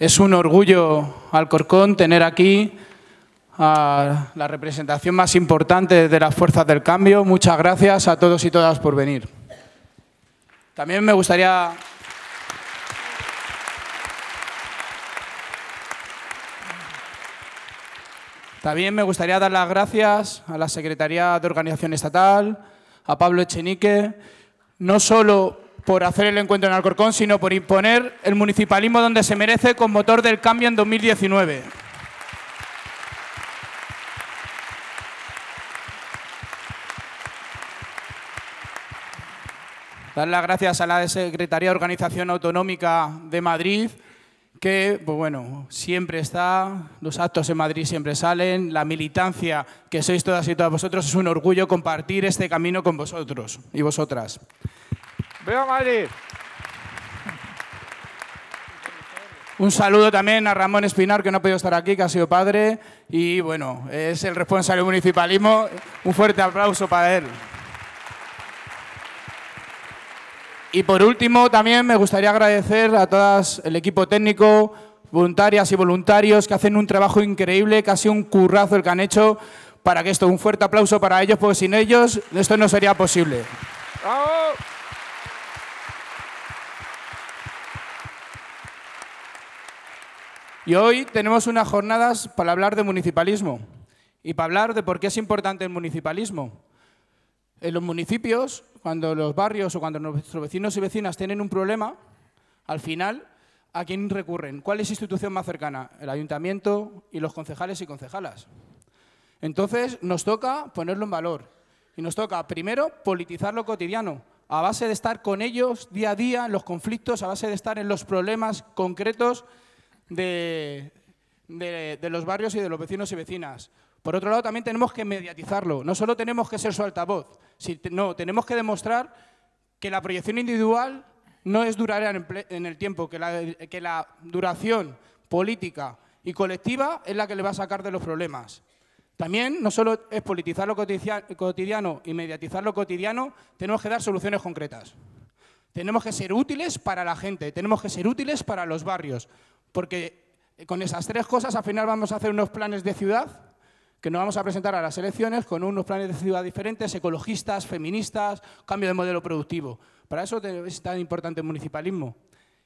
Es un orgullo al Corcón tener aquí a la representación más importante de las fuerzas del cambio. Muchas gracias a todos y todas por venir. También me gustaría... También me gustaría dar las gracias a la Secretaría de Organización Estatal, a Pablo Echenique, no solo por hacer el encuentro en Alcorcón, sino por imponer el municipalismo donde se merece con motor del cambio en 2019. Dar las gracias a la Secretaría de Organización Autonómica de Madrid, que, pues bueno, siempre está, los actos en Madrid siempre salen, la militancia que sois todas y todos vosotros, es un orgullo compartir este camino con vosotros y vosotras. Veo Madrid. Un saludo también a Ramón Espinar, que no ha podido estar aquí, que ha sido padre. Y bueno, es el responsable del municipalismo. Un fuerte aplauso para él. Y por último, también me gustaría agradecer a todas el equipo técnico, voluntarias y voluntarios que hacen un trabajo increíble, casi un currazo el que han hecho para que esto. Un fuerte aplauso para ellos, porque sin ellos esto no sería posible. Y hoy tenemos unas jornadas para hablar de municipalismo y para hablar de por qué es importante el municipalismo. En los municipios, cuando los barrios o cuando nuestros vecinos y vecinas tienen un problema, al final, ¿a quién recurren? ¿Cuál es la institución más cercana? El ayuntamiento y los concejales y concejalas. Entonces, nos toca ponerlo en valor. Y nos toca, primero, politizar lo cotidiano, a base de estar con ellos día a día en los conflictos, a base de estar en los problemas concretos de, los barrios y de los vecinos y vecinas. Por otro lado, también tenemos que mediatizarlo. No solo tenemos que ser su altavoz, no, tenemos que demostrar que la proyección individual no es durar en el tiempo, que la duración política y colectiva es la que le va a sacar de los problemas. También no solo es politizar lo cotidiano y mediatizar lo cotidiano, tenemos que dar soluciones concretas. Tenemos que ser útiles para la gente, tenemos que ser útiles para los barrios, porque con esas tres cosas al final vamos a hacer unos planes de ciudad que nos vamos a presentar a las elecciones con unos planes de ciudad diferentes, ecologistas, feministas, cambio de modelo productivo. Para eso es tan importante el municipalismo.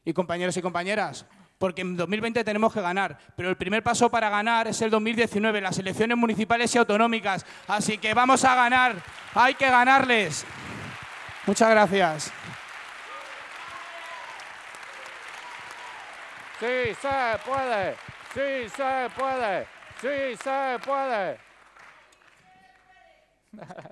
Y compañeros y compañeras, porque en 2020 tenemos que ganar, pero el primer paso para ganar es el 2019, las elecciones municipales y autonómicas. Así que vamos a ganar, hay que ganarles. Muchas gracias. Sí se puede. Sí se puede. Sí se puede.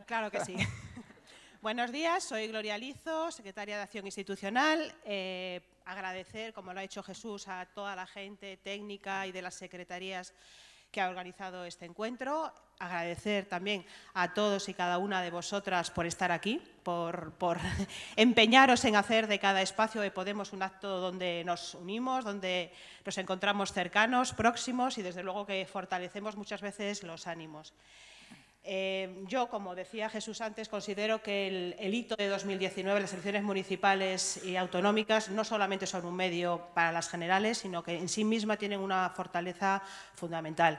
Claro que sí. Buenos días, soy Gloria Lizo, secretaria de Acción Institucional. Eh, agradecer, como lo ha hecho Jesús, a toda la gente técnica y de las secretarías que ha organizado este encuentro agradecer también a todos y cada una de vosotras por estar aquí, por, empeñaros en hacer de cada espacio de Podemos un acto donde nos unimos, donde nos encontramos cercanos, próximos y desde luego que fortalecemos muchas veces los ánimos. Eh, yo, como decía Jesús antes, considero que el, el, hito de 2019, las elecciones municipales y autonómicas, no solamente son un medio para las generales, sino que en sí misma tienen una fortaleza fundamental.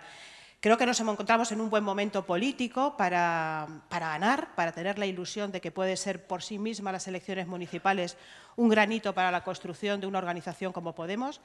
Creo que nos encontramos en un buen momento político para, ganar, para tener la ilusión de que puede ser por sí misma las elecciones municipales un granito para la construcción de una organización como Podemos.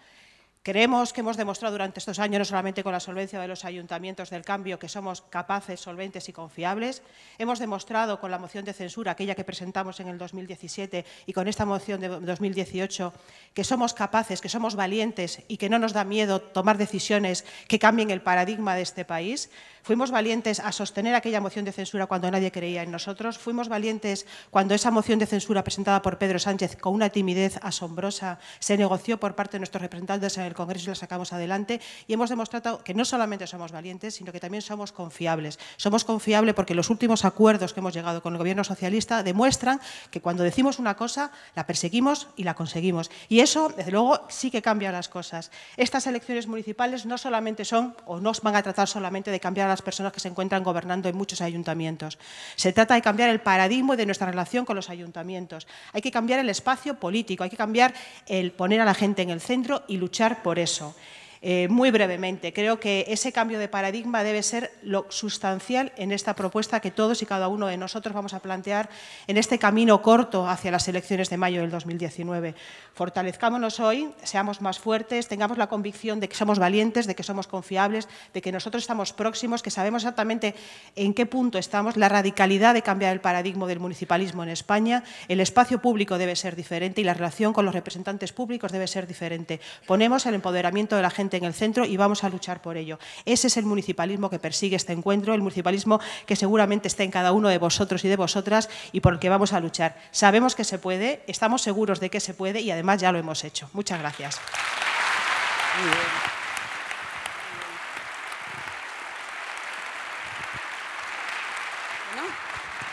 Creemos que hemos demostrado durante estos años, no solamente con la solvencia de los ayuntamientos del cambio, que somos capaces, solventes y confiables. Hemos demostrado con la moción de censura, aquella que presentamos en el 2017 y con esta moción de 2018, que somos capaces, que somos valientes y que no nos da miedo tomar decisiones que cambien el paradigma de este país. Fuimos valientes a sostener aquella moción de censura cuando nadie creía en nosotros. Fuimos valientes cuando esa moción de censura presentada por Pedro Sánchez con una timidez asombrosa se negoció por parte de nuestros representantes en el Congreso y la sacamos adelante. Y hemos demostrado que no solamente somos valientes, sino que también somos confiables. Somos confiables porque los últimos acuerdos que hemos llegado con el Gobierno socialista demuestran que cuando decimos una cosa, la perseguimos y la conseguimos. Y eso, desde luego, sí que cambia las cosas. Estas elecciones municipales no solamente son o no van a tratar solamente de cambiar las las personas que se encuentran gobernando en muchos ayuntamientos. Se trata de cambiar el paradigma de nuestra relación con los ayuntamientos. Hay que cambiar el espacio político, hay que cambiar el poner a la gente en el centro y luchar por eso. Eh, muy brevemente, creo que ese cambio de paradigma debe ser lo sustancial en esta propuesta que todos y cada uno de nosotros vamos a plantear en este camino corto hacia las elecciones de mayo del 2019. Fortalezcámonos hoy, seamos más fuertes, tengamos la convicción de que somos valientes, de que somos confiables, de que nosotros estamos próximos, que sabemos exactamente en qué punto estamos, la radicalidad de cambiar el paradigma del municipalismo en España, el espacio público debe ser diferente y la relación con los representantes públicos debe ser diferente. Ponemos el empoderamiento de la gente en el centro y vamos a luchar por ello. Ese es el municipalismo que persigue este encuentro, el municipalismo que seguramente está en cada uno de vosotros y de vosotras y por el que vamos a luchar. Sabemos que se puede, estamos seguros de que se puede y además ya lo hemos hecho. Muchas gracias.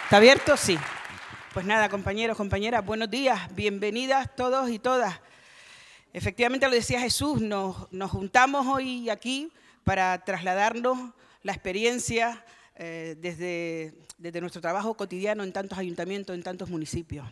¿Está abierto? Sí. Pues nada, compañeros, compañeras, buenos días, bienvenidas todos y todas. Efectivamente, lo decía Jesús, nos, juntamos hoy aquí para trasladarnos la experiencia eh, desde, nuestro trabajo cotidiano en tantos ayuntamientos, en tantos municipios.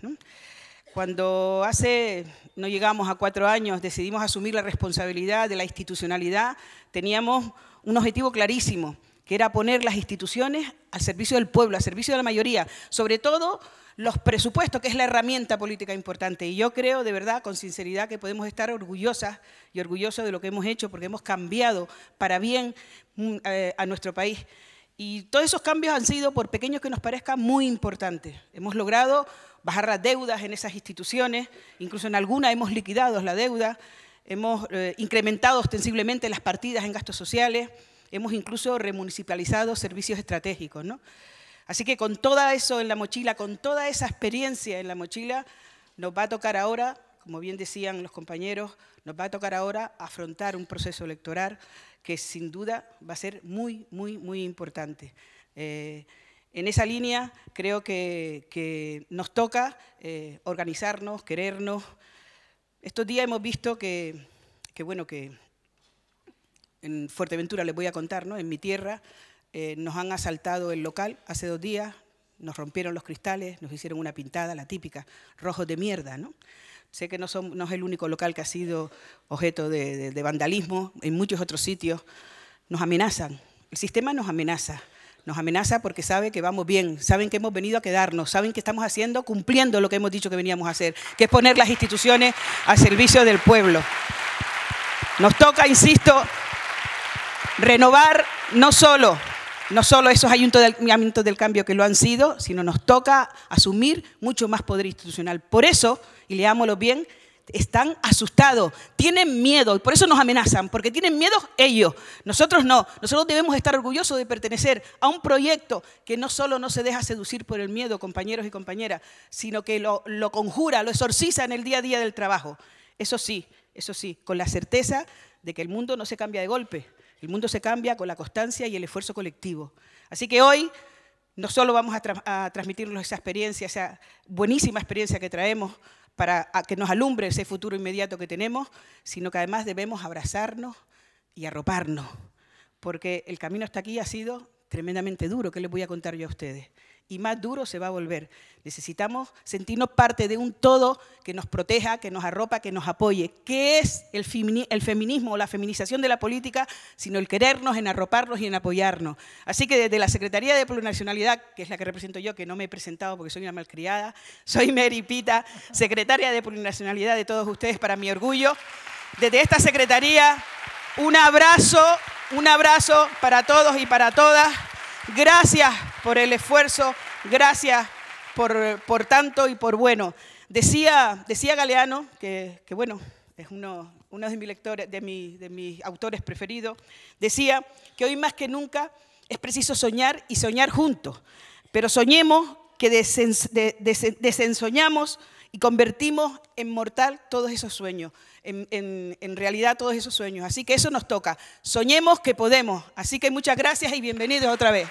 Cuando hace, no llegamos a cuatro años, decidimos asumir la responsabilidad de la institucionalidad, teníamos un objetivo clarísimo, que era poner las instituciones al servicio del pueblo, al servicio de la mayoría, sobre todo los presupuestos, que es la herramienta política importante. Y yo creo de verdad, con sinceridad, que podemos estar orgullosas y orgullosos de lo que hemos hecho, porque hemos cambiado para bien mm, eh, a nuestro país. Y todos esos cambios han sido, por pequeños que nos parezcan, muy importantes. Hemos logrado bajar las deudas en esas instituciones, incluso en algunas hemos liquidado la deuda, hemos eh, incrementado ostensiblemente las partidas en gastos sociales, Hemos incluso remunicipalizado servicios estratégicos. Así que con todo eso en la mochila, con toda esa experiencia en la mochila, nos va a tocar ahora, como bien decían los compañeros, nos va a tocar ahora afrontar un proceso electoral que sin duda va a ser muy, muy, muy importante. Eh, en esa línea creo que, nos toca eh, organizarnos, querernos. Estos días hemos visto que, bueno, que en Fuerteventura, les voy a contar, ¿no? en mi tierra, eh, nos han asaltado el local hace dos días, nos rompieron los cristales, nos hicieron una pintada, la típica, rojos de mierda, ¿no? Sé que no, no es el único local que ha sido objeto de, vandalismo, en muchos otros sitios nos amenazan, el sistema nos amenaza, nos amenaza porque sabe que vamos bien, saben que hemos venido a quedarnos, saben que estamos haciendo, cumpliendo lo que hemos dicho que veníamos a hacer, que es poner las instituciones a servicio del pueblo. Nos toca, insisto, Renovar no solo, no solo esos ayuntamientos del cambio que lo han sido, sino nos toca asumir mucho más poder institucional. Por eso, y leámoslo bien, están asustados, tienen miedo, y por eso nos amenazan, porque tienen miedo ellos, nosotros no, nosotros debemos estar orgullosos de pertenecer a un proyecto que no solo no se deja seducir por el miedo, compañeros y compañeras, sino que lo, lo conjura, lo exorciza en el día a día del trabajo. Eso sí, eso sí, con la certeza de que el mundo no se cambia de golpe, el mundo se cambia con la constancia y el esfuerzo colectivo. Así que hoy no solo vamos a, transmitirnos esa experiencia, esa buenísima experiencia que traemos para que nos alumbre ese futuro inmediato que tenemos, sino que además debemos abrazarnos y arroparnos, porque el camino hasta aquí ha sido tremendamente duro, que les voy a contar yo a ustedes y más duro se va a volver. Necesitamos sentirnos parte de un todo que nos proteja, que nos arropa, que nos apoye. ¿Qué es el, feminismo o la feminización de la política? Sino el querernos, en arroparnos y en apoyarnos. Así que desde la Secretaría de Plurinacionalidad, que es la que represento yo, que no me he presentado porque soy una malcriada, soy Mary Pita, secretaria de Plurinacionalidad de todos ustedes, para mi orgullo. Desde esta Secretaría, un abrazo, un abrazo para todos y para todas. Gracias por el esfuerzo, gracias por, tanto y por bueno. Decía, Galeano, que, bueno, es uno, de, mis lectores, de, mis autores preferidos, decía que hoy más que nunca es preciso soñar y soñar juntos, pero soñemos que desensoñamos y convertimos en mortal todos esos sueños, en, realidad todos esos sueños. Así que eso nos toca. Soñemos que podemos. Así que muchas gracias y bienvenidos otra vez.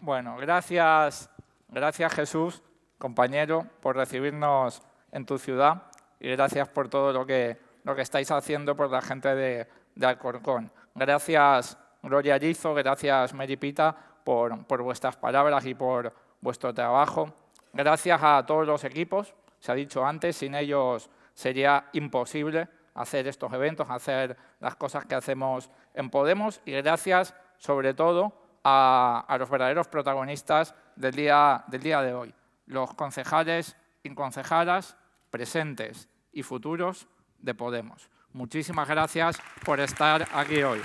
Bueno, gracias, gracias Jesús, compañero, por recibirnos en tu ciudad y gracias por todo lo que lo que estáis haciendo por la gente de, Alcorcón. Gracias, Gloria Rizo, gracias, Meripita por, vuestras palabras y por vuestro trabajo. Gracias a todos los equipos, se ha dicho antes, sin ellos sería imposible hacer estos eventos, hacer las cosas que hacemos en Podemos y gracias sobre todo a, los verdaderos protagonistas del día, del día de hoy, los concejales y concejalas presentes y futuros de Podemos. Muchísimas gracias por estar aquí hoy.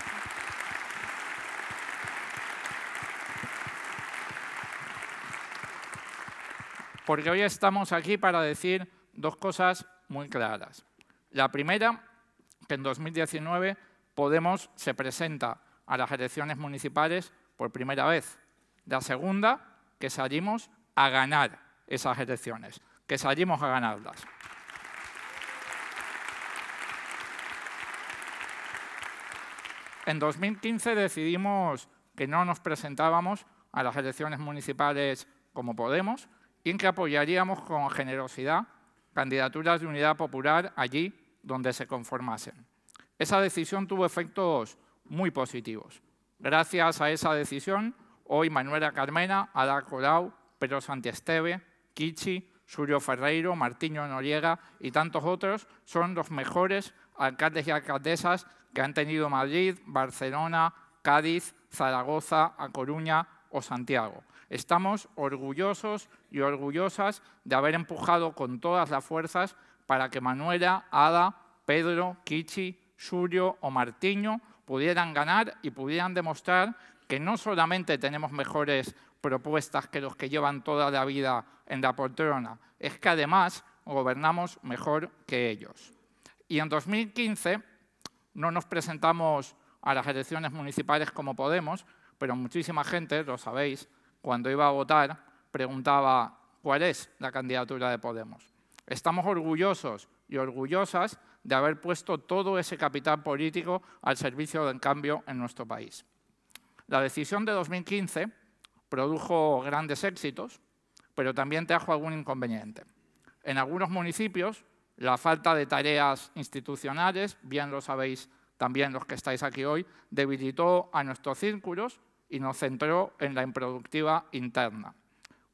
Porque hoy estamos aquí para decir dos cosas muy claras. La primera, que en 2019 Podemos se presenta a las elecciones municipales por primera vez. La segunda, que salimos a ganar esas elecciones, que salimos a ganarlas. En 2015 decidimos que no nos presentábamos a las elecciones municipales como Podemos y en que apoyaríamos con generosidad candidaturas de unidad popular allí donde se conformasen. Esa decisión tuvo efectos muy positivos. Gracias a esa decisión, hoy Manuela Carmena, Ada Colau, Pedro Santiesteve, Kichi, Sulio Ferreiro, Martiño Noriega y tantos otros son los mejores alcaldes y alcaldesas que han tenido Madrid, Barcelona, Cádiz, Zaragoza, A Coruña o Santiago. Estamos orgullosos y orgullosas de haber empujado con todas las fuerzas para que Manuela, Ada, Pedro, Kichi, Surio o Martiño pudieran ganar y pudieran demostrar que no solamente tenemos mejores propuestas que los que llevan toda la vida en la poltrona, es que además gobernamos mejor que ellos. Y en 2015 no nos presentamos a las elecciones municipales como Podemos, pero muchísima gente, lo sabéis, cuando iba a votar preguntaba cuál es la candidatura de Podemos. Estamos orgullosos y orgullosas de haber puesto todo ese capital político al servicio del cambio en nuestro país. La decisión de 2015 produjo grandes éxitos, pero también trajo algún inconveniente. En algunos municipios la falta de tareas institucionales, bien lo sabéis también los que estáis aquí hoy, debilitó a nuestros círculos y nos centró en la improductiva interna.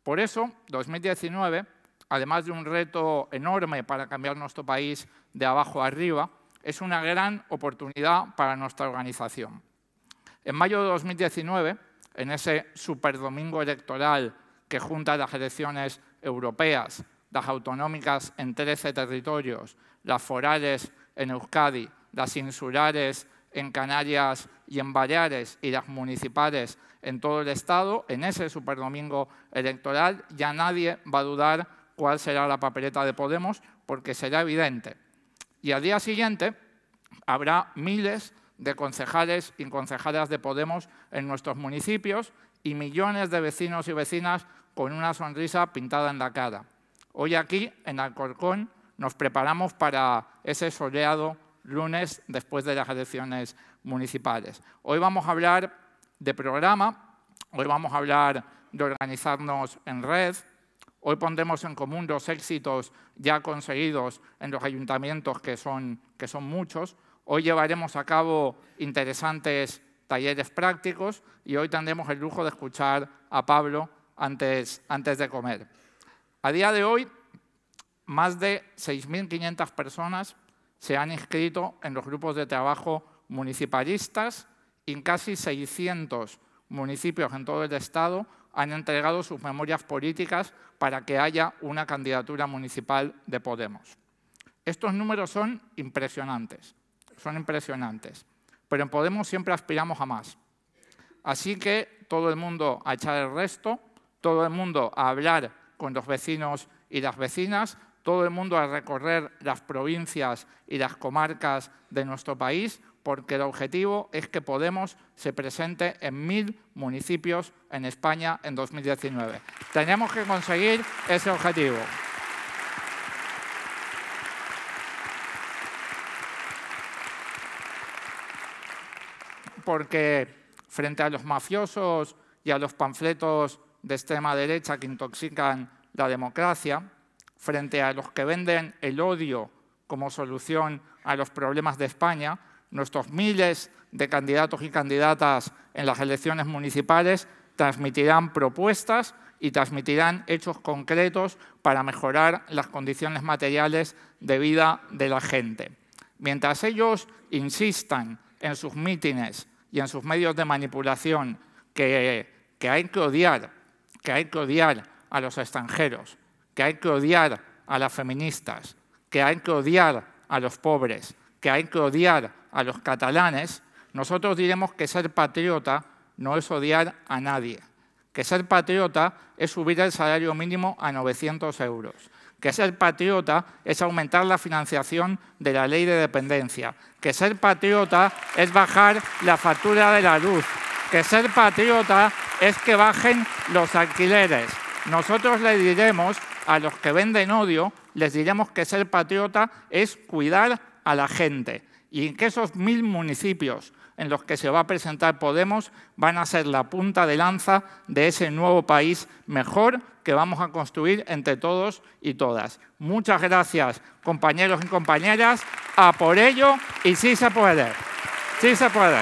Por eso, 2019, además de un reto enorme para cambiar nuestro país de abajo a arriba, es una gran oportunidad para nuestra organización. En mayo de 2019, en ese superdomingo electoral que junta las elecciones europeas, las autonómicas en 13 territorios, las forales en Euskadi, las insulares en Canarias y en Baleares y las municipales en todo el Estado, en ese superdomingo electoral ya nadie va a dudar cuál será la papeleta de Podemos porque será evidente. Y al día siguiente habrá miles de concejales y concejadas de Podemos en nuestros municipios y millones de vecinos y vecinas con una sonrisa pintada en la cara. Hoy aquí, en Alcorcón, nos preparamos para ese soleado lunes después de las elecciones municipales. Hoy vamos a hablar de programa, hoy vamos a hablar de organizarnos en red, hoy pondremos en común los éxitos ya conseguidos en los ayuntamientos, que son, muchos, hoy llevaremos a cabo interesantes talleres prácticos y hoy tendremos el lujo de escuchar a Pablo antes de comer. A día de hoy, más de 6.500 personas se han inscrito en los grupos de trabajo municipalistas y casi 600 municipios en todo el Estado han entregado sus memorias políticas para que haya una candidatura municipal de Podemos. Estos números son impresionantes, son impresionantes, pero en Podemos siempre aspiramos a más. Así que todo el mundo a echar el resto, todo el mundo a hablar con los vecinos y las vecinas, todo el mundo a recorrer las provincias y las comarcas de nuestro país, porque el objetivo es que Podemos se presente en mil municipios en España en 2019. Tenemos que conseguir ese objetivo. Porque frente a los mafiosos y a los panfletos de extrema derecha que intoxican la democracia, frente a los que venden el odio como solución a los problemas de España, nuestros miles de candidatos y candidatas en las elecciones municipales transmitirán propuestas y transmitirán hechos concretos para mejorar las condiciones materiales de vida de la gente. Mientras ellos insistan en sus mítines y en sus medios de manipulación que, que hay que odiar que hay que odiar a los extranjeros, que hay que odiar a las feministas, que hay que odiar a los pobres, que hay que odiar a los catalanes, nosotros diremos que ser patriota no es odiar a nadie, que ser patriota es subir el salario mínimo a 900 euros, que ser patriota es aumentar la financiación de la ley de dependencia, que ser patriota es bajar la factura de la luz, que ser patriota es que bajen los alquileres. Nosotros le diremos a los que venden odio, les diremos que ser patriota es cuidar a la gente y que esos mil municipios en los que se va a presentar Podemos van a ser la punta de lanza de ese nuevo país mejor que vamos a construir entre todos y todas. Muchas gracias, compañeros y compañeras, a por ello y sí se puede, sí se puede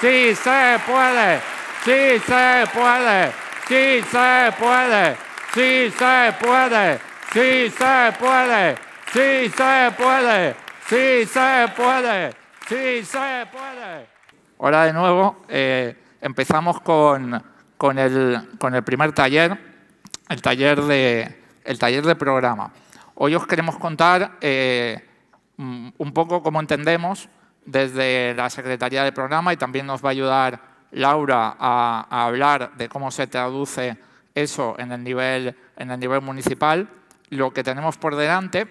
sí se puede, sí se puede, sí se puede, sí se puede, sí se puede, sí se puede, sí se puede, sí se puede. Ahora de nuevo eh, empezamos con, con, el, con el primer taller, el taller de, el taller de programa. Hoy os queremos contar eh, un poco cómo entendemos desde la Secretaría del Programa y también nos va a ayudar Laura a, hablar de cómo se traduce eso en el, nivel, en el nivel municipal, lo que tenemos por delante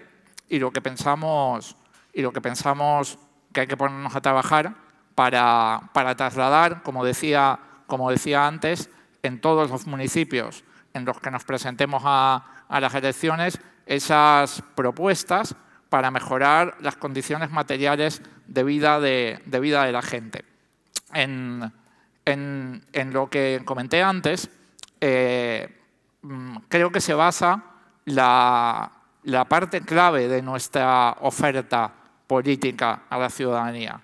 y lo que pensamos, y lo que, pensamos que hay que ponernos a trabajar para, para trasladar, como decía, como decía antes, en todos los municipios en los que nos presentemos a, a las elecciones, esas propuestas para mejorar las condiciones materiales de vida de, vida de la gente. En, lo que comenté antes, eh, mm, creo que se basa la, parte clave de nuestra oferta política a la ciudadanía.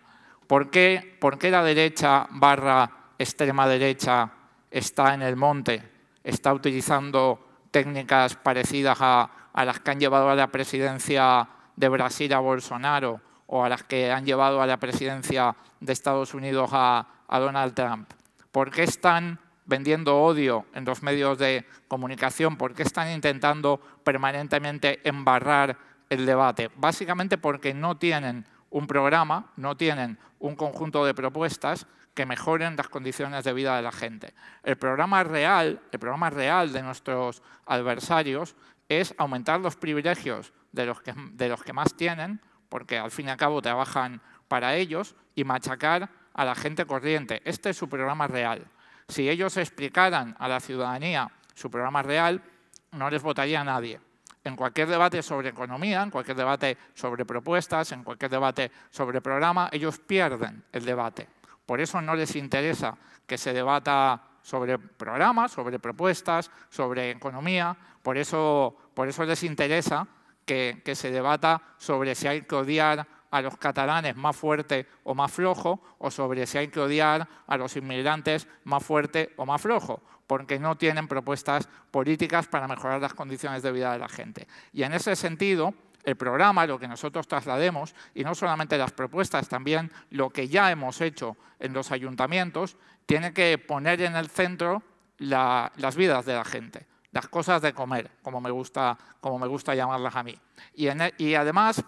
¿Por qué, la derecha barra extrema derecha está en el monte? Está utilizando técnicas parecidas a las que han llevado a la presidencia de Brasil a Bolsonaro o a las que han llevado a la presidencia de Estados Unidos a, Donald Trump? ¿Por qué están vendiendo odio en los medios de comunicación? ¿Por qué están intentando permanentemente embarrar el debate? Básicamente porque no tienen un programa, no tienen un conjunto de propuestas que mejoren las condiciones de vida de la gente. El programa real, el programa real de nuestros adversarios es aumentar los privilegios de los que más tienen, porque al fin y al cabo trabajan para ellos, y machacar a la gente corriente. Este es su programa real. Si ellos explicaran a la ciudadanía su programa real, no les votaría nadie. En cualquier debate sobre economía, en cualquier debate sobre propuestas, en cualquier debate sobre programa, ellos pierden el debate. Por eso no les interesa que se debata sobre programas, sobre propuestas, sobre economía. Por eso, por eso les interesa que, se debata sobre si hay que odiar a los catalanes más fuerte o más flojo, o sobre si hay que odiar a los inmigrantes más fuerte o más flojo, porque no tienen propuestas políticas para mejorar las condiciones de vida de la gente. Y en ese sentido, el programa, lo que nosotros traslademos, y no solamente las propuestas, también lo que ya hemos hecho en los ayuntamientos, tiene que poner en el centro las vidas de la gente las cosas de comer, como me gusta, como me gusta llamarlas a mí. Y, e, además,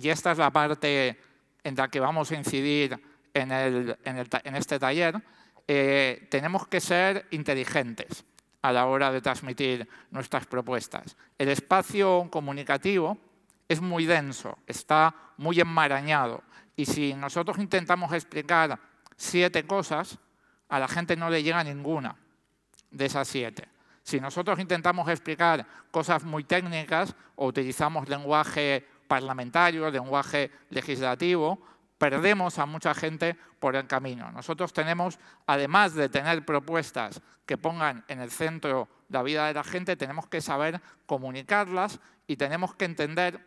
y esta es la parte en la que vamos a incidir en, en, este taller, eh, tenemos que ser inteligentes a la hora de transmitir nuestras propuestas. El espacio comunicativo es muy denso, está muy enmarañado. Y si nosotros intentamos explicar siete cosas, a la gente no le llega ninguna de esas siete. Si nosotros intentamos explicar cosas muy técnicas o utilizamos lenguaje parlamentario, lenguaje legislativo, perdemos a mucha gente por el camino. Nosotros tenemos, además de tener propuestas que pongan en el centro la vida de la gente, tenemos que saber comunicarlas y tenemos que entender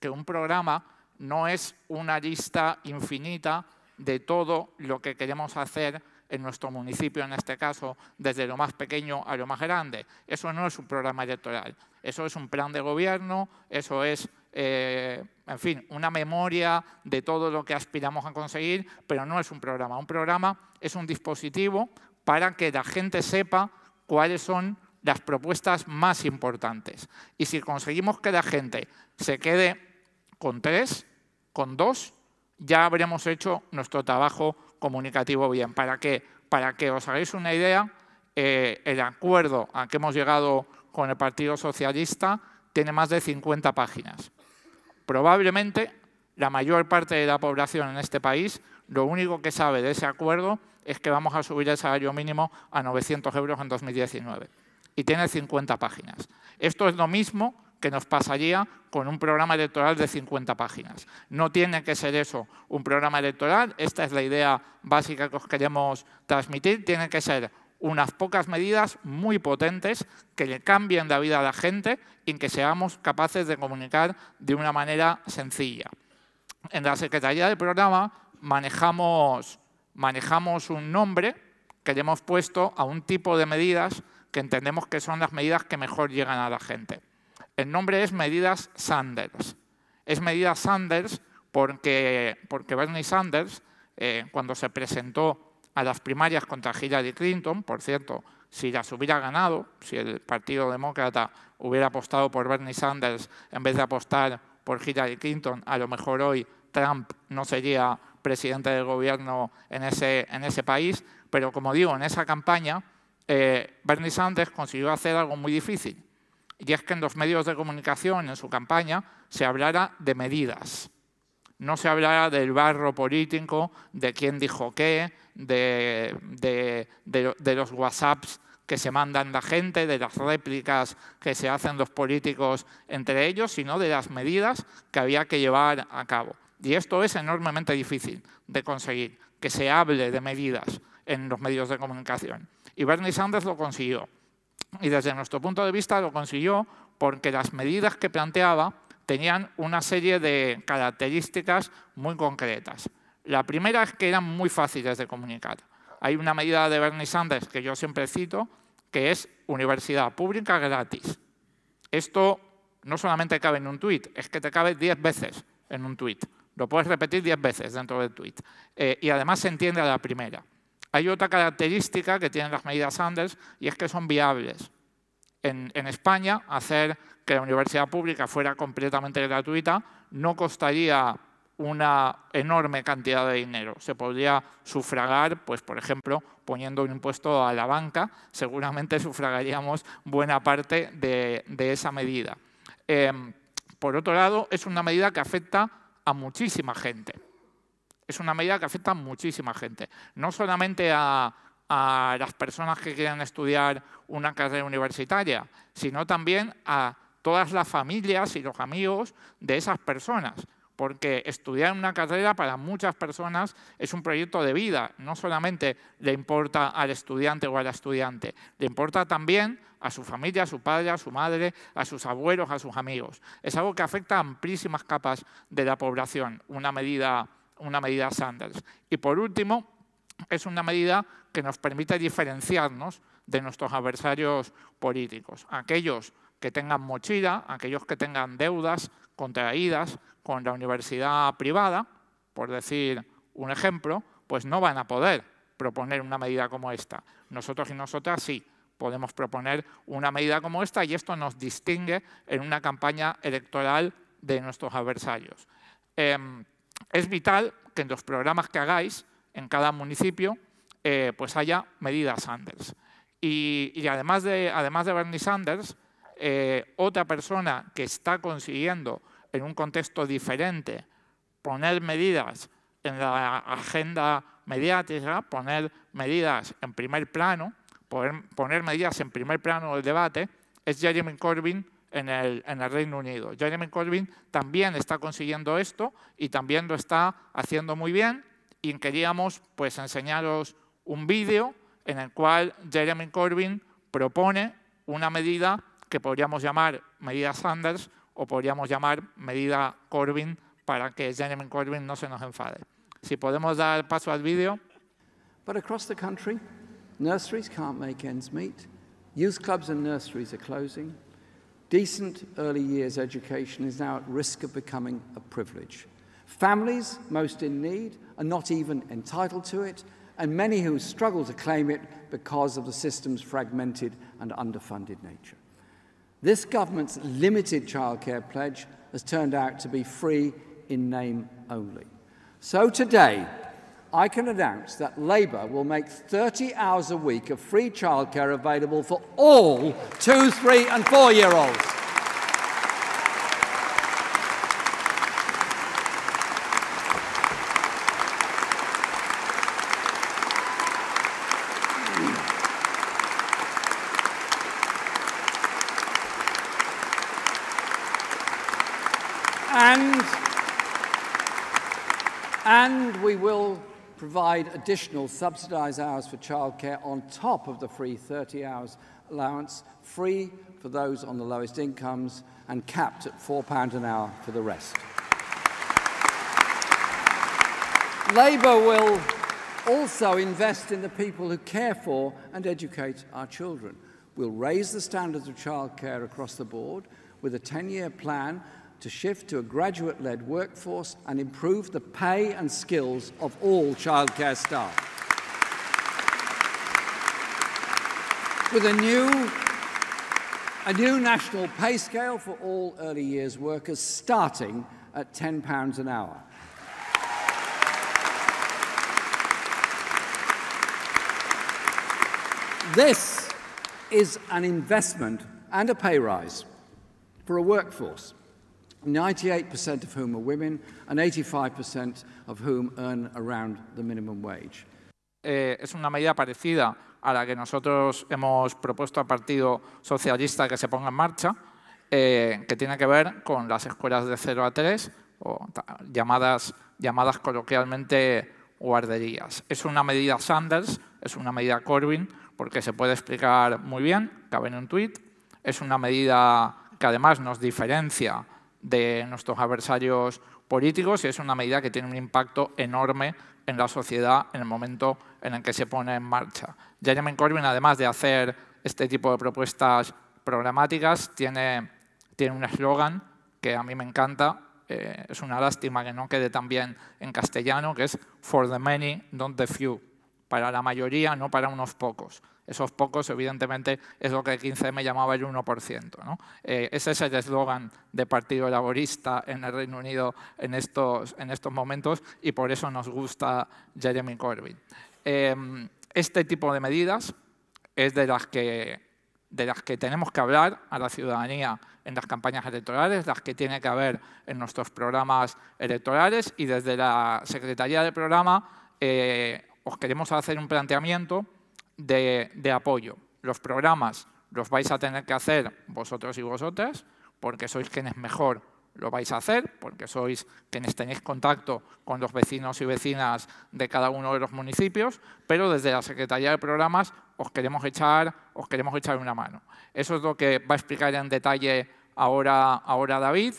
que un programa no es una lista infinita de todo lo que queremos hacer en nuestro municipio, en este caso, desde lo más pequeño a lo más grande. Eso no es un programa electoral, eso es un plan de gobierno, eso es, eh, en fin, una memoria de todo lo que aspiramos a conseguir, pero no es un programa. Un programa es un dispositivo para que la gente sepa cuáles son las propuestas más importantes. Y si conseguimos que la gente se quede con tres, con dos, ya habremos hecho nuestro trabajo comunicativo bien. Para que, para que os hagáis una idea, eh, el acuerdo a que hemos llegado con el Partido Socialista tiene más de 50 páginas. Probablemente la mayor parte de la población en este país lo único que sabe de ese acuerdo es que vamos a subir el salario mínimo a 900 euros en 2019 y tiene 50 páginas. Esto es lo mismo que nos pasaría con un programa electoral de 50 páginas. No tiene que ser eso un programa electoral, esta es la idea básica que os queremos transmitir, tiene que ser unas pocas medidas muy potentes que le cambien la vida a la gente y que seamos capaces de comunicar de una manera sencilla. En la Secretaría del Programa manejamos, manejamos un nombre que le hemos puesto a un tipo de medidas que entendemos que son las medidas que mejor llegan a la gente. El nombre es Medidas Sanders. Es Medidas Sanders porque, Bernie Sanders, eh, cuando se presentó a las primarias contra Hillary Clinton, por cierto, si las hubiera ganado, si el Partido Demócrata hubiera apostado por Bernie Sanders en vez de apostar por Hillary Clinton, a lo mejor hoy Trump no sería presidente del gobierno en ese, en ese país, pero como digo, en esa campaña eh, Bernie Sanders consiguió hacer algo muy difícil, y es que en los medios de comunicación, en su campaña, se hablara de medidas. No se hablara del barro político, de quién dijo qué, de, de los WhatsApps que se mandan la gente, de las réplicas que se hacen los políticos entre ellos, sino de las medidas que había que llevar a cabo. Y esto es enormemente difícil de conseguir, que se hable de medidas en los medios de comunicación. Y Bernie Sanders lo consiguió y desde nuestro punto de vista lo consiguió porque las medidas que planteaba tenían una serie de características muy concretas. La primera es que eran muy fáciles de comunicar. Hay una medida de Bernie Sanders que yo siempre cito, que es universidad pública gratis. Esto no solamente cabe en un tweet, es que te cabe 10 veces en un tweet. Lo puedes repetir 10 veces dentro del tweet. Eh, y además se entiende a la primera. Hay otra característica que tienen las medidas Sanders y es que son viables. En, España, hacer que la universidad pública fuera completamente gratuita no costaría una enorme cantidad de dinero. Se podría sufragar, pues, por ejemplo, poniendo un impuesto a la banca, seguramente sufragaríamos buena parte de, esa medida. Em, por otro lado, es una medida que afecta a muchísima gente. Es una medida que afecta a muchísima gente, no solamente a, las personas que quieran estudiar una carrera universitaria, sino también a todas las familias y los amigos de esas personas, porque estudiar una carrera para muchas personas es un proyecto de vida, no solamente le importa al estudiante o a la estudiante, le importa también a su familia, a su padre, a su madre, a sus abuelos, a sus amigos. Es algo que afecta a amplísimas capas de la población, una medida una medida Sanders. Y por último, es una medida que nos permite diferenciarnos de nuestros adversarios políticos, aquellos que tengan mochila, aquellos que tengan deudas contraídas con la universidad privada, por decir un ejemplo, pues no van a poder proponer una medida como esta. Nosotros y nosotras sí podemos proponer una medida como esta y esto nos distingue en una campaña electoral de nuestros adversarios. Em, es vital que en los programas que hagáis en cada municipio eh, pues haya medidas Sanders. Y, además, de, además de Bernie Sanders, eh, otra persona que está consiguiendo en un contexto diferente poner medidas en la agenda mediática, poner medidas en primer plano, poner medidas en primer plano del debate, es Jeremy Corbyn en el, Reino Unido. Jeremy Corbyn también está consiguiendo esto y también lo está haciendo muy bien y queríamos pues, enseñaros un vídeo en el cual Jeremy Corbyn propone una medida que podríamos llamar medida Sanders o podríamos llamar medida Corbyn para que Jeremy Corbyn no se nos enfade. Si podemos dar paso al vídeo. across the country, nurseries can't make ends meet. Youth clubs and nurseries are closing. Decent early years education is now at risk of becoming a privilege. Families most in need are not even entitled to it, and many who struggle to claim it because of the system's fragmented and underfunded nature. This government's limited childcare pledge has turned out to be free in name only. So today, I can announce that Labour will make 30 hours a week of free childcare available for all two, three and four-year-olds. provide additional subsidised hours for childcare on top of the free 30 hours allowance, free for those on the lowest incomes and capped at £4 an hour for the rest. Labour will also invest in the people who care for and educate our children. We'll raise the standards of childcare across the board with a 10-year plan to shift to a graduate led workforce and improve the pay and skills of all childcare staff. With a new, a new national pay scale for all early years workers starting at £10 an hour. This is an investment and a pay rise for a workforce 98% of whom are women and 85% of whom earn around the minimum wage. Eh, es una medida parecida a la que nosotros hemos propuesto al Partido Socialista que se ponga en marcha, eh, que tiene que ver con las escuelas de 0 a 3, o llamadas, llamadas coloquialmente guarderías. Es una medida Sanders, es una medida Corbyn, porque se puede explicar muy bien, cabe en un tuit. Es una medida que además nos diferencia de nuestros adversarios políticos y es una medida que tiene un impacto enorme en la sociedad en el momento en el que se pone en marcha. Jeremy Corbyn, además de hacer este tipo de propuestas programáticas, tiene, un eslogan que a mí me encanta, eh, es una lástima que no quede también en castellano, que es For the many, not the few, para la mayoría, no para unos pocos. Esos pocos, evidentemente, es lo que el 15M llamaba el 1%. Eh, ese es el eslogan del Partido Laborista en el Reino Unido en estos, en estos momentos y por eso nos gusta Jeremy Corbyn. Em, este tipo de medidas es de las que de las que tenemos que hablar a la ciudadanía en las campañas electorales, las que tiene que haber en nuestros programas electorales y desde la Secretaría del Programa eh, os queremos hacer un planteamiento de, apoyo. Los programas los vais a tener que hacer vosotros y vosotras, porque sois quienes mejor lo vais a hacer, porque sois quienes tenéis contacto con los vecinos y vecinas de cada uno de los municipios, pero desde la Secretaría de Programas os queremos echar, os queremos echar una mano. Eso es lo que va a explicar en detalle ahora, ahora David.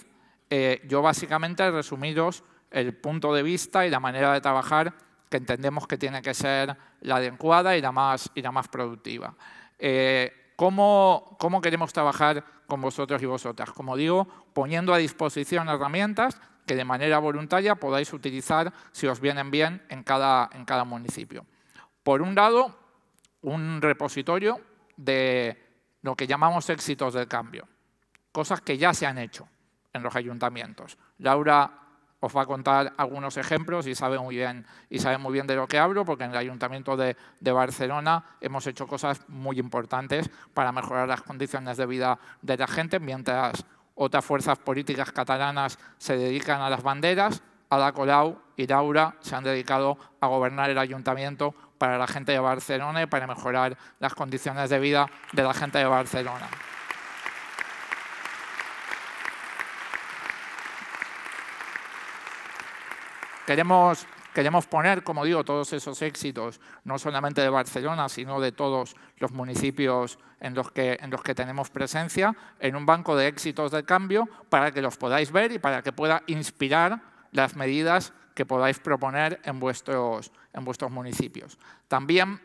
Eh, yo básicamente he resumido el punto de vista y la manera de trabajar que entendemos que tiene que ser la adecuada y la más, y la más productiva. Eh, ¿cómo, queremos trabajar con vosotros y vosotras? Como digo, poniendo a disposición herramientas que de manera voluntaria podáis utilizar si os vienen bien en cada, en cada municipio. Por un lado, un repositorio de lo que llamamos éxitos del cambio, cosas que ya se han hecho en los ayuntamientos. Laura os va a contar algunos ejemplos y sabe muy bien, y sabe muy bien de lo que hablo, porque en el Ayuntamiento de, de, Barcelona hemos hecho cosas muy importantes para mejorar las condiciones de vida de la gente, mientras otras fuerzas políticas catalanas se dedican a las banderas, Ada Colau y Laura se han dedicado a gobernar el Ayuntamiento para la gente de Barcelona y para mejorar las condiciones de vida de la gente de Barcelona. Queremos, queremos poner, como digo, todos esos éxitos, no solamente de Barcelona, sino de todos los municipios en los que, en los que tenemos presencia, en un banco de éxitos de cambio para que los podáis ver y para que pueda inspirar las medidas que podáis proponer en vuestros, en vuestros municipios. También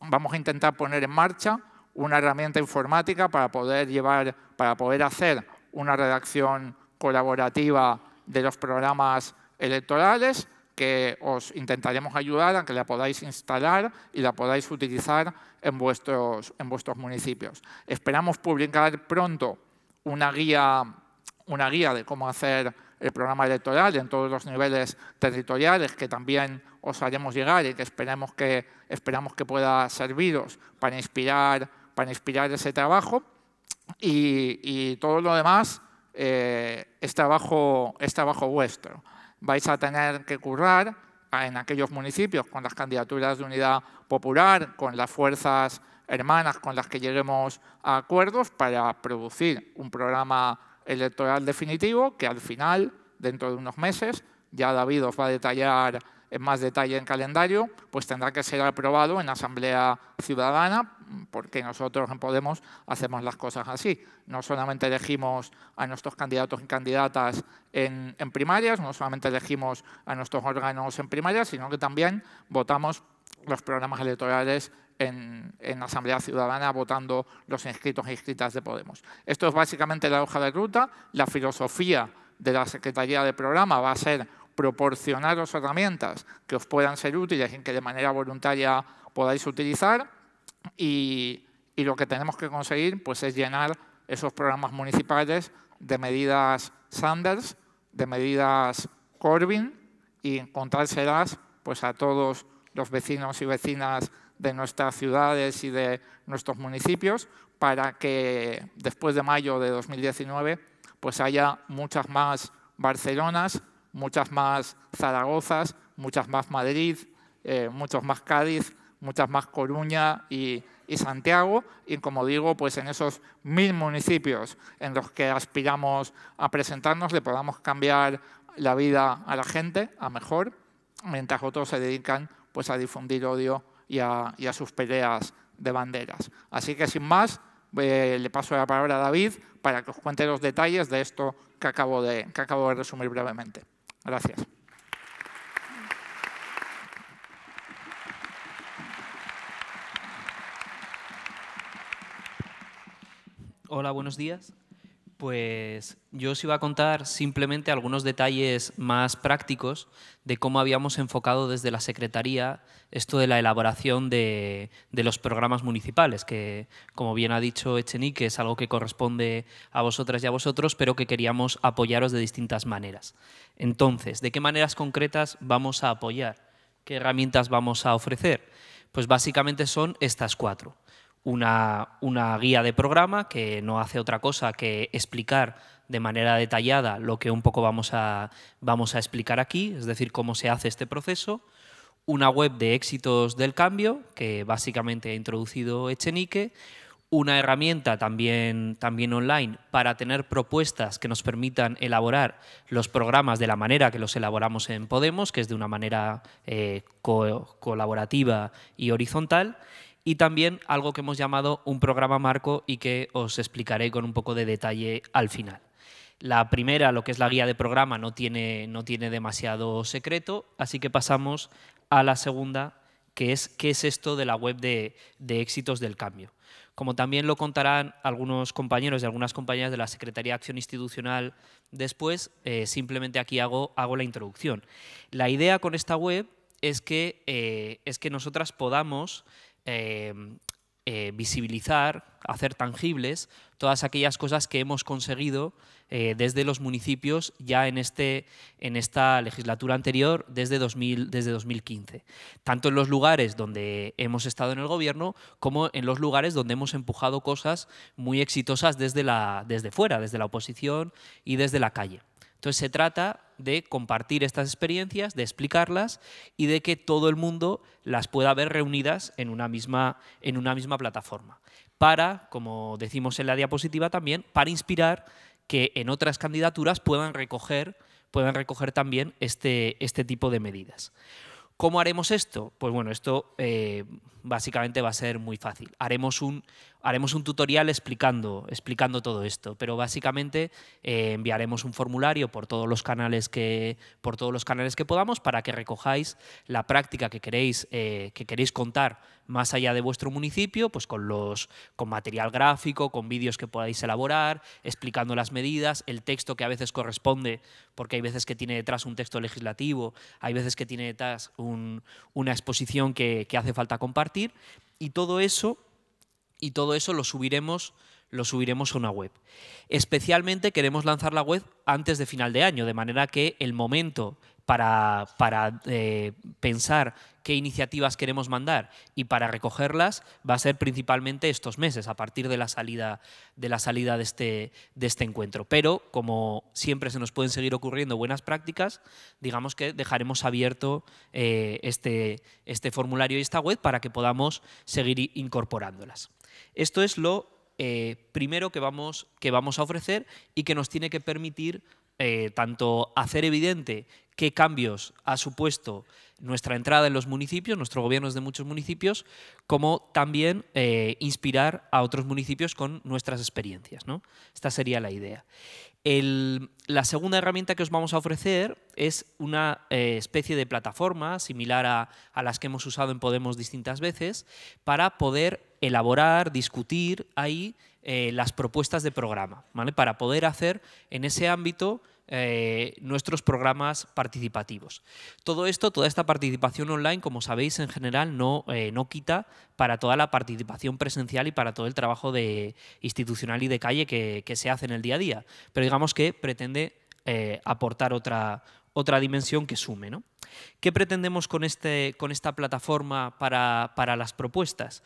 vamos a intentar poner en marcha una herramienta informática para poder llevar, para poder hacer una redacción colaborativa de los programas electorales que os intentaremos ayudar a que la podáis instalar y la podáis utilizar en vuestros, en vuestros municipios. Esperamos publicar pronto una guía, una guía de cómo hacer el programa electoral en todos los niveles territoriales que también os haremos llegar y que esperemos que, esperamos que pueda serviros para inspirar, para inspirar ese trabajo. Y, todo lo demás eh, es, trabajo, es trabajo vuestro vais a tener que currar en aquellos municipios con las candidaturas de unidad popular, con las fuerzas hermanas con las que lleguemos a acuerdos para producir un programa electoral definitivo que al final, dentro de unos meses, ya David os va a detallar en más detalle en calendario, pues tendrá que ser aprobado en Asamblea Ciudadana porque nosotros en Podemos hacemos las cosas así. No solamente elegimos a nuestros candidatos y candidatas en, primarias, no solamente elegimos a nuestros órganos en primarias, sino que también votamos los programas electorales en, la Asamblea Ciudadana votando los inscritos e inscritas de Podemos. Esto es básicamente la hoja de ruta. La filosofía de la Secretaría de Programa va a ser proporcionaros herramientas que os puedan ser útiles y que de manera voluntaria podáis utilizar y, lo que tenemos que conseguir pues, es llenar esos programas municipales de medidas Sanders, de medidas Corbin y encontrárselas pues, a todos los vecinos y vecinas de nuestras ciudades y de nuestros municipios para que después de mayo de 2019 pues haya muchas más Barcelonas, muchas más Zaragozas, muchas más Madrid, eh, muchos más Cádiz, muchas más Coruña y, Santiago, y como digo, pues en esos mil municipios en los que aspiramos a presentarnos le podamos cambiar la vida a la gente a mejor, mientras otros se dedican pues, a difundir odio y a, sus peleas de banderas. Así que sin más, eh, le paso la palabra a David para que os cuente los detalles de esto que acabo de, que acabo de resumir brevemente. Gracias. Hola, buenos días. Pues yo os iba a contar simplemente algunos detalles más prácticos de cómo habíamos enfocado desde la Secretaría esto de la elaboración de, los programas municipales, que como bien ha dicho Echenique es algo que corresponde a vosotras y a vosotros, pero que queríamos apoyaros de distintas maneras. Entonces, ¿de qué maneras concretas vamos a apoyar? ¿Qué herramientas vamos a ofrecer? Pues básicamente son estas cuatro una, guía de programa que no hace otra cosa que explicar de manera detallada lo que un poco vamos a, vamos a explicar aquí, es decir, cómo se hace este proceso, una web de éxitos del cambio, que básicamente ha introducido Echenique, una herramienta también, también online para tener propuestas que nos permitan elaborar los programas de la manera que los elaboramos en Podemos, que es de una manera eh, colaborativa y horizontal, y también algo que hemos llamado un programa marco y que os explicaré con un poco de detalle al final. La primera, lo que es la guía de programa, no tiene, no tiene demasiado secreto, así que pasamos a la segunda, que es qué es esto de la web de, éxitos del cambio. Como también lo contarán algunos compañeros y algunas compañeras de la Secretaría de Acción Institucional después, eh, simplemente aquí hago, hago la introducción. La idea con esta web es que, eh, es que nosotras podamos Em, eh, visibilizar, hacer tangibles todas aquellas cosas que hemos conseguido eh, desde los municipios ya en, este, en esta legislatura anterior, desde, 2000, desde 2015. Tanto en los lugares donde hemos estado en el gobierno como en los lugares donde hemos empujado cosas muy exitosas desde, la, desde fuera, desde la oposición y desde la calle. Entonces se trata de compartir estas experiencias, de explicarlas y de que todo el mundo las pueda ver reunidas en una misma, en una misma plataforma. Para, como decimos en la diapositiva también, para inspirar que en otras candidaturas puedan recoger, puedan recoger también este, este tipo de medidas. ¿Cómo haremos esto? Pues bueno, esto eh, básicamente va a ser muy fácil. Haremos un haremos un tutorial explicando, explicando todo esto, pero básicamente eh, enviaremos un formulario por todos, los canales que, por todos los canales que podamos para que recojáis la práctica que queréis, eh, que queréis contar más allá de vuestro municipio, pues con, los, con material gráfico, con vídeos que podáis elaborar, explicando las medidas, el texto que a veces corresponde, porque hay veces que tiene detrás un texto legislativo, hay veces que tiene detrás una exposición que, que hace falta compartir, y todo eso y todo eso lo subiremos, lo subiremos a una web. Especialmente queremos lanzar la web antes de final de año, de manera que el momento para, para eh, pensar qué iniciativas queremos mandar y para recogerlas va a ser principalmente estos meses, a partir de la salida de, la salida de, este, de este encuentro. Pero como siempre se nos pueden seguir ocurriendo buenas prácticas, digamos que dejaremos abierto eh, este, este formulario y esta web para que podamos seguir incorporándolas. Esto es lo eh, primero que vamos, que vamos a ofrecer y que nos tiene que permitir eh, tanto hacer evidente qué cambios ha supuesto nuestra entrada en los municipios, gobierno es de muchos municipios, como también eh, inspirar a otros municipios con nuestras experiencias. ¿no? Esta sería la idea. la segunda herramienta que os vamos a ofrecer es una especie de plataforma similar a, a, las que hemos usado en Podemos distintas veces para poder elaborar, discutir ahí eh, las propuestas de programa, ¿vale? para poder hacer en ese ámbito eh, nuestros programas participativos. Todo esto, toda esta participación online, como sabéis, en general no, eh, no quita para toda la participación presencial y para todo el trabajo de, institucional y de calle que, se hace en el día a día, pero digamos que pretende aportar otra, otra dimensión que sume. ¿Qué pretendemos con, este, con esta plataforma para, para las propuestas?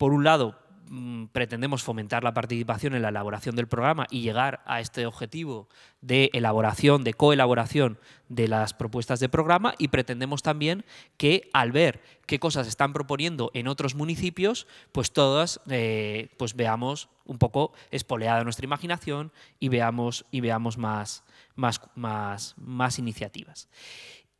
Por un lado, mm, pretendemos fomentar la participación en la elaboración del programa y llegar a este objetivo de elaboración, de coelaboración de las propuestas de programa y pretendemos también que al ver qué cosas están proponiendo en otros municipios, pues todas eh, pues veamos un poco espoleada nuestra imaginación y veamos, y veamos más, más, más, más iniciativas.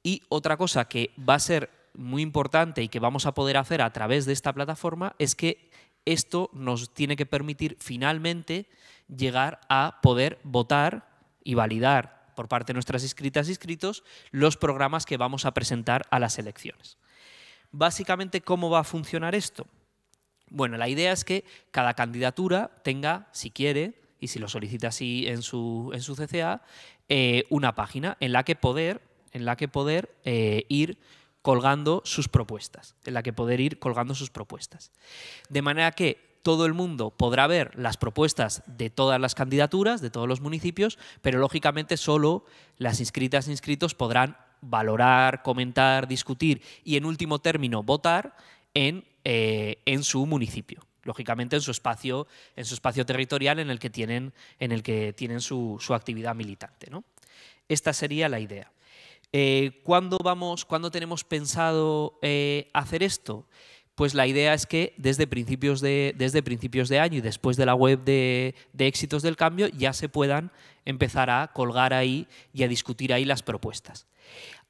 Y otra cosa que va a ser muy importante y que vamos a poder hacer a través de esta plataforma es que esto nos tiene que permitir finalmente llegar a poder votar y validar por parte de nuestras inscritas y inscritos los programas que vamos a presentar a las elecciones. Básicamente, ¿cómo va a funcionar esto? Bueno, la idea es que cada candidatura tenga, si quiere, y si lo solicita así en su, en su CCA, eh, una página en la que poder, en la que poder eh, ir colgando sus propuestas, en la que poder ir colgando sus propuestas. De manera que todo el mundo podrá ver las propuestas de todas las candidaturas, de todos los municipios, pero lógicamente solo las inscritas e inscritos podrán valorar, comentar, discutir y en último término votar eh, en, su municipio lógicamente en su espacio, en su espacio territorial en el que tienen, en el que tienen su, su actividad militante. Esta sería la idea. Eh, ¿cuándo, vamos, cuando tenemos pensado eh, hacer esto? Pues la idea es que desde principios de, desde principios de año y después de la web de, de éxitos del cambio ya se puedan empezar a colgar ahí y a discutir ahí las propuestas.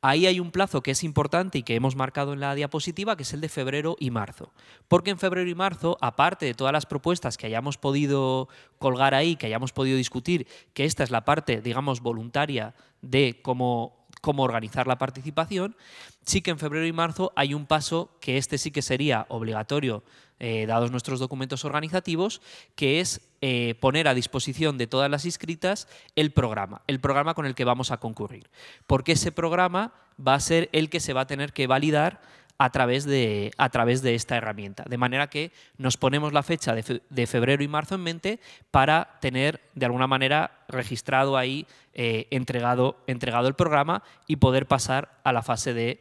Ahí hay un plazo que es importante y que hemos marcado en la diapositiva, que es el de febrero y marzo. Porque en febrero y marzo, aparte de todas las propuestas que hayamos podido colgar ahí, que hayamos podido discutir, que esta es la parte, digamos, voluntaria de cómo cómo organizar la participación, sí que en febrero y marzo hay un paso que este sí que sería obligatorio, eh, dados nuestros documentos organizativos, que es eh, poner a disposición de todas las inscritas el programa, el programa con el que vamos a concurrir. Porque ese programa va a ser el que se va a tener que validar a través, de, a través de esta herramienta. De manera que nos ponemos la fecha de, febrero y marzo en mente para tener, de alguna manera, registrado ahí, eh, entregado, entregado el programa y poder pasar a la fase de,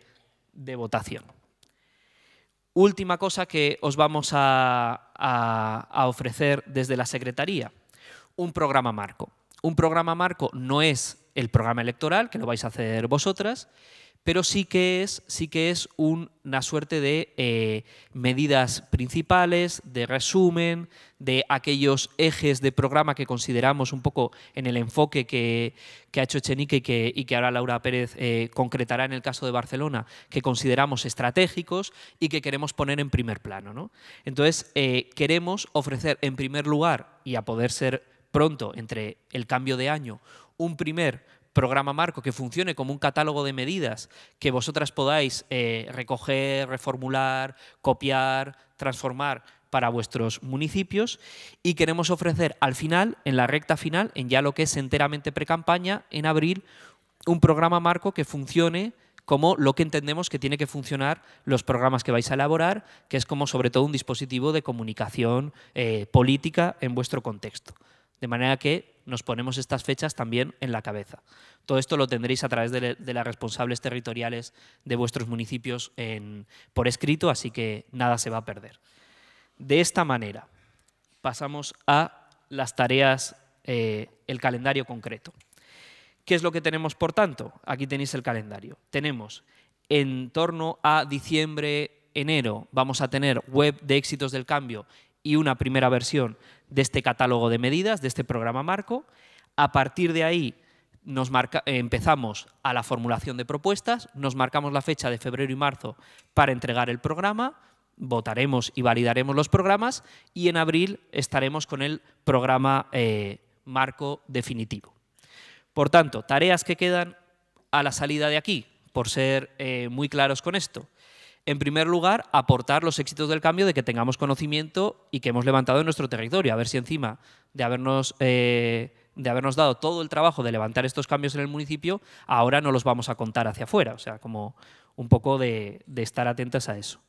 votación. Última cosa que os vamos a, a ofrecer desde la Secretaría, un programa marco. Un programa marco no es el programa electoral, que lo vais a hacer vosotras, pero sí que es, sí que es una suerte de eh, medidas principales, de resumen, de aquellos ejes de programa que consideramos un poco en el enfoque que, ha hecho Chenique y que, ahora Laura Pérez eh, concretará en el caso de Barcelona, que consideramos estratégicos y que queremos poner en primer plano. Entonces, eh, queremos ofrecer en primer lugar, y a poder ser pronto entre el cambio de año, un primer programa marco que funcione como un catálogo de medidas que vosotras podáis eh, recoger, reformular, copiar, transformar para vuestros municipios y queremos ofrecer al final, en la recta final, en ya lo que es enteramente precampaña, en abril, un programa marco que funcione como lo que entendemos que tiene que funcionar los programas que vais a elaborar, que es como sobre todo un dispositivo de comunicación eh, política en vuestro contexto. De manera que nos ponemos estas fechas también en la cabeza. Todo esto lo tendréis a través de, las responsables territoriales de vuestros municipios por escrito, así que nada se va a perder. De esta manera, pasamos a las tareas, eh, el calendario concreto. ¿Qué es lo que tenemos, por tanto? Aquí tenéis el calendario. Tenemos en torno a diciembre, enero, vamos a tener web de éxitos del cambio y una primera versión de este catálogo de medidas, de este programa marco. A partir de ahí eh, empezamos a la formulación de propuestas, nos marcamos la fecha de febrero y marzo para entregar el programa, votaremos y validaremos los programas y en abril estaremos con el programa eh, marco definitivo. Por tanto, tareas que quedan a la salida de aquí, por ser eh, muy claros con esto en primer lugar, aportar los éxitos del cambio de que tengamos conocimiento y que hemos levantado en nuestro territorio. A ver si encima de habernos, eh, de habernos dado todo el trabajo de levantar estos cambios en el municipio, ahora no los vamos a contar hacia afuera. O sea, como un poco de, de estar atentas a eso.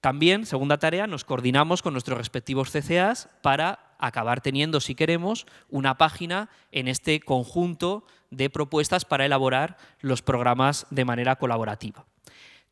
También, segunda tarea, nos coordinamos con nuestros respectivos CCAs para acabar teniendo, si queremos, una página en este conjunto de propuestas para elaborar los programas de manera colaborativa.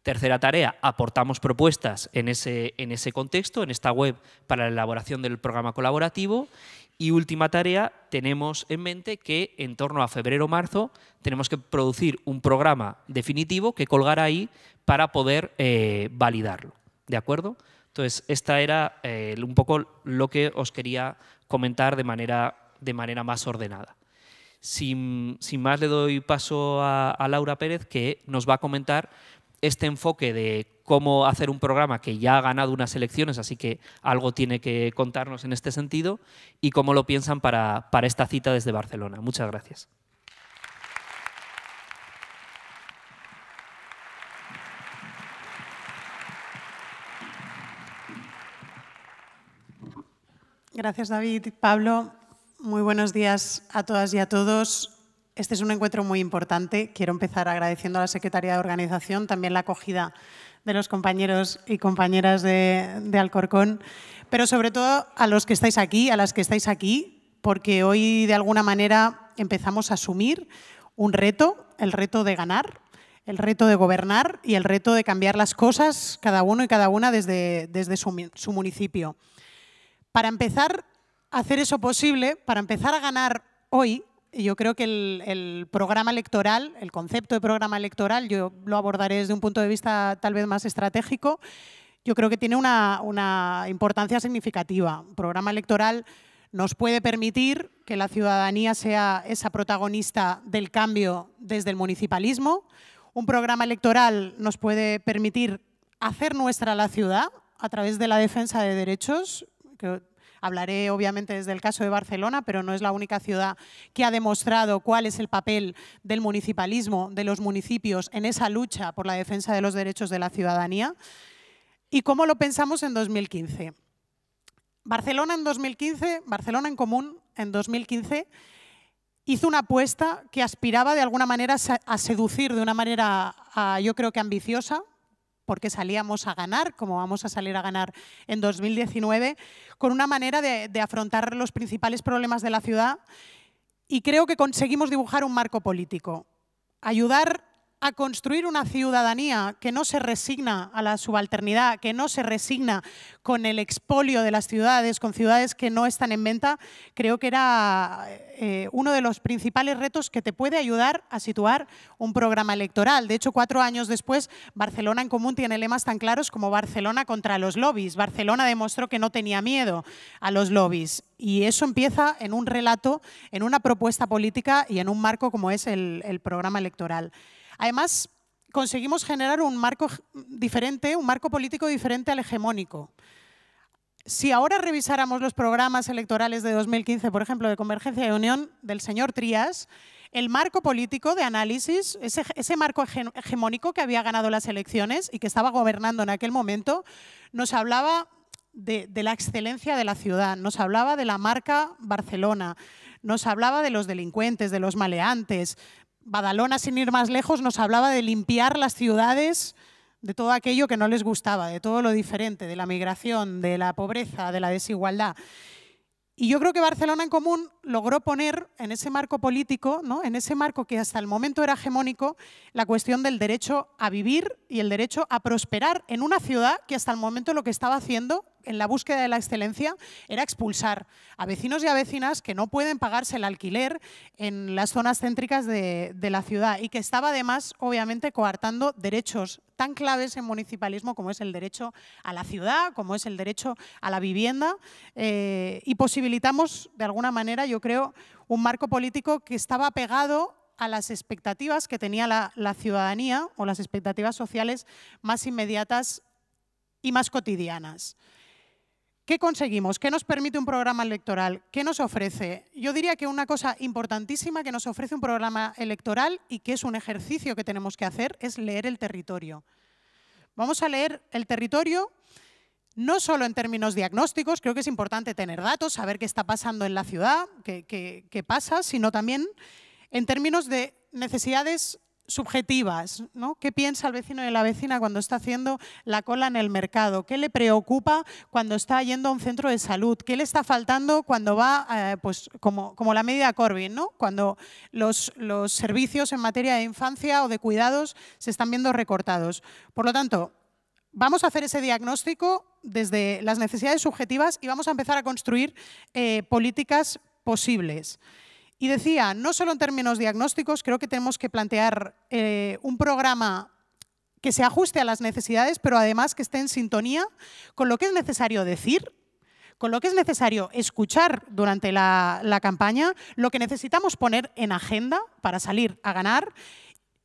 Tercera tarea, aportamos propuestas en ese, en ese contexto, en esta web, para la elaboración del programa colaborativo. Y última tarea, tenemos en mente que en torno a febrero-marzo tenemos que producir un programa definitivo que colgar ahí para poder eh, validarlo. ¿De acuerdo? Entonces, esta era eh, un poco lo que os quería comentar de manera, de manera más ordenada. Sin, más, le doy paso a Laura Pérez, que nos va a comentar este enfoque de cómo hacer un programa que ya ha ganado unas elecciones, así que algo tiene que contarnos en este sentido, y cómo lo piensan para, esta cita desde Barcelona. Muchas gracias. Gracias, David. Pablo, muy buenos días a todas y a todos. Este es un encuentro muy importante. Quiero empezar agradeciendo a la Secretaría de Organización, también la acogida de los compañeros y compañeras de, Alcorcón, pero sobre todo a los que estáis aquí, a las que estáis aquí, porque hoy de alguna manera empezamos a asumir un reto, el reto de ganar, el reto de gobernar y el reto de cambiar las cosas, cada uno y cada una desde, desde su, su, municipio. Para empezar a hacer eso posible, para empezar a ganar hoy, y yo creo que el, programa electoral, el concepto de programa electoral, yo lo abordaré desde un punto de vista tal vez más estratégico, yo creo que tiene una, importancia significativa. Un programa electoral nos puede permitir que la ciudadanía sea esa protagonista del cambio desde el municipalismo. Un programa electoral nos puede permitir hacer nuestra la ciudad a través de la defensa de derechos, que Hablaré obviamente desde el caso de Barcelona, pero no es la única ciudad que ha demostrado cuál es el papel del municipalismo, de los municipios en esa lucha por la defensa de los derechos de la ciudadanía. ¿Y cómo lo pensamos en 2015? Barcelona en 2015, Barcelona en Común en 2015 hizo una apuesta que aspiraba de alguna manera a seducir de una manera, yo creo que ambiciosa, porque salíamos a ganar, como vamos a salir a ganar en 2019, con una manera de, afrontar los principales problemas de la ciudad y creo que conseguimos dibujar un marco político. Ayudar a construir una ciudadanía que no se resigna a la subalternidad, que no se resigna con el expolio de las ciudades, con ciudades que no están en venta, creo que era eh, uno de los principales retos que te puede ayudar a situar un programa electoral. De hecho, cuatro años después, Barcelona en Común tiene lemas tan claros como Barcelona contra los lobbies. Barcelona demostró que no tenía miedo a los lobbies. Y eso empieza en un relato, en una propuesta política y en un marco como es el programa electoral. Además, conseguimos generar un marco diferente, un marco político diferente al hegemónico. Si ahora revisáramos los programas electorales de 2015, por ejemplo, de Convergencia y Unión del señor Trías, el marco político de análisis, ese, marco hegemónico que había ganado las elecciones y que estaba gobernando en aquel momento, nos hablaba de la excelencia de la ciudad, nos hablaba de la marca Barcelona, nos hablaba de los delincuentes, de los maleantes, Badalona, sin ir más lejos, nos hablaba de limpiar las ciudades de todo aquello que no les gustaba, de todo lo diferente, de la migración, de la pobreza, de la desigualdad. Y yo creo que Barcelona en Común logró poner en ese marco político, ¿no? en ese marco que hasta el momento era hegemónico, la cuestión del derecho a vivir y el derecho a prosperar en una ciudad que hasta el momento lo que estaba haciendo en la búsqueda de la excelencia era expulsar a vecinos y a vecinas que no pueden pagarse el alquiler en las zonas céntricas de, la ciudad y que estaba además, obviamente, coartando derechos tan claves en municipalismo como es el derecho a la ciudad, como es el derecho a la vivienda eh, y posibilitamos, de alguna manera, yo creo, un marco político que estaba pegado a las expectativas que tenía la, la, ciudadanía o las expectativas sociales más inmediatas y más cotidianas. ¿Qué conseguimos? ¿Qué nos permite un programa electoral? ¿Qué nos ofrece? Yo diría que una cosa importantísima que nos ofrece un programa electoral y que es un ejercicio que tenemos que hacer es leer el territorio. Vamos a leer el territorio no solo en términos diagnósticos, creo que es importante tener datos, saber qué está pasando en la ciudad, qué, pasa, sino también en términos de necesidades subjetivas, ¿no? ¿Qué piensa el vecino de la vecina cuando está haciendo la cola en el mercado? ¿Qué le preocupa cuando está yendo a un centro de salud? ¿Qué le está faltando cuando va, eh, pues como, la media Corbyn, ¿no? Cuando los, servicios en materia de infancia o de cuidados se están viendo recortados. Por lo tanto, vamos a hacer ese diagnóstico desde las necesidades subjetivas y vamos a empezar a construir eh, políticas posibles. Y decía, no solo en términos diagnósticos, creo que tenemos que plantear eh, un programa que se ajuste a las necesidades, pero además que esté en sintonía con lo que es necesario decir, con lo que es necesario escuchar durante la campaña, lo que necesitamos poner en agenda para salir a ganar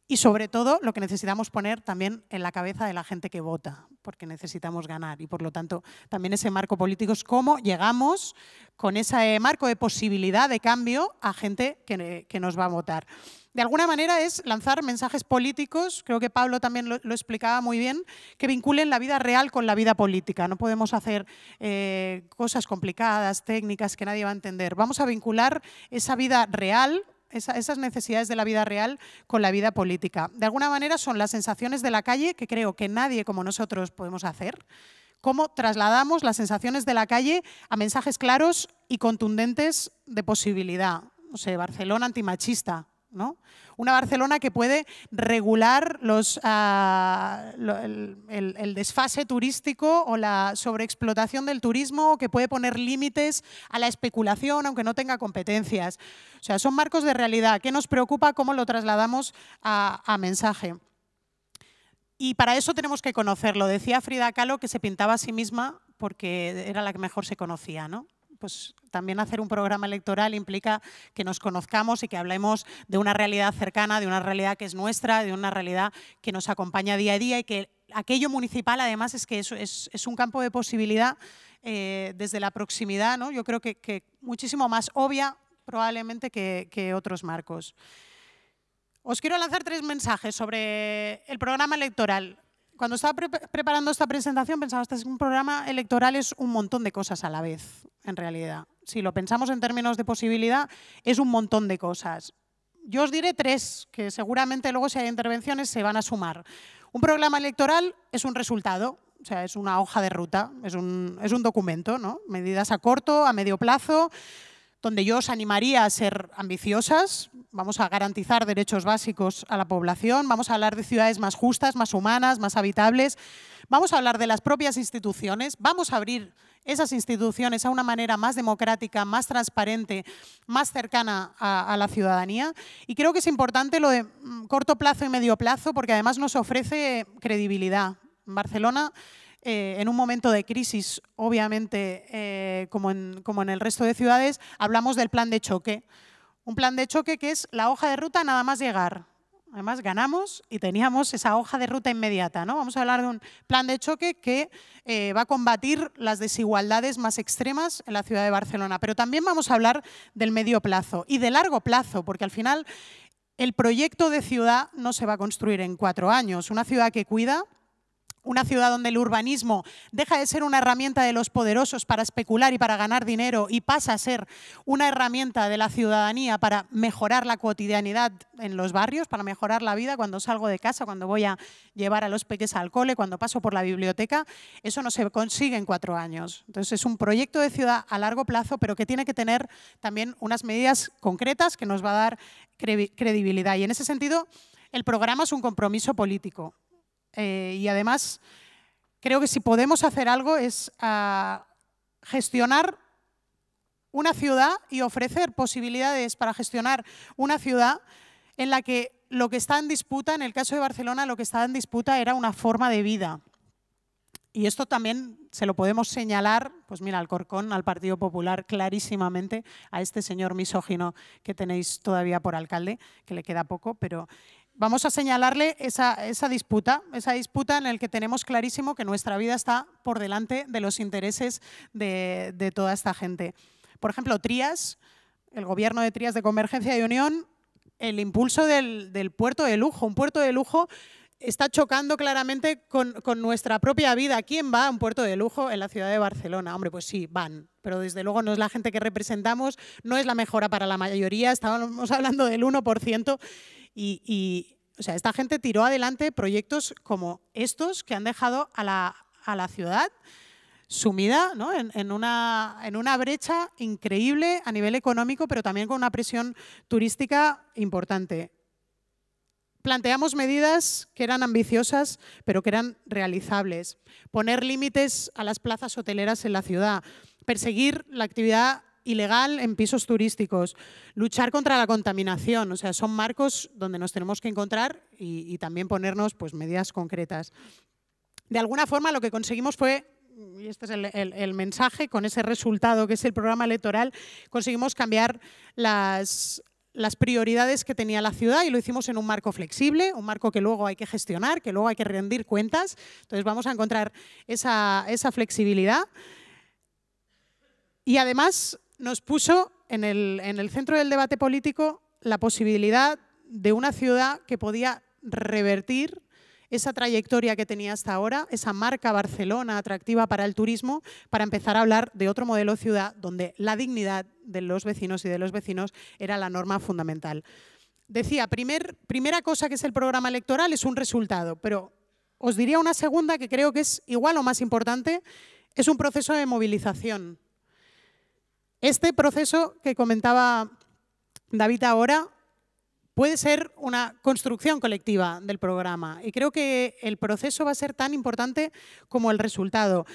y sobre todo lo que necesitamos poner también en la cabeza de la gente que vota porque necesitamos ganar. Y por lo tanto, también ese marco político es cómo llegamos con ese marco de posibilidad de cambio a gente que, nos va a votar. De alguna manera es lanzar mensajes políticos, creo que Pablo también lo, explicaba muy bien, que vinculen la vida real con la vida política. No podemos hacer eh, cosas complicadas, técnicas que nadie va a entender. Vamos a vincular esa vida real esas necesidades de la vida real con la vida política. De alguna manera son las sensaciones de la calle que creo que nadie como nosotros podemos hacer cómo trasladamos las sensaciones de la calle a mensajes claros y contundentes de posibilidad. No sé, Barcelona antimachista, una Barcelona que puede regular ah, el, desfase turístico o la sobreexplotación del turismo, que puede poner límites a la especulación, aunque no tenga competencias. O sea, son marcos de realidad. ¿Qué nos preocupa? ¿Cómo lo trasladamos a, a mensaje? Y para eso tenemos que conocerlo. Decía Frida Kahlo que se pintaba a sí misma porque era la que mejor se conocía, ¿no? pues también hacer un programa electoral implica que nos conozcamos y que hablemos de una realidad cercana, de una realidad que es nuestra, de una realidad que nos acompaña día a día y que aquello municipal además es que eso es, un campo de posibilidad eh, desde la proximidad, ¿no? yo creo que, muchísimo más obvia probablemente que otros marcos. Os quiero lanzar tres mensajes sobre el programa electoral. Cuando estaba preparando esta presentación pensaba, este es un programa electoral, es un montón de cosas a la vez, en realidad. Si lo pensamos en términos de posibilidad, es un montón de cosas. Yo os diré tres, que seguramente luego si hay intervenciones se van a sumar. Un programa electoral es un resultado, o sea, es una hoja de ruta, es un, es un documento, ¿no? Medidas a corto, a medio plazo, donde yo os animaría a ser ambiciosas. Vamos a garantizar derechos básicos a la población, vamos a hablar de ciudades más justas, más humanas, más habitables, vamos a hablar de las propias instituciones, vamos a abrir esas instituciones a una manera más democrática, más transparente, más cercana a, la ciudadanía. Y creo que es importante lo de mm, corto plazo y medio plazo porque además nos ofrece credibilidad. Barcelona eh, en un momento de crisis, obviamente, eh, como, en, el resto de ciudades, hablamos del plan de choque. Un plan de choque que es la hoja de ruta nada más llegar. Además, ganamos y teníamos esa hoja de ruta inmediata. ¿no? Vamos a hablar de un plan de choque que eh, va a combatir las desigualdades más extremas en la ciudad de Barcelona. Pero también vamos a hablar del medio plazo y de largo plazo, porque al final el proyecto de ciudad no se va a construir en cuatro años. Una ciudad que cuida una ciudad donde el urbanismo deja de ser una herramienta de los poderosos para especular y para ganar dinero y pasa a ser una herramienta de la ciudadanía para mejorar la cotidianidad en los barrios, para mejorar la vida cuando salgo de casa, cuando voy a llevar a los peques al cole, cuando paso por la biblioteca, eso no se consigue en cuatro años. Entonces es un proyecto de ciudad a largo plazo, pero que tiene que tener también unas medidas concretas que nos va a dar credibilidad. Y en ese sentido, el programa es un compromiso político eh, y además, creo que si podemos hacer algo es ah, gestionar una ciudad y ofrecer posibilidades para gestionar una ciudad en la que lo que está en disputa, en el caso de Barcelona, lo que estaba en disputa era una forma de vida. Y esto también se lo podemos señalar, pues mira, al Corcón, al Partido Popular, clarísimamente, a este señor misógino que tenéis todavía por alcalde, que le queda poco, pero vamos a señalarle esa, disputa, esa disputa en la que tenemos clarísimo que nuestra vida está por delante de los intereses de, toda esta gente. Por ejemplo, Trias, el gobierno de Trias de Convergencia y Unión, el impulso del, puerto de lujo, un puerto de lujo está chocando claramente con, con, nuestra propia vida. ¿Quién va a un puerto de lujo en la ciudad de Barcelona? Hombre, pues sí, van. Pero desde luego no es la gente que representamos, no es la mejora para la mayoría, estábamos hablando del 1%. Y, o sea, esta gente tiró adelante proyectos como estos que han dejado a la, ciudad sumida en, una, en, una, brecha increíble a nivel económico, pero también con una presión turística importante. Planteamos medidas que eran ambiciosas, pero que eran realizables. Poner límites a las plazas hoteleras en la ciudad, perseguir la actividad ilegal en pisos turísticos, luchar contra la contaminación, o sea, son marcos donde nos tenemos que encontrar y, también ponernos pues, medidas concretas. De alguna forma lo que conseguimos fue y este es el, mensaje, con ese resultado que es el programa electoral, conseguimos cambiar las, prioridades que tenía la ciudad y lo hicimos en un marco flexible, un marco que luego hay que gestionar, que luego hay que rendir cuentas. Entonces vamos a encontrar esa, esa flexibilidad. Y además nos puso en el, centro del debate político la posibilidad de una ciudad que podía revertir esa trayectoria que tenía hasta ahora, esa marca Barcelona atractiva para el turismo, para empezar a hablar de otro modelo ciudad donde la dignidad de los vecinos y de los vecinos era la norma fundamental. Decía, primer, primera cosa que es el programa electoral es un resultado, pero os diría una segunda que creo que es igual o más importante, es un proceso de movilización. Este proceso que comentaba David ahora puede ser una construcción colectiva del programa y creo que el proceso va a ser tan importante como el resultado.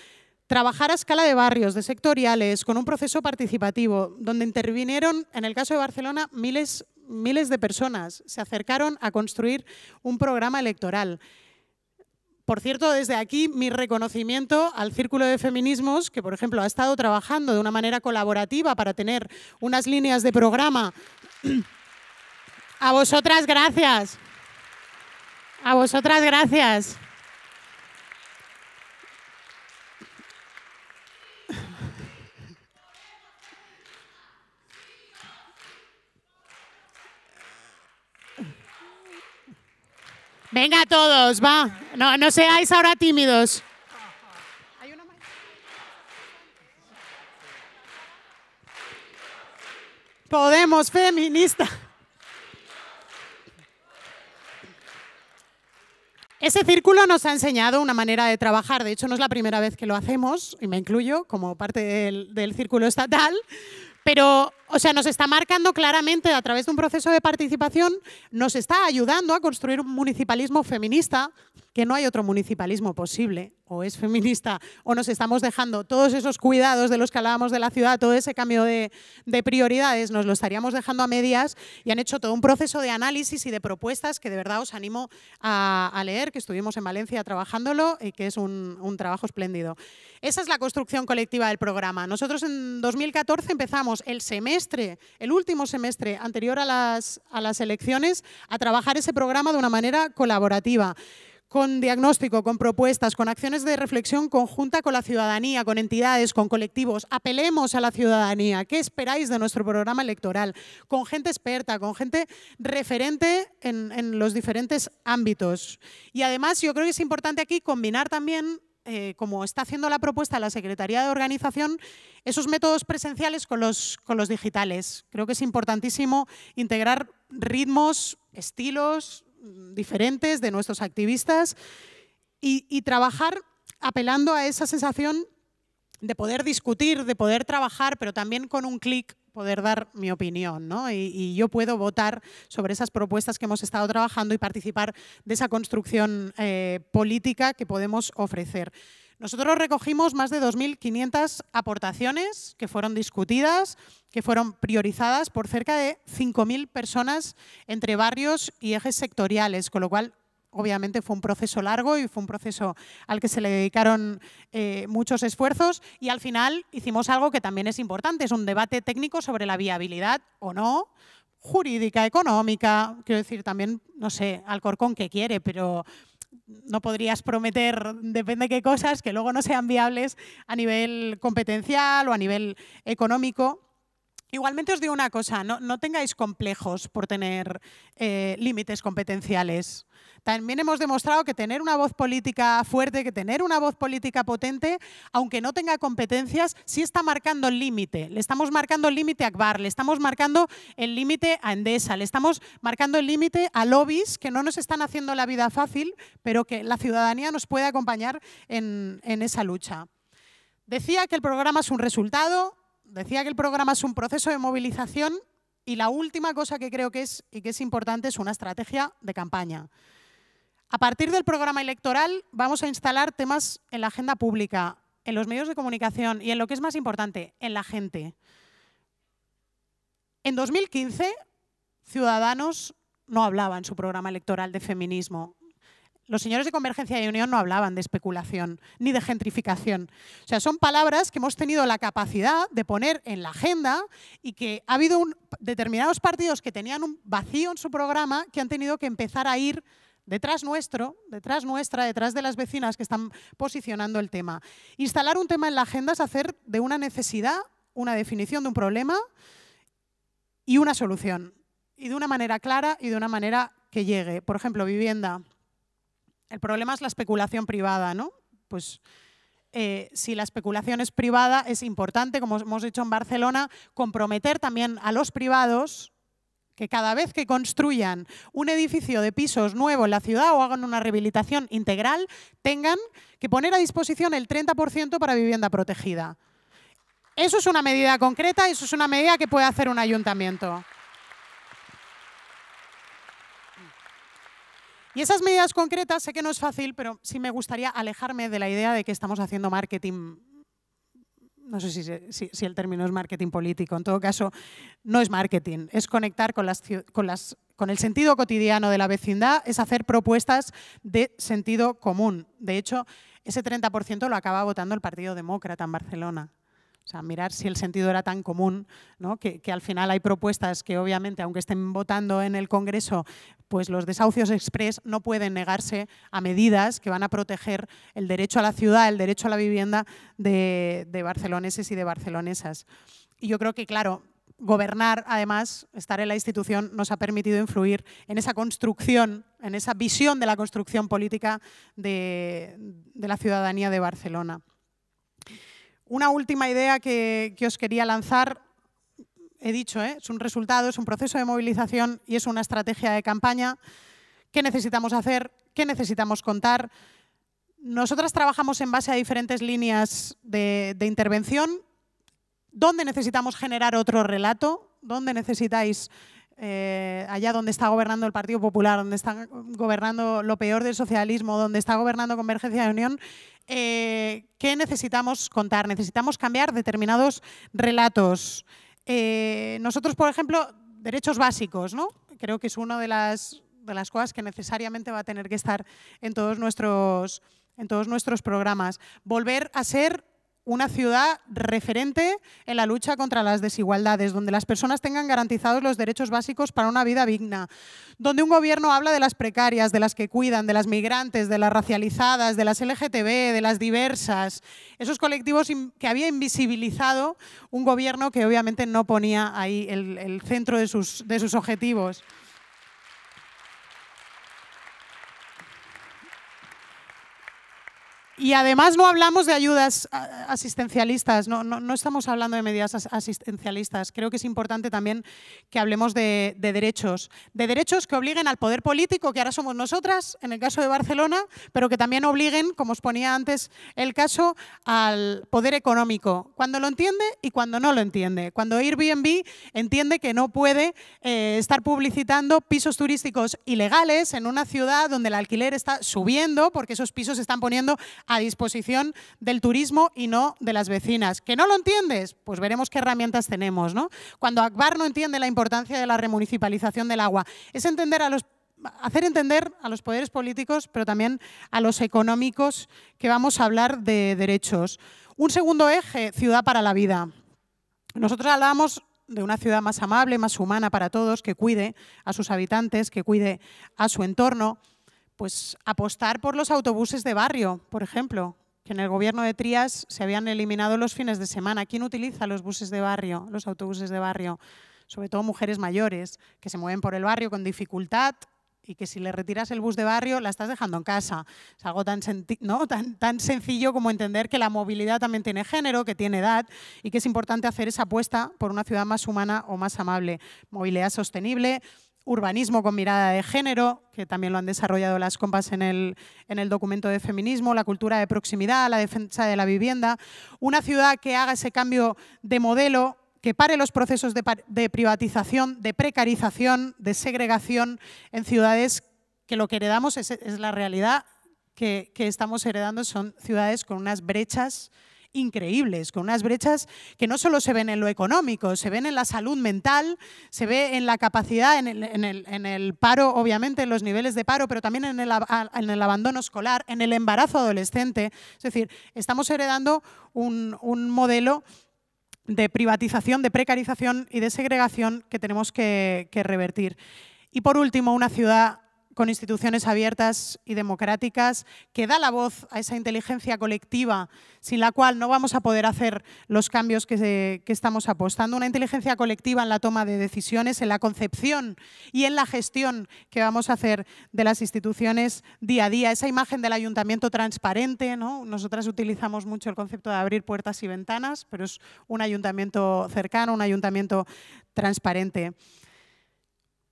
Trabajar a escala de barrios, de sectoriales, con un proceso participativo, donde intervinieron, en el caso de Barcelona, miles, miles de personas. Se acercaron a construir un programa electoral. Por cierto, desde aquí mi reconocimiento al Círculo de Feminismos, que por ejemplo ha estado trabajando de una manera colaborativa para tener unas líneas de programa. A vosotras gracias. A vosotras gracias. Venga todos, va. No, seáis ahora tímidos. Podemos, feminista. Ese círculo nos ha enseñado una manera de trabajar, de hecho no es la primera vez que lo hacemos, y me incluyo como parte del, del círculo estatal, pero o sea, nos está marcando claramente a través de un proceso de participación, nos está ayudando a construir un municipalismo feminista, que no hay otro municipalismo posible, o es feminista, o nos estamos dejando todos esos cuidados de los que hablábamos de la ciudad, todo ese cambio de, prioridades, nos lo estaríamos dejando a medias y han hecho todo un proceso de análisis y de propuestas que de verdad os animo a, leer, que estuvimos en Valencia trabajándolo y que es un, trabajo espléndido. Esa es la construcción colectiva del programa. Nosotros en 2014 empezamos el semestre, el último semestre anterior a a las elecciones, a trabajar ese programa de una manera colaborativa con diagnóstico, con propuestas, con acciones de reflexión conjunta con la ciudadanía, con entidades, con colectivos. Apelemos a la ciudadanía. ¿Qué esperáis de nuestro programa electoral? Con gente experta, con gente referente en, los diferentes ámbitos. Y además yo creo que es importante aquí combinar también eh, como está haciendo la propuesta la Secretaría de Organización, esos métodos presenciales con los, con los digitales. Creo que es importantísimo integrar ritmos, estilos, diferentes de nuestros activistas y, trabajar apelando a esa sensación de poder discutir, de poder trabajar, pero también con un clic poder dar mi opinión, ¿no? Y, yo puedo votar sobre esas propuestas que hemos estado trabajando y participar de esa construcción eh, política que podemos ofrecer. Nosotros recogimos más de 2.500 aportaciones que fueron discutidas, que fueron priorizadas por cerca de 5.000 personas entre barrios y ejes sectoriales, con lo cual obviamente fue un proceso largo y fue un proceso al que se le dedicaron eh, muchos esfuerzos y al final hicimos algo que también es importante, es un debate técnico sobre la viabilidad o no, jurídica, económica, quiero decir también, no sé, corcón que quiere, pero no podrías prometer, depende de qué cosas, que luego no sean viables a nivel competencial o a nivel económico. Igualmente os digo una cosa, no, tengáis complejos por tener eh, límites competenciales. También hemos demostrado que tener una voz política fuerte, que tener una voz política potente, aunque no tenga competencias, sí está marcando el límite. Le estamos marcando el límite a Akbar, le estamos marcando el límite a Endesa, le estamos marcando el límite a lobbies que no nos están haciendo la vida fácil, pero que la ciudadanía nos puede acompañar en esa lucha. Decía que el programa es un resultado, decía que el programa es un proceso de movilización y la última cosa que creo que es, y que es importante es una estrategia de campaña. A partir del programa electoral vamos a instalar temas en la agenda pública, en los medios de comunicación y en lo que es más importante, en la gente. En 2015, Ciudadanos no hablaba en su programa electoral de feminismo los señores de Convergencia y Unión no hablaban de especulación ni de gentrificación. O sea, son palabras que hemos tenido la capacidad de poner en la agenda y que ha habido determinados partidos que tenían un vacío en su programa que han tenido que empezar a ir detrás nuestro, detrás nuestra, detrás de las vecinas que están posicionando el tema. Instalar un tema en la agenda es hacer de una necesidad una definición de un problema y una solución. Y de una manera clara y de una manera que llegue. Por ejemplo, vivienda el problema es la especulación privada, ¿no? Pues eh, si la especulación es privada, es importante, como hemos dicho en Barcelona, comprometer también a los privados que cada vez que construyan un edificio de pisos nuevo en la ciudad o hagan una rehabilitación integral, tengan que poner a disposición el 30% para vivienda protegida. Eso es una medida concreta, eso es una medida que puede hacer un ayuntamiento. Y esas medidas concretas, sé que no es fácil, pero sí me gustaría alejarme de la idea de que estamos haciendo marketing no sé si, si, el término es marketing político, en todo caso, no es marketing, es conectar con, las, con, las, con el sentido cotidiano de la vecindad, es hacer propuestas de sentido común. De hecho, ese 30% lo acaba votando el Partido Demócrata en Barcelona. O sea, mirar si el sentido era tan común, que, al final hay propuestas que obviamente, aunque estén votando en el Congreso, pues los desahucios express no pueden negarse a medidas que van a proteger el derecho a la ciudad, el derecho a la vivienda de, barceloneses y de barcelonesas. Y yo creo que, claro, gobernar, además, estar en la institución nos ha permitido influir en esa construcción, en esa visión de la construcción política de la ciudadanía de Barcelona. Una última idea que, os quería lanzar, he dicho, ¿eh? es un resultado, es un proceso de movilización y es una estrategia de campaña. ¿Qué necesitamos hacer? ¿Qué necesitamos contar? Nosotras trabajamos en base a diferentes líneas de intervención. ¿Dónde necesitamos generar otro relato? ¿Dónde necesitáis eh, allá donde está gobernando el Partido Popular, donde está gobernando lo peor del socialismo, donde está gobernando Convergencia de Unión, eh, ¿qué necesitamos contar? Necesitamos cambiar determinados relatos. Eh, nosotros, por ejemplo, derechos básicos, ¿no? creo que es una de las, de las cosas que necesariamente va a tener que estar en todos nuestros, en todos nuestros programas. Volver a ser una ciudad referente en la lucha contra las desigualdades, donde las personas tengan garantizados los derechos básicos para una vida digna, donde un gobierno habla de las precarias, de las que cuidan, de las migrantes, de las racializadas, de las LGTB, de las diversas, esos colectivos que había invisibilizado un gobierno que obviamente no ponía ahí el, centro de sus, de sus objetivos. Y además no hablamos de ayudas asistencialistas, no, no, estamos hablando de medidas asistencialistas. Creo que es importante también que hablemos de, derechos, de derechos que obliguen al poder político, que ahora somos nosotras, en el caso de Barcelona, pero que también obliguen, como os ponía antes el caso, al poder económico, cuando lo entiende y cuando no lo entiende. Cuando Airbnb entiende que no puede eh, estar publicitando pisos turísticos ilegales en una ciudad donde el alquiler está subiendo, porque esos pisos se están poniendo a disposición del turismo y no de las vecinas. ¿Que no lo entiendes? Pues veremos qué herramientas tenemos. ¿no? Cuando Akbar no entiende la importancia de la remunicipalización del agua, es entender a los hacer entender a los poderes políticos, pero también a los económicos, que vamos a hablar de derechos. Un segundo eje, ciudad para la vida. Nosotros hablamos de una ciudad más amable, más humana para todos, que cuide a sus habitantes, que cuide a su entorno pues apostar por los autobuses de barrio, por ejemplo, que en el gobierno de Trías se habían eliminado los fines de semana. ¿Quién utiliza los buses de barrio, los autobuses de barrio? Sobre todo mujeres mayores que se mueven por el barrio con dificultad y que si le retiras el bus de barrio la estás dejando en casa. Es algo tan, tan, tan sencillo como entender que la movilidad también tiene género, que tiene edad y que es importante hacer esa apuesta por una ciudad más humana o más amable. Movilidad sostenible, urbanismo con mirada de género, que también lo han desarrollado las compas en el, documento de feminismo, la cultura de proximidad, la defensa de la vivienda, una ciudad que haga ese cambio de modelo que pare los procesos de, privatización, de precarización, de segregación en ciudades que lo que heredamos es, la realidad que, que, estamos heredando son ciudades con unas brechas increíbles, con unas brechas que no solo se ven en lo económico, se ven en la salud mental, se ve en la capacidad, en el, paro, obviamente, en los niveles de paro, pero también en el, abandono escolar, en el embarazo adolescente. Es decir, estamos heredando un, modelo de privatización, de precarización y de segregación que tenemos que revertir. Y por último, una ciudad con instituciones abiertas y democráticas, que da la voz a esa inteligencia colectiva sin la cual no vamos a poder hacer los cambios que, estamos apostando. Una inteligencia colectiva en la toma de decisiones, en la concepción y en la gestión que vamos a hacer de las instituciones día a día. Esa imagen del ayuntamiento transparente, ¿no? nosotras utilizamos mucho el concepto de abrir puertas y ventanas, pero es un ayuntamiento cercano, un ayuntamiento transparente.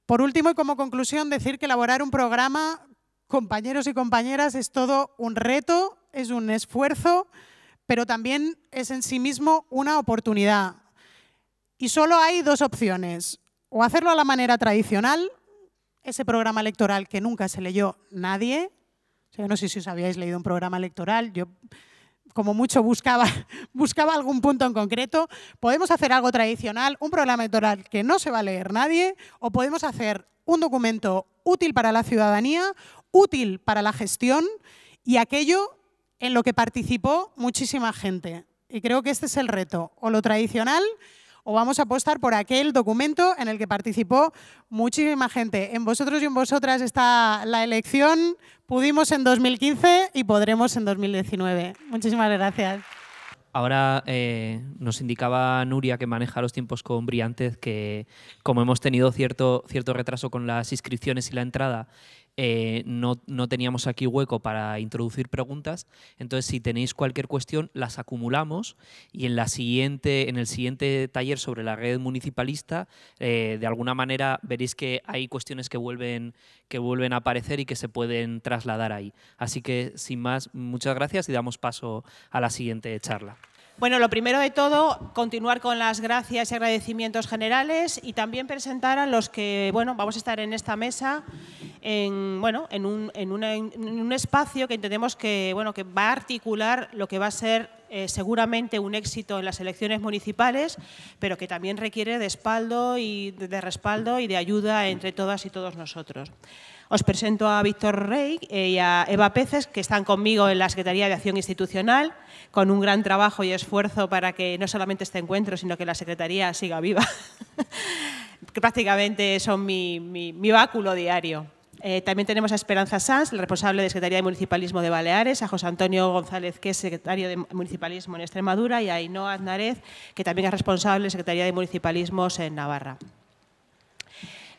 Por último y como conclusión, decir que elaborar un programa, compañeros y compañeras, es todo un reto, es un esfuerzo, pero también es en sí mismo una oportunidad. Y solo hay dos opciones, o hacerlo a la manera tradicional, ese programa electoral que nunca se leyó nadie, yo no sé si os habíais leído un programa electoral, como mucho buscaba, buscaba algún punto en concreto. Podemos hacer algo tradicional, un programa electoral que no se va a leer nadie, o podemos hacer un documento útil para la ciudadanía, útil para la gestión y aquello en lo que participó muchísima gente. Y creo que este es el reto, o lo tradicional o vamos a apostar por aquel documento en el que participó muchísima gente. En vosotros y en vosotras está la elección. Pudimos en 2015 y podremos en 2019. Muchísimas gracias. Ahora eh, nos indicaba Nuria, que maneja los tiempos con brillantez, que como hemos tenido cierto, cierto retraso con las inscripciones y la entrada, eh, no, no, teníamos aquí hueco para introducir preguntas. Entonces, si tenéis cualquier cuestión, las acumulamos y en, la siguiente, en el siguiente taller sobre la red municipalista, eh, de alguna manera veréis que hay cuestiones que vuelven, que vuelven a aparecer y que se pueden trasladar ahí. Así que, sin más, muchas gracias y damos paso a la siguiente charla. Bueno, lo primero de todo, continuar con las gracias y agradecimientos generales y también presentar a los que, bueno, vamos a estar en esta mesa, en, bueno, en un, espacio que entendemos que, bueno, que va a articular lo que va a ser eh, seguramente un éxito en las elecciones municipales, pero que también requiere de, y, de respaldo y de ayuda entre todas y todos nosotros. Os presento a Víctor Rey eh, y a Eva Peces, que están conmigo en la Secretaría de Acción Institucional, con un gran trabajo y esfuerzo para que no solamente este encuentro, sino que la Secretaría siga viva, que prácticamente son mi, báculo diario. Eh, también tenemos a Esperanza Sanz, la responsable de Secretaría de Municipalismo de Baleares, a José Antonio González, que es secretario de Municipalismo en Extremadura, y a Ainhoa Aznarez, que también es responsable de Secretaría de Municipalismos en Navarra.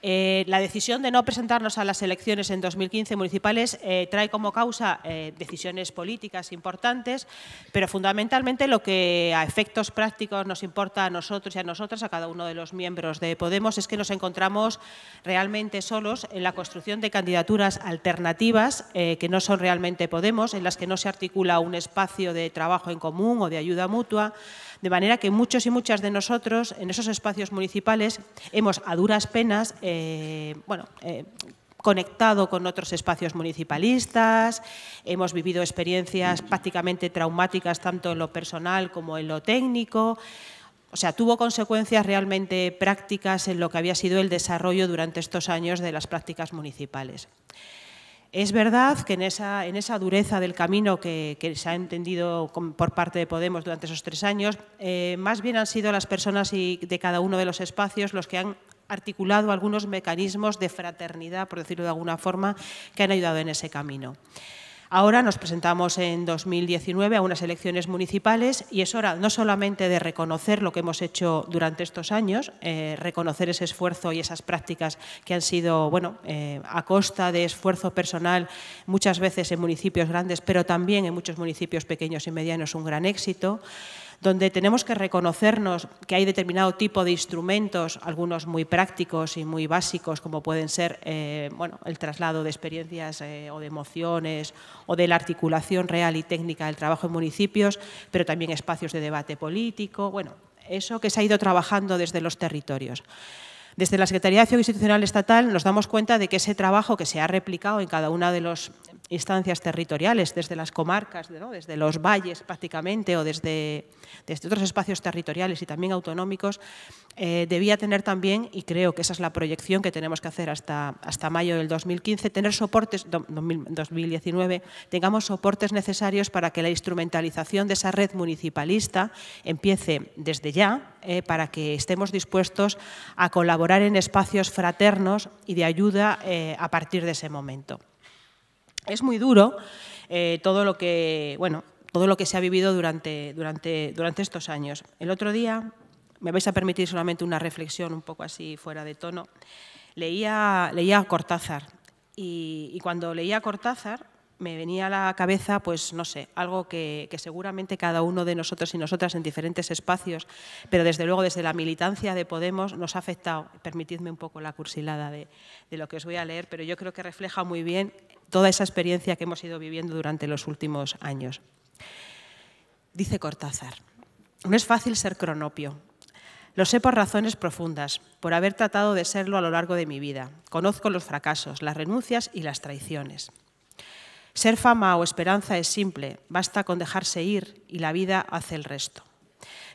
Eh, la decisión de no presentarnos a las elecciones en 2015 municipales eh, trae como causa eh, decisiones políticas importantes, pero fundamentalmente lo que a efectos prácticos nos importa a nosotros y a nosotras, a cada uno de los miembros de Podemos, es que nos encontramos realmente solos en la construcción de candidaturas alternativas que no son realmente Podemos, en las que no se articula un espacio de trabajo en común o de ayuda mutua de manera que muchos y muchas de nosotros en esos espacios municipales hemos a duras penas, eh, bueno, eh, conectado con otros espacios municipalistas, hemos vivido experiencias prácticamente traumáticas tanto en lo personal como en lo técnico. O sea, tuvo consecuencias realmente prácticas en lo que había sido el desarrollo durante estos años de las prácticas municipales. Es verdad que en esa, dureza del camino que, se ha entendido por parte de Podemos durante esos tres años, eh, más bien han sido las personas y de cada uno de los espacios los que han articulado algunos mecanismos de fraternidad, por decirlo de alguna forma, que han ayudado en ese camino. Ahora nos presentamos en 2019 a unas elecciones municipales y es hora no solamente de reconocer lo que hemos hecho durante estos años, eh, reconocer ese esfuerzo y esas prácticas que han sido, bueno, eh, a costa de esfuerzo personal, muchas veces en municipios grandes, pero también en muchos municipios pequeños y medianos, un gran éxito donde tenemos que reconocernos que hay determinado tipo de instrumentos, algunos muy prácticos y muy básicos, como pueden ser eh, bueno, el traslado de experiencias eh, o de emociones o de la articulación real y técnica del trabajo en municipios, pero también espacios de debate político, bueno, eso que se ha ido trabajando desde los territorios. Desde la Secretaría de Acción Institucional Estatal nos damos cuenta de que ese trabajo que se ha replicado en cada uno de los instancias territoriales, desde las comarcas, desde los valles prácticamente o desde, otros espacios territoriales y también autonómicos, eh, debía tener también, y creo que esa es la proyección que tenemos que hacer hasta, hasta mayo del 2015, tener soportes, 2019, tengamos soportes necesarios para que la instrumentalización de esa red municipalista empiece desde ya, eh, para que estemos dispuestos a colaborar en espacios fraternos y de ayuda eh, a partir de ese momento. Es muy duro eh, todo lo que, bueno, todo lo que se ha vivido durante, durante, durante estos años. El otro día, me vais a permitir solamente una reflexión un poco así fuera de tono, leía, leía a Cortázar y, y, cuando leía a Cortázar me venía a la cabeza, pues no sé, algo que, seguramente cada uno de nosotros y nosotras en diferentes espacios, pero desde luego desde la militancia de Podemos nos ha afectado. Permitidme un poco la cursilada de, de lo que os voy a leer, pero yo creo que refleja muy bien toda esa experiencia que hemos ido viviendo durante los últimos años. Dice Cortázar, no es fácil ser cronopio, lo sé por razones profundas, por haber tratado de serlo a lo largo de mi vida. Conozco los fracasos, las renuncias y las traiciones. Ser fama o esperanza es simple, basta con dejarse ir y la vida hace el resto.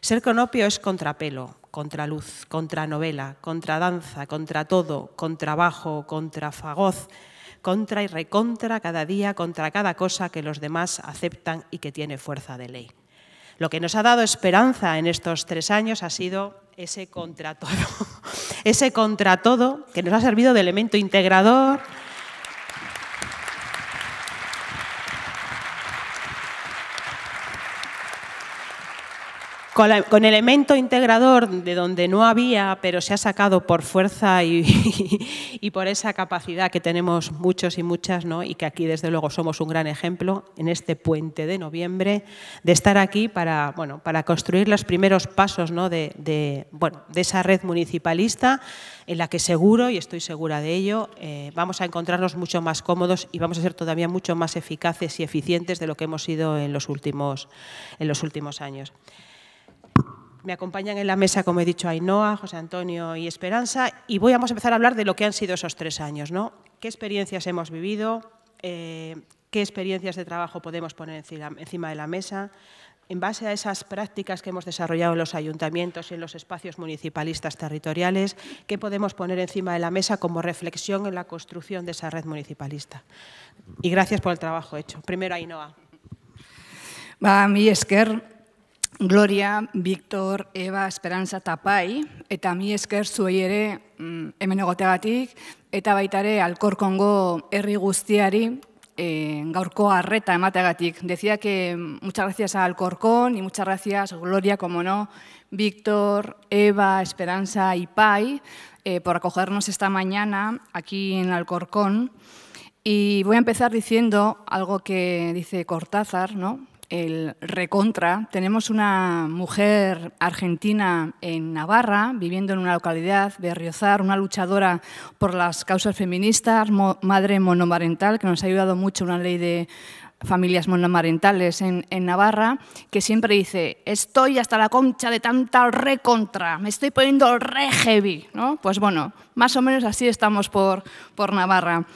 Ser conopio es contrapelo, contraluz, contranovela, contradanza, contra todo, contra bajo, contra fagoz contra y recontra cada día, contra cada cosa que los demás aceptan y que tiene fuerza de ley. Lo que nos ha dado esperanza en estos tres años ha sido ese contra todo, ese contra todo que nos ha servido de elemento integrador, con, elemento integrador de donde no había, pero se ha sacado por fuerza y, por esa capacidad que tenemos muchos y muchas, y que aquí desde luego somos un gran ejemplo en este puente de noviembre, de estar aquí para, bueno, para construir los primeros pasos de, bueno, de esa red municipalista en la que seguro, y estoy segura de ello, eh, vamos a encontrarnos mucho más cómodos y vamos a ser todavía mucho más eficaces y eficientes de lo que hemos sido en los últimos, en los últimos años me acompañan en la mesa, como he dicho, Ainhoa, José Antonio y Esperanza, y voy, a empezar a hablar de lo que han sido esos tres años, ¿no? ¿Qué experiencias hemos vivido? Eh, ¿Qué experiencias de trabajo podemos poner encima de la mesa? En base a esas prácticas que hemos desarrollado en los ayuntamientos y en los espacios municipalistas territoriales, ¿qué podemos poner encima de la mesa como reflexión en la construcción de esa red municipalista? Y gracias por el trabajo hecho. Primero, Ainhoa. A mi esker, Gloria, Victor, Eva, Esperanza eta Pai, eta mi esker zuei ere mm, hemen egoteagatik, eta baita ere alkorkongo herri guztiari eh, gaurko arreta emateagatik. Decía que muchas gracias a Alcorcón y muchas gracias Gloria, como no, Víctor, Eva, Esperanza y Pai eh, por acogernos esta mañana aquí en Alcorcón. Y voy a empezar diciendo algo que dice Cortázar, ¿no? el recontra, tenemos una mujer argentina en Navarra, viviendo en una localidad, de riozar una luchadora por las causas feministas, madre monomarental, que nos ha ayudado mucho una ley de familias monomarentales en, Navarra, que siempre dice, estoy hasta la concha de tanta recontra, me estoy poniendo re heavy, ¿no? Pues bueno, más o menos así estamos por, por Navarra.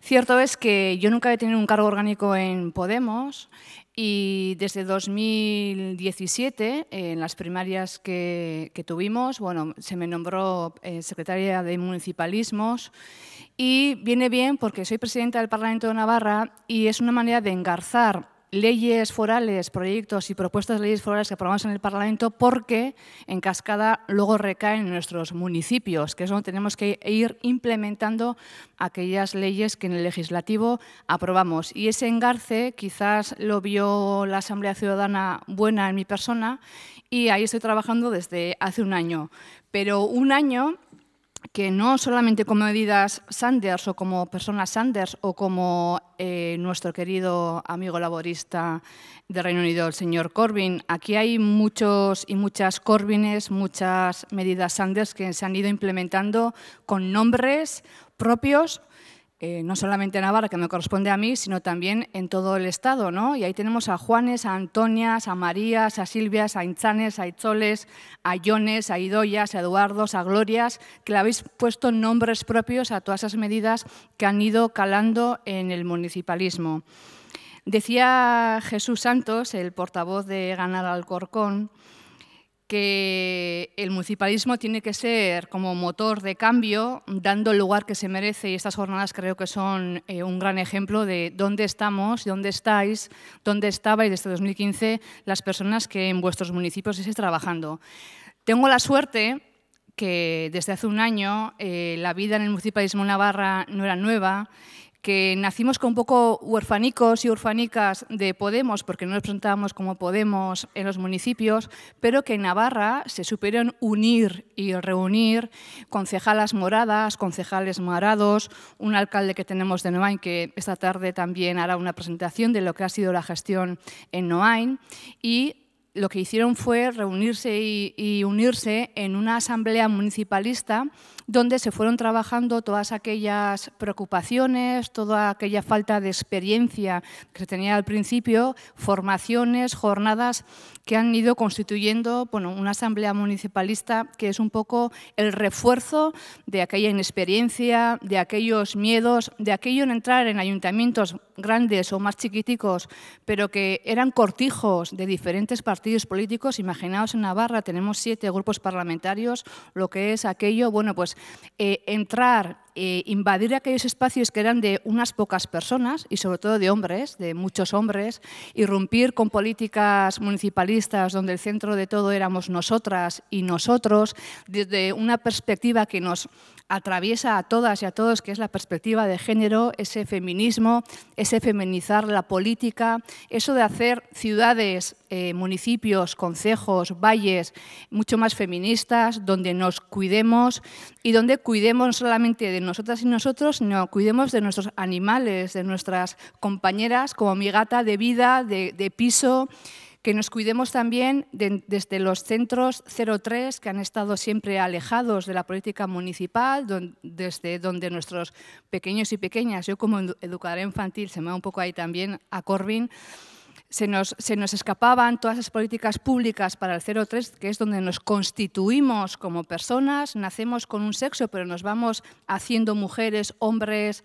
Cierto es que yo nunca he tenido un cargo orgánico en Podemos, y desde 2017, en las primarias que, tuvimos, bueno, se me nombró eh, secretaria de Municipalismos y viene bien porque soy presidenta del Parlamento de Navarra y es una manera de engarzar leyes forales, proyectos y propuestas de leyes forales que aprobamos en el Parlamento porque en cascada luego recaen en nuestros municipios, que es donde tenemos que ir implementando aquellas leyes que en el legislativo aprobamos. Y ese engarce quizás lo vio la Asamblea Ciudadana buena en mi persona y ahí estoy trabajando desde hace un año. Pero un año que no solamente como medidas Sanders o como personas Sanders o como eh, nuestro querido amigo laborista de Reino Unido, el señor Corbyn. Aquí hay muchos y muchas Corbynes, muchas medidas Sanders que se han ido implementando con nombres propios eh, no solamente en Navarra, que me corresponde a mí, sino también en todo el Estado. ¿no? Y ahí tenemos a Juanes, a Antonias, a Marías, a Silvias, a Inzanes, a Itzoles, a Iones, a Idoyas, a Eduardos, a Glorias, que le habéis puesto nombres propios a todas esas medidas que han ido calando en el municipalismo. Decía Jesús Santos, el portavoz de Ganar Alcorcón, que el municipalismo tiene que ser como motor de cambio, dando el lugar que se merece y estas jornadas creo que son eh, un gran ejemplo de dónde estamos, dónde estáis, dónde estabais desde 2015 las personas que en vuestros municipios estáis trabajando. Tengo la suerte que desde hace un año eh, la vida en el municipalismo Navarra no era nueva que nacimos con un poco huerfanicos y huerfanicas de Podemos, porque no nos presentábamos como Podemos en los municipios, pero que en Navarra se supieron unir y reunir concejalas moradas, concejales morados, un alcalde que tenemos de Noain, que esta tarde también hará una presentación de lo que ha sido la gestión en Noain, y lo que hicieron fue reunirse y unirse en una asamblea municipalista donde se fueron trabajando todas aquellas preocupaciones, toda aquella falta de experiencia que se tenía al principio, formaciones, jornadas que han ido constituyendo bueno, una asamblea municipalista que es un poco el refuerzo de aquella inexperiencia, de aquellos miedos, de aquello en entrar en ayuntamientos grandes o más chiquiticos, pero que eran cortijos de diferentes partidos políticos. Imaginaos en Navarra tenemos siete grupos parlamentarios, lo que es aquello, bueno, pues eh, entrar eh, invadir aquellos espacios que eran de unas pocas personas y sobre todo de hombres, de muchos hombres, irrumpir con políticas municipalistas donde el centro de todo éramos nosotras y nosotros, desde una perspectiva que nos atraviesa a todas y a todos, que es la perspectiva de género, ese feminismo, ese feminizar la política, eso de hacer ciudades, eh, municipios, concejos, valles mucho más feministas, donde nos cuidemos y donde cuidemos solamente de nosotras y nosotros, cuidemos de nuestros animales, de nuestras compañeras como mi gata de vida, de, piso, que nos cuidemos también desde los centros 03 que han estado siempre alejados de la política municipal, desde donde nuestros pequeños y pequeñas, yo como educadora infantil, se me va un poco ahí también a Corbyn, se nos, se nos, escapaban todas las políticas públicas para el 03, que es donde nos constituimos como personas, nacemos con un sexo, pero nos vamos haciendo mujeres, hombres,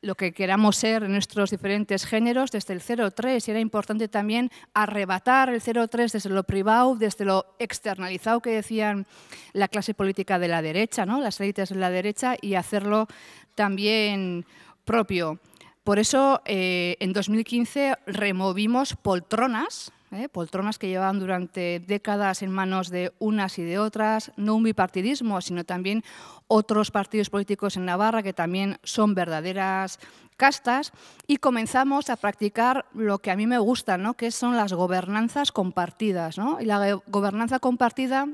lo que queramos ser en nuestros diferentes géneros desde el 03. Y era importante también arrebatar el 03 desde lo privado, desde lo externalizado que decían la clase política de la derecha, ¿no? las élites de la derecha, y hacerlo también propio. Por eso, eh, en 2015 removimos poltronas, eh, poltronas que llevaban durante décadas en manos de unas y de otras, no un bipartidismo, sino también otros partidos políticos en Navarra que también son verdaderas castas, y comenzamos a practicar lo que a mí me gusta, ¿no? que son las gobernanzas compartidas. Y la gobernanza compartida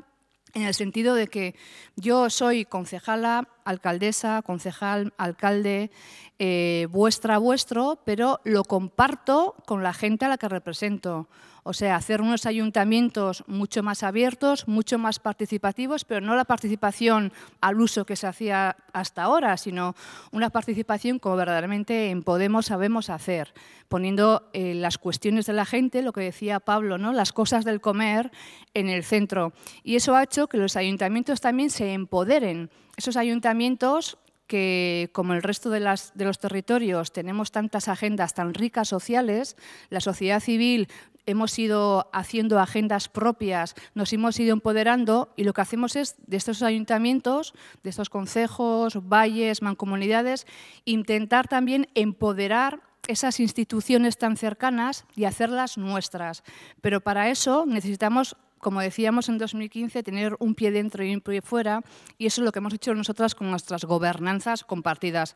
en el sentido de que yo soy concejala, alcaldesa, concejal, alcalde, eh, vuestra, vuestro, pero lo comparto con la gente a la que represento. O sea, hacer unos ayuntamientos mucho más abiertos, mucho más participativos, pero no la participación al uso que se hacía hasta ahora, sino una participación como verdaderamente en Podemos sabemos hacer, poniendo eh, las cuestiones de la gente, lo que decía Pablo, ¿no? las cosas del comer en el centro. Y eso ha hecho que los ayuntamientos también se empoderen. Esos ayuntamientos que, como el resto de, de, los territorios, tenemos tantas agendas tan ricas sociales, la sociedad civil hemos ido haciendo agendas propias, nos hemos ido empoderando y lo que hacemos es, de estos ayuntamientos, de estos concejos, valles, mancomunidades, intentar también empoderar esas instituciones tan cercanas y hacerlas nuestras. Pero para eso necesitamos como decíamos en 2015, tener un pie dentro y un pie fuera, y eso es lo que hemos hecho nosotras con nuestras gobernanzas compartidas.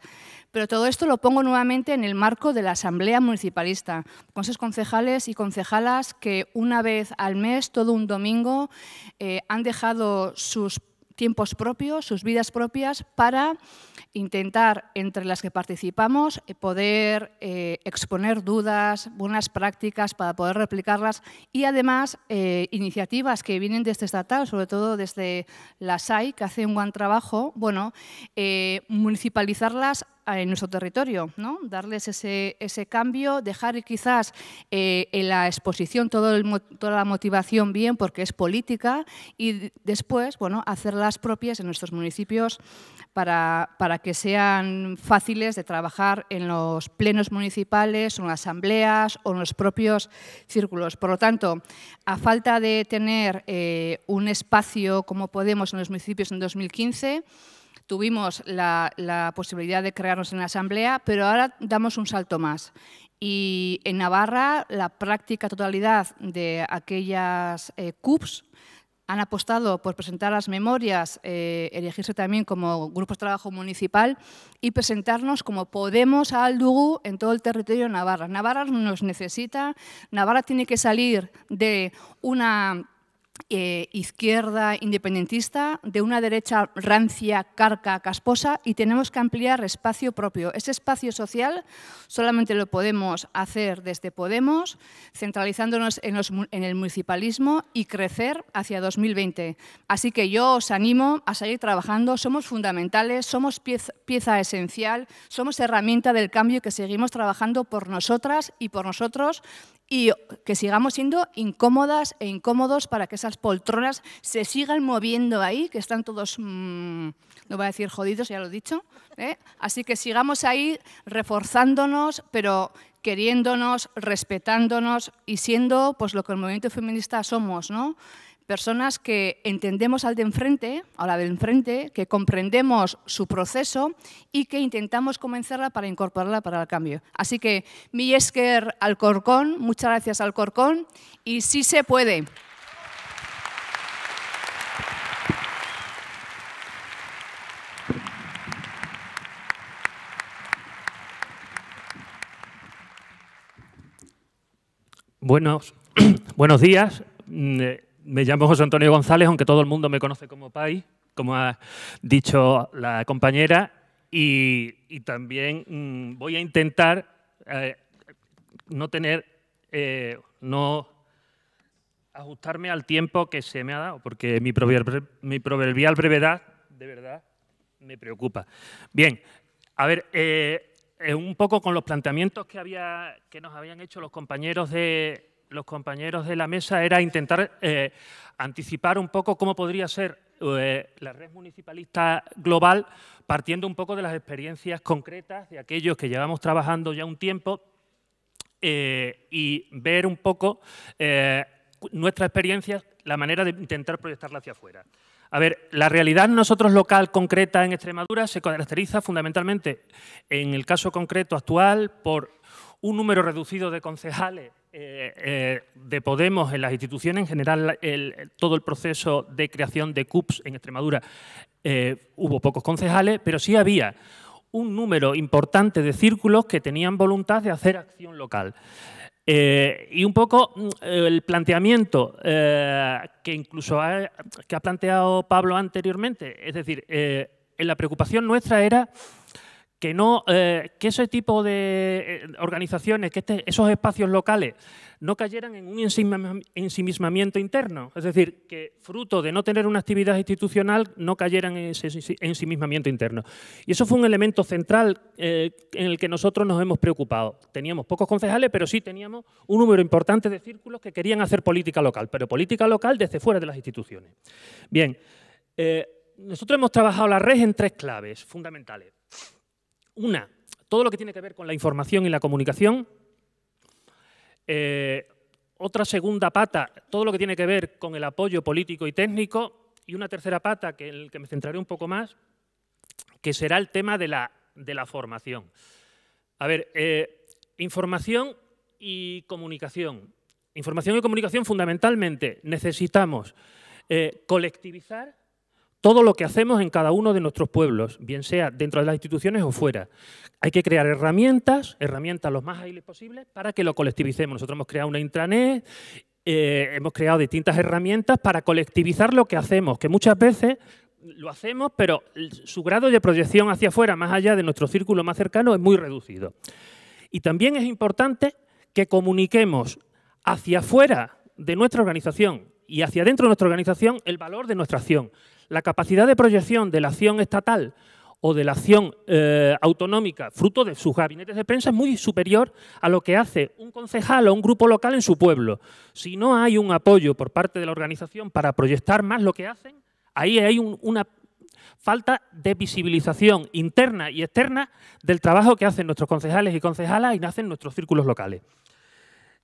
Pero todo esto lo pongo nuevamente en el marco de la Asamblea Municipalista, con sus concejales y concejalas que una vez al mes, todo un domingo, eh, han dejado sus tiempos propios, sus vidas propias, para intentar, entre las que participamos, eh, poder eh, exponer dudas, buenas prácticas para poder replicarlas y además eh, iniciativas que vienen desde este estatal, sobre todo desde la SAI, que hace un buen trabajo, bueno, municipalizarlas eh, en nuestro territorio, ¿no? darles ese, ese cambio, dejar quizás eh, en la exposición todo toda la motivación bien porque es política y después bueno, hacerlas propias en nuestros municipios para, que sean fáciles de trabajar en los plenos municipales, en las asambleas o en los propios círculos. Por lo tanto, a falta de tener eh, un espacio como Podemos en los municipios en 2015, Tuvimos la, posibilidad de crearnos en la Asamblea, pero ahora damos un salto más. Y en Navarra, la práctica totalidad de aquellas eh, CUPs han apostado por presentar las memorias, eh, elegirse también como Grupo de trabajo municipal y presentarnos como Podemos a Aldugu en todo el territorio de Navarra. Navarra nos necesita, Navarra tiene que salir de una eh, izquierda independentista, de una derecha rancia, carca, casposa, y tenemos que ampliar espacio propio. Ese espacio social solamente lo podemos hacer desde Podemos, centralizándonos en, en el municipalismo y crecer hacia 2020. Así que yo os animo a seguir trabajando, somos fundamentales, somos pieza, pieza esencial, somos herramienta del cambio que seguimos trabajando por nosotras y por nosotros y que sigamos siendo incómodas e incómodos para que esas poltronas se sigan moviendo ahí, que están todos, mm, no voy a decir jodidos, ya lo he dicho. ¿eh? Así que sigamos ahí reforzándonos, pero queriéndonos, respetándonos y siendo pues lo que el movimiento feminista somos, ¿no? personas que entendemos al de enfrente, a la del enfrente, que comprendemos su proceso y que intentamos convencerla para incorporarla para el cambio. Así que mi esker Alcorcón, muchas gracias Alcorcón y sí se puede. Buenos, buenos días, mm, eh, me llamo José Antonio González, aunque todo el mundo me conoce como Pai, como ha dicho la compañera, y, también mm, voy a intentar eh, no tener, eh, no ajustarme al tiempo que se me ha dado, porque mi proverbial, mi brevedad, de verdad, me preocupa. Bien, a ver, eh, un poco con los planteamientos que, había, que nos habían hecho los compañeros de, los compañeros de la mesa era intentar eh, anticipar un poco cómo podría ser eh, la red municipalista global, partiendo un poco de las experiencias concretas de aquellos que llevamos trabajando ya un tiempo eh, y ver un poco nuestra experiencia, la manera de intentar proyectarla hacia afuera. A ver, la realidad nosotros local concreta en Extremadura se caracteriza fundamentalmente, en el caso concreto actual, por un número reducido de concejales eh, eh, de Podemos en las instituciones, en general el, todo el proceso de creación de CUPS en Extremadura eh, hubo pocos concejales, pero sí había un número importante de círculos que tenían voluntad de hacer acción local. y un poco mm, el planteamiento que incluso ha, que ha planteado Pablo anteriormente, es decir, en la preocupación nuestra era que, no, eh, que ese tipo de eh, organizaciones, que este, esos espacios locales no cayeran en un ensimismamiento interno. Es decir, que fruto de no tener una actividad institucional no cayeran en ese ensimismamiento interno. Y eso fue un elemento central eh, en el que nosotros nos hemos preocupado. Teníamos pocos concejales, pero sí teníamos un número importante de círculos que querían hacer política local, pero política local desde fuera de las instituciones. Bien, nosotros hemos trabajado la red en tres claves fundamentales una, todo lo que tiene que ver con la información y la comunicación. Eh, otra segunda pata, todo lo que tiene que ver con el apoyo político y técnico. Y una tercera pata, que en el que me centraré un poco más, que será el tema de la, formación. A ver, eh, información y comunicación. Información y comunicación fundamentalmente necesitamos eh, colectivizar todo lo que hacemos en cada uno de nuestros pueblos, bien sea dentro de las instituciones o fuera. Hay que crear herramientas, herramientas lo más ágiles posibles, para que lo colectivicemos. Nosotros hemos creado una intranet, eh, hemos creado distintas herramientas para colectivizar lo que hacemos, que muchas veces lo hacemos, pero su grado de proyección hacia afuera, más allá de nuestro círculo más cercano, es muy reducido. Y también es importante que comuniquemos hacia afuera de nuestra organización y hacia dentro de nuestra organización el valor de nuestra acción. La capacidad de proyección de la acción estatal o de la acción eh, autonómica, fruto de sus gabinetes de prensa, es muy superior a lo que hace un concejal o un grupo local en su pueblo. Si no hay un apoyo por parte de la organización para proyectar más lo que hacen, ahí hay una falta de visibilización interna y externa del trabajo que hacen nuestros concejales y concejalas y nacen nuestros círculos locales.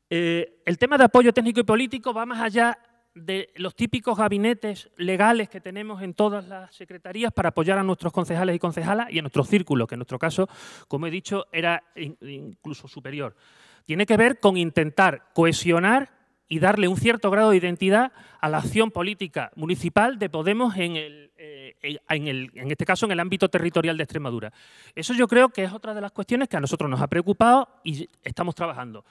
Eh, el tema de apoyo técnico y político va más allá de los típicos gabinetes legales que tenemos en todas las secretarías para apoyar a nuestros concejales y concejalas y a nuestro círculo, que en nuestro caso, como he dicho, era incluso superior. Tiene que ver con intentar cohesionar y darle un cierto grado de identidad a la acción política municipal de Podemos en, el, eh, en, en este caso en el ámbito territorial de Extremadura. Eso yo creo que es otra de las cuestiones que a nosotros nos ha preocupado y estamos trabajando.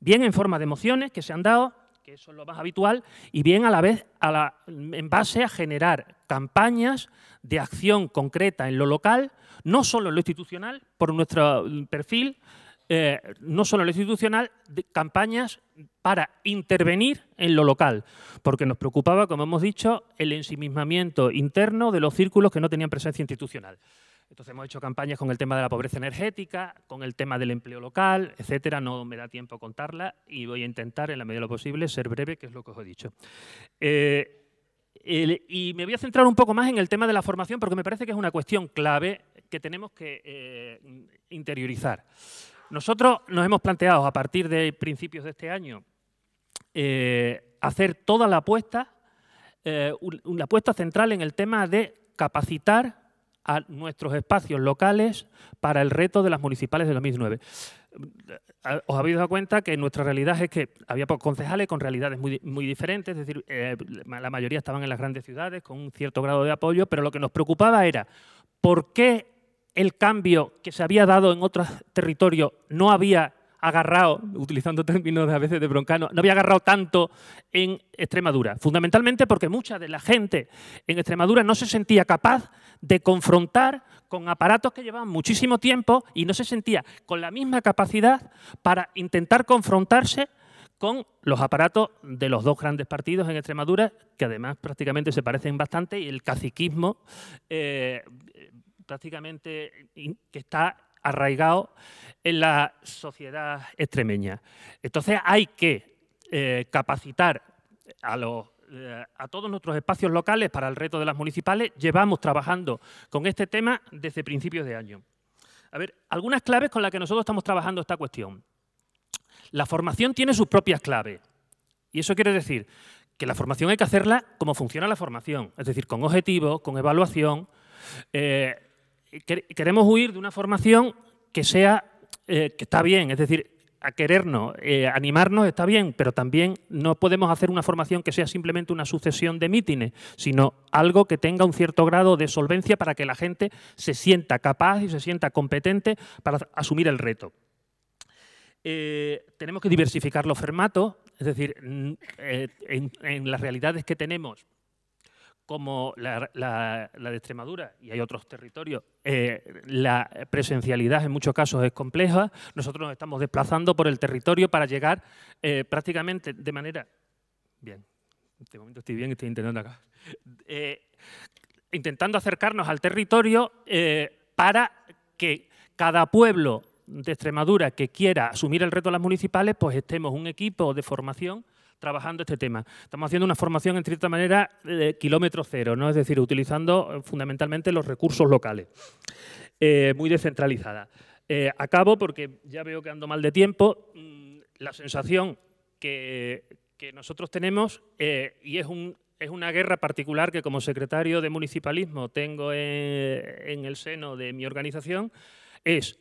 Bien en forma de mociones que se han dado, que eso es lo más habitual, y bien a la vez en base a generar campañas de acción concreta en lo local, no solo en lo institucional, por nuestro mm, perfil, eh, no solo en lo institucional, campañas para intervenir en lo local, porque nos preocupaba, como hemos dicho, el ensimismamiento interno de los círculos que no tenían presencia institucional. Entonces hemos hecho campañas con el tema de la pobreza energética, con el tema del empleo local, etcétera. No me da tiempo contarla y voy a intentar, en la medida de lo posible, ser breve, que es lo que os he dicho. Eh, y me voy a centrar un poco más en el tema de la formación, porque me parece que es una cuestión clave que tenemos que eh, interiorizar. Nosotros nos hemos planteado, a partir de principios de este año, eh, hacer toda la apuesta, una apuesta central en el tema de capacitar a nuestros espacios locales para el reto de las municipales de 2009. Eh, os habéis dado cuenta que nuestra realidad es que había concejales con realidades muy, diferentes, es decir, eh, la mayoría estaban en las grandes ciudades con un cierto grado de apoyo, pero lo que nos preocupaba era por qué el cambio que se había dado en otros territorios no había agarrado, utilizando términos a veces de broncano, no había agarrado tanto en Extremadura. Fundamentalmente porque mucha de la gente en Extremadura no se sentía capaz de confrontar con aparatos que llevaban muchísimo tiempo y no se sentía con la misma capacidad para intentar confrontarse con los aparatos de los dos grandes partidos en Extremadura, que además prácticamente se parecen bastante, y el caciquismo eh, prácticamente que está arraigado en la sociedad extremeña. Entonces hay que eh, capacitar eh, a todos nuestros espacios locales para el reto de las municipales, llevamos trabajando con este tema desde principios de año. A ver, algunas claves con las que nosotros estamos trabajando esta cuestión. La formación tiene sus propias claves. Y eso quiere decir que la formación hay que hacerla como funciona la formación, es decir, con objetivos, con evaluación. Eh, queremos huir de una formación que sea, eh, que está bien, es decir, a querernos, eh, animarnos está bien, pero también no podemos hacer una formación que sea simplemente una sucesión de mítines, sino algo que tenga un cierto grado de solvencia para que la gente se sienta capaz y se sienta competente para asumir el reto. Eh, tenemos que diversificar los formatos, es decir, en las realidades que tenemos como la, de Extremadura y hay otros territorios, eh, la presencialidad en muchos casos es compleja. Nosotros nos estamos desplazando por el territorio para llegar eh, prácticamente de manera... Bien, en este momento estoy bien, estoy intentando acá. Eh, intentando acercarnos al territorio para que cada pueblo de Extremadura que quiera asumir el reto de las municipales, pues estemos un equipo de formación trabajando este tema. Estamos haciendo una formación, en cierta manera, de kilómetro cero, ¿no? es decir, utilizando eh, fundamentalmente los recursos locales, eh, muy descentralizada. Eh, acabo porque ya veo que ando mal de tiempo. Mm, la sensación que, nosotros tenemos, y es un, es una guerra particular que como secretario de municipalismo tengo en, en, el seno de mi organización, es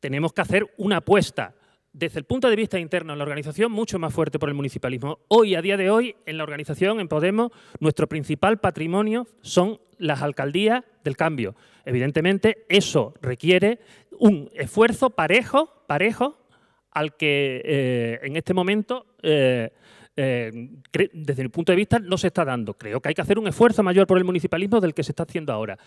tenemos que hacer una apuesta desde el punto de vista interno en la organización, mucho más fuerte por el municipalismo. Hoy, a día de hoy, en la organización, en Podemos, nuestro principal patrimonio son las alcaldías del cambio. Evidentemente, eso requiere un esfuerzo parejo, parejo, al que eh, en este momento, eh, eh, desde mi punto de vista, no se está dando. Creo que hay que hacer un esfuerzo mayor por el municipalismo del que se está haciendo ahora.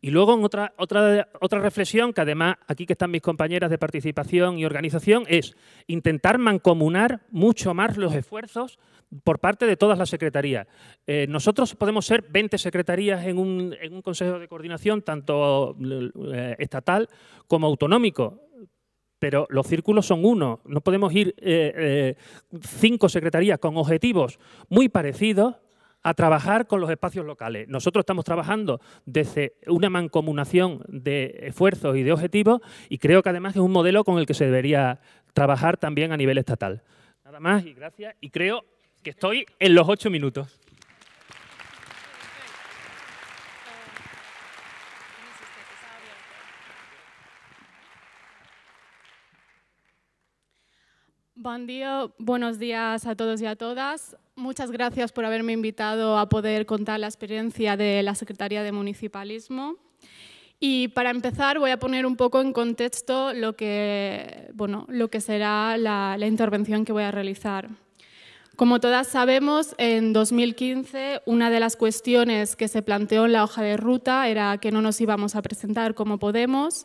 Y luego en otra, otra, otra reflexión, que además aquí que están mis compañeras de participación y organización, es intentar mancomunar mucho más los esfuerzos por parte de todas las secretarías. Eh, nosotros podemos ser 20 secretarías en un, consejo de coordinación, tanto eh, estatal como autonómico pero los círculos son uno. No podemos ir eh, cinco secretarías con objetivos muy parecidos a trabajar con los espacios locales. Nosotros estamos trabajando desde una mancomunación de esfuerzos y de objetivos y creo que además es un modelo con el que se debería trabajar también a nivel estatal. Nada más y gracias. Y creo que estoy en los ocho minutos. buenos días a todos y a todas. Muchas gracias por haberme invitado a poder contar la experiencia de la Secretaría de Municipalismo. Y para empezar voy a poner un poco en contexto lo que, bueno, lo que será la intervención que voy a realizar. Como todas sabemos, en 2015 una de las cuestiones que se planteó en la hoja de ruta era que no nos íbamos a presentar como Podemos,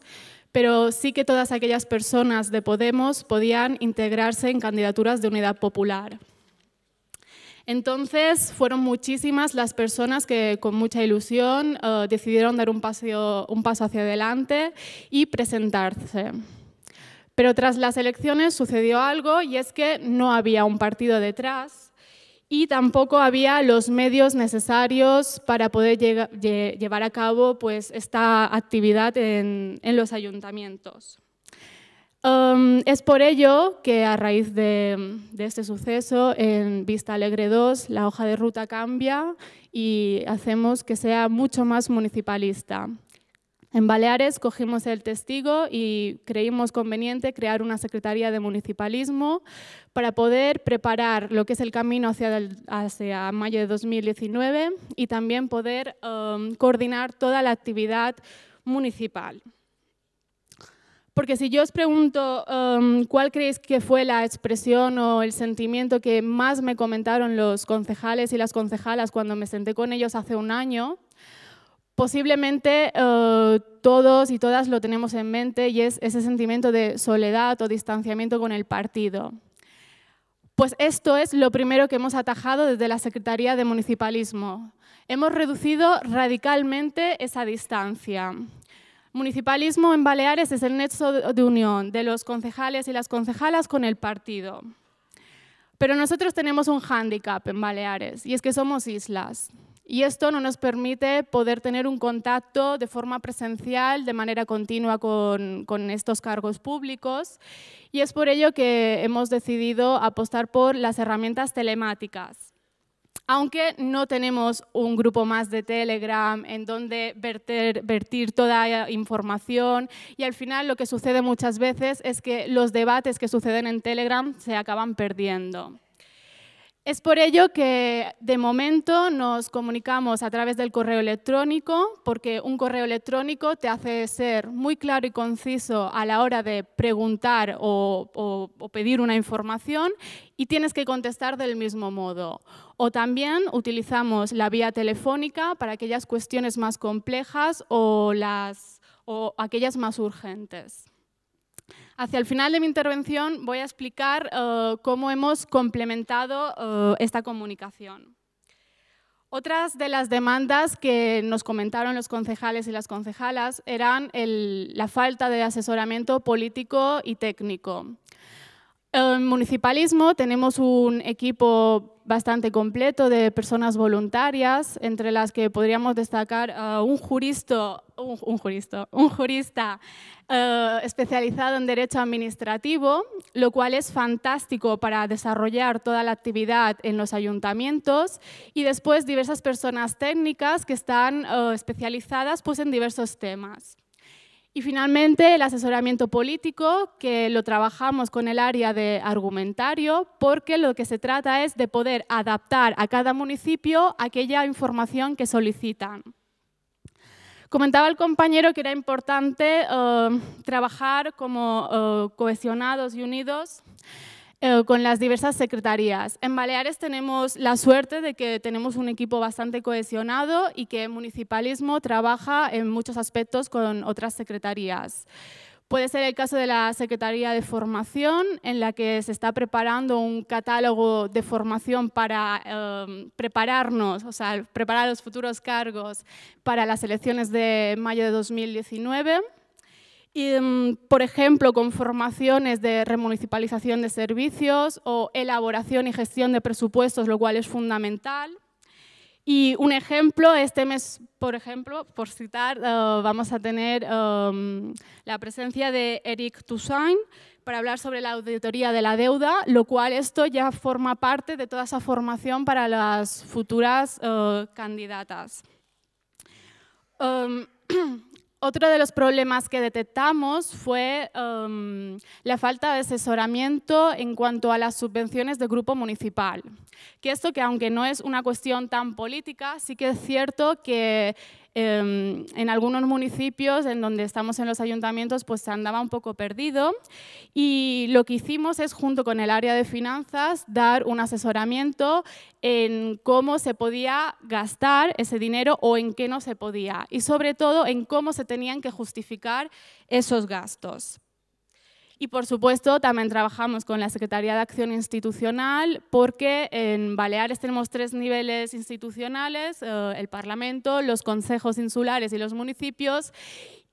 pero sí que todas aquellas personas de Podemos podían integrarse en candidaturas de unidad popular. Entonces fueron muchísimas las personas que con mucha ilusión eh, decidieron dar un paso hacia adelante y presentarse. Pero tras las elecciones sucedió algo y es que no había un partido detrás y tampoco había los medios necesarios para poder llevar a cabo pues, esta actividad en, los ayuntamientos. Um, es por ello que a raíz de, de, este suceso en Vista Alegre 2 la hoja de ruta cambia y hacemos que sea mucho más municipalista. En Baleares cogimos el testigo y creímos conveniente crear una Secretaría de Municipalismo para poder preparar lo que es el camino hacia, mayo de 2019 y también poder um, coordinar toda la actividad municipal. Porque si yo os pregunto um, cuál creéis que fue la expresión o el sentimiento que más me comentaron los concejales y las concejalas cuando me senté con ellos hace un año, Posiblemente eh, todos y todas lo tenemos en mente y es ese sentimiento de soledad o distanciamiento con el partido. Pues esto es lo primero que hemos atajado desde la Secretaría de Municipalismo. Hemos reducido radicalmente esa distancia. Municipalismo en Baleares es el nexo de unión de los concejales y las concejalas con el partido. Pero nosotros tenemos un hándicap en Baleares y es que somos islas. Y esto no nos permite poder tener un contacto de forma presencial, de manera continua con, estos cargos públicos. Y es por ello que hemos decidido apostar por las herramientas telemáticas. Aunque no tenemos un grupo más de Telegram en donde vertir toda la información y al final lo que sucede muchas veces es que los debates que suceden en Telegram se acaban perdiendo. Es por ello que de momento nos comunicamos a través del correo electrónico, porque un correo electrónico te hace ser muy claro y conciso a la hora de preguntar o, pedir una información y tienes que contestar del mismo modo. O también utilizamos la vía telefónica para aquellas cuestiones más complejas o aquellas más urgentes. Hacia el final de mi intervención voy a explicar eh, cómo hemos complementado eh, esta comunicación. Otras de las demandas que nos comentaron los concejales y las concejalas eran la falta de asesoramiento político y técnico. En municipalismo tenemos un equipo bastante completo de personas voluntarias, entre las que podríamos destacar un jurista, un, un jurista especializado en derecho administrativo, lo cual es fantástico para desarrollar toda la actividad en los ayuntamientos y después diversas personas técnicas que están eh, especializadas pues, en diversos temas. Y finalmente el asesoramiento político, que lo trabajamos con el área de argumentario, porque lo que se trata es de poder adaptar a cada municipio aquella información que solicitan. Comentaba el compañero que era importante eh, trabajar como eh, cohesionados y unidos eh, con las diversas secretarías. En Baleares tenemos la suerte de que tenemos un equipo bastante cohesionado y que el municipalismo trabaja en muchos aspectos con otras secretarías. Puede ser el caso de la Secretaría de Formación, en la que se está preparando un catálogo de formación para em, prepararnos, o sea, preparar los futuros cargos para las elecciones de mayo de 2019. Mm, por ejemplo, con formaciones de remunicipalización de servicios o elaboración y gestión de presupuestos, lo cual es fundamental. Y un ejemplo, este mes, por ejemplo, por citar, eh, vamos a tener em, la presencia de Eric Toussaint para hablar sobre la auditoría de la deuda, lo cual esto ya forma parte de toda esa formación para las futuras eh, candidatas. Em, Otro de los problemas que detectamos fue em, la falta de asesoramiento en cuanto a las subvenciones de grupo municipal. Que esto que aunque no es una cuestión tan política, sí que es cierto que Em, en algunos municipios en donde estamos en los ayuntamientos pues andaba un poco perdido y lo que hicimos es junto con el área de finanzas dar un asesoramiento en cómo se podía gastar ese dinero o en qué no se podía y sobre todo en cómo se tenían que justificar esos gastos. Y por supuesto también trabajamos con la Secretaría de Acción Institucional porque en Baleares tenemos tres niveles institucionales, eh, el Parlamento, los consejos insulares y los municipios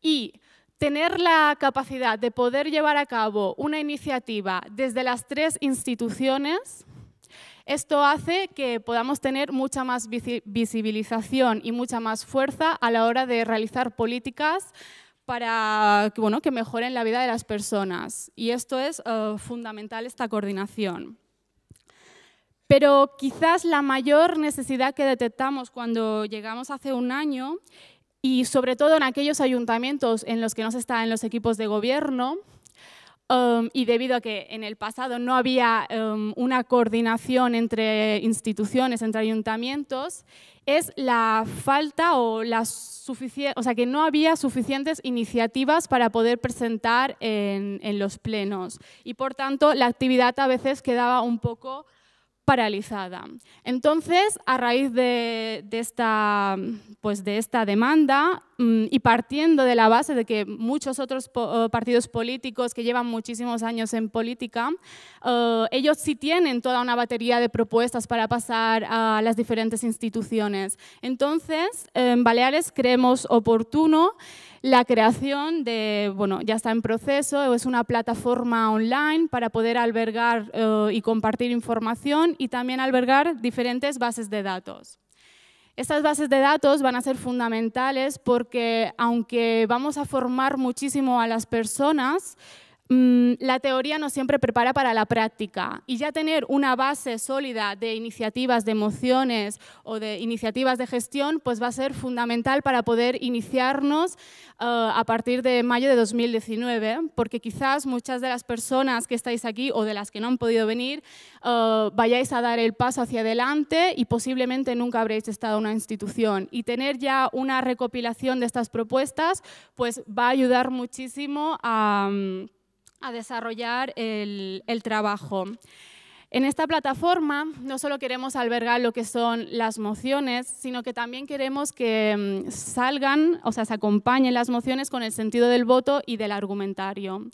y tener la capacidad de poder llevar a cabo una iniciativa desde las tres instituciones esto hace que podamos tener mucha más visibilización y mucha más fuerza a la hora de realizar políticas para bueno, que mejoren la vida de las personas. Y esto es eh, fundamental, esta coordinación. Pero quizás la mayor necesidad que detectamos cuando llegamos hace un año, y sobre todo en aquellos ayuntamientos en los que no se está en los equipos de gobierno, Em, y debido a que en el pasado no había em, una coordinación entre instituciones, entre ayuntamientos, es la falta o la o sea, que no había suficientes iniciativas para poder presentar en, en los plenos. Y por tanto, la actividad a veces quedaba un poco paralizada. Entonces, a raíz de, esta, pues de esta demanda mm, y partiendo de la base de que muchos otros eh, partidos políticos que llevan muchísimos años en política, eh, ellos sí tienen toda una batería de propuestas para pasar a las diferentes instituciones. Entonces, en Baleares creemos oportuno la creación de, bueno, ya está en proceso, es una plataforma online para poder albergar eh, y compartir información y también albergar diferentes bases de datos. Estas bases de datos van a ser fundamentales porque aunque vamos a formar muchísimo a las personas, Mm, la teoría no siempre prepara para la práctica y ya tener una base sólida de iniciativas de emociones o de iniciativas de gestión pues va a ser fundamental para poder iniciarnos eh, a partir de mayo de 2019 porque quizás muchas de las personas que estáis aquí o de las que no han podido venir eh, vayáis a dar el paso hacia adelante y posiblemente nunca habréis estado en una institución y tener ya una recopilación de estas propuestas pues va a ayudar muchísimo a... Mm, a desarrollar el, trabajo. En esta plataforma no solo queremos albergar lo que son las mociones, sino que también queremos que mm, salgan, o sea, se acompañen las mociones con el sentido del voto y del argumentario.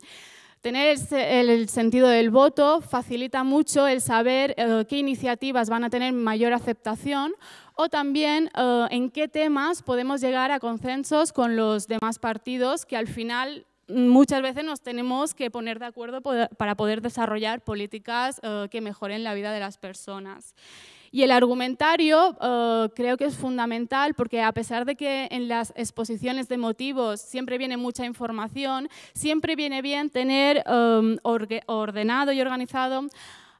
Tener el sentido del voto facilita mucho el saber eh, qué iniciativas van a tener mayor aceptación o también eh, en qué temas podemos llegar a consensos con los demás partidos que al final muchas veces nos tenemos que poner de acuerdo para poder desarrollar políticas eh, que mejoren la vida de las personas. Y el argumentario eh, creo que es fundamental porque a pesar de que en las exposiciones de motivos siempre viene mucha información, siempre viene bien tener eh, ordenado y organizado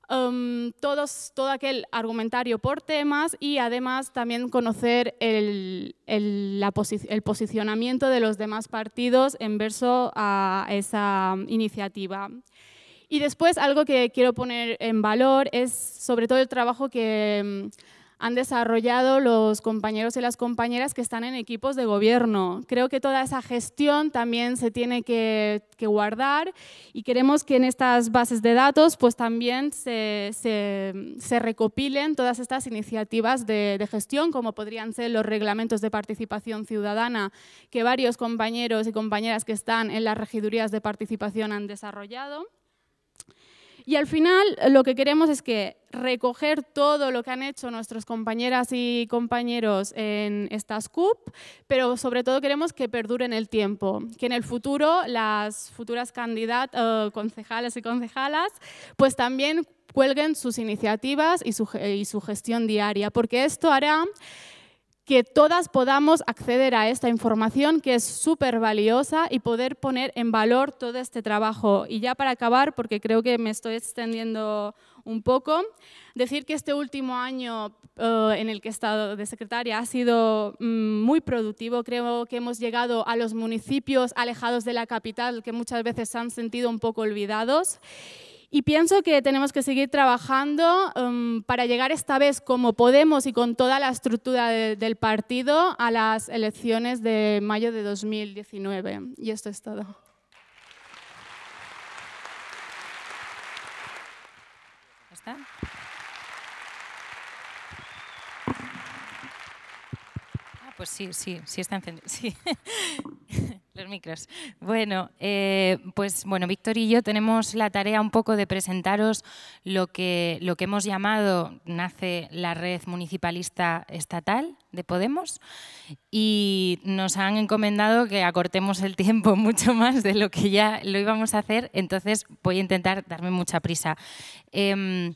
Em, todo aquel argumentario por temas y además también conocer el, el posicionamiento de los demás partidos en verso a esa iniciativa. Y después algo que quiero poner en valor es sobre todo el trabajo que em, han desarrollado los compañeros y las compañeras que están en equipos de gobierno. Creo que toda esa gestión también se tiene que, guardar y queremos que en estas bases de datos pues también se, recopilen todas estas iniciativas de, gestión, como podrían ser los reglamentos de participación ciudadana que varios compañeros y compañeras que están en las regidurías de participación han desarrollado. Y al final eh, lo que queremos es que recoger todo lo que han hecho nuestros compañeras y compañeros en estas CUP, pero sobre todo queremos que perduren el tiempo, que en el futuro las futuras candidatas, eh, concejales y concejalas, pues también cuelguen sus iniciativas y su, y su gestión diaria, porque esto hará que todas podamos acceder a esta información que es súper valiosa y poder poner en valor todo este trabajo. Y ya para acabar, porque creo que me estoy extendiendo un poco, decir que este último año eh, en el que he estado de secretaria ha sido mm, muy productivo. Creo que hemos llegado a los municipios alejados de la capital que muchas veces se han sentido un poco olvidados y pienso que tenemos que seguir trabajando em, para llegar esta vez, como podemos y con toda la estructura del partido, a las elecciones de mayo de 2019. Y esto es todo. Ah, pues sí, sí, sí está encendido. Sí. Los micros. Bueno, eh, pues bueno, Víctor y yo tenemos la tarea un poco de presentaros lo que, lo que hemos llamado, nace la red municipalista estatal de Podemos y nos han encomendado que acortemos el tiempo mucho más de lo que ya lo íbamos a hacer, entonces voy a intentar darme mucha prisa. Em,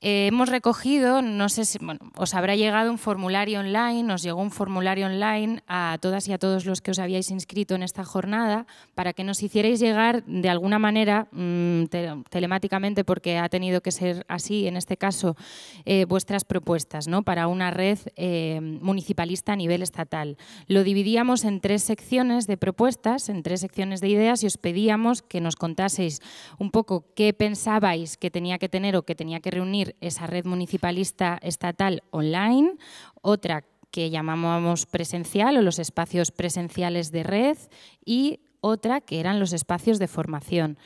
eh, hemos recogido, no sé si, os habrá llegado un formulario online, os llegó un formulario online a todas y a todos los que os habíais inscrito en esta jornada para que nos hicierais llegar de alguna manera, mm, telemáticamente, porque ha tenido que ser así en este caso, eh, vuestras propuestas para una red eh, municipalista a nivel estatal. Lo dividíamos en tres secciones de propuestas, en tres secciones de ideas y os pedíamos que nos contaseis un poco qué pensabais que tenía que tener o que tenía que reunir esa red municipalista estatal online, otra que llamábamos presencial o los espacios presenciales de red y otra que eran los espacios de formación.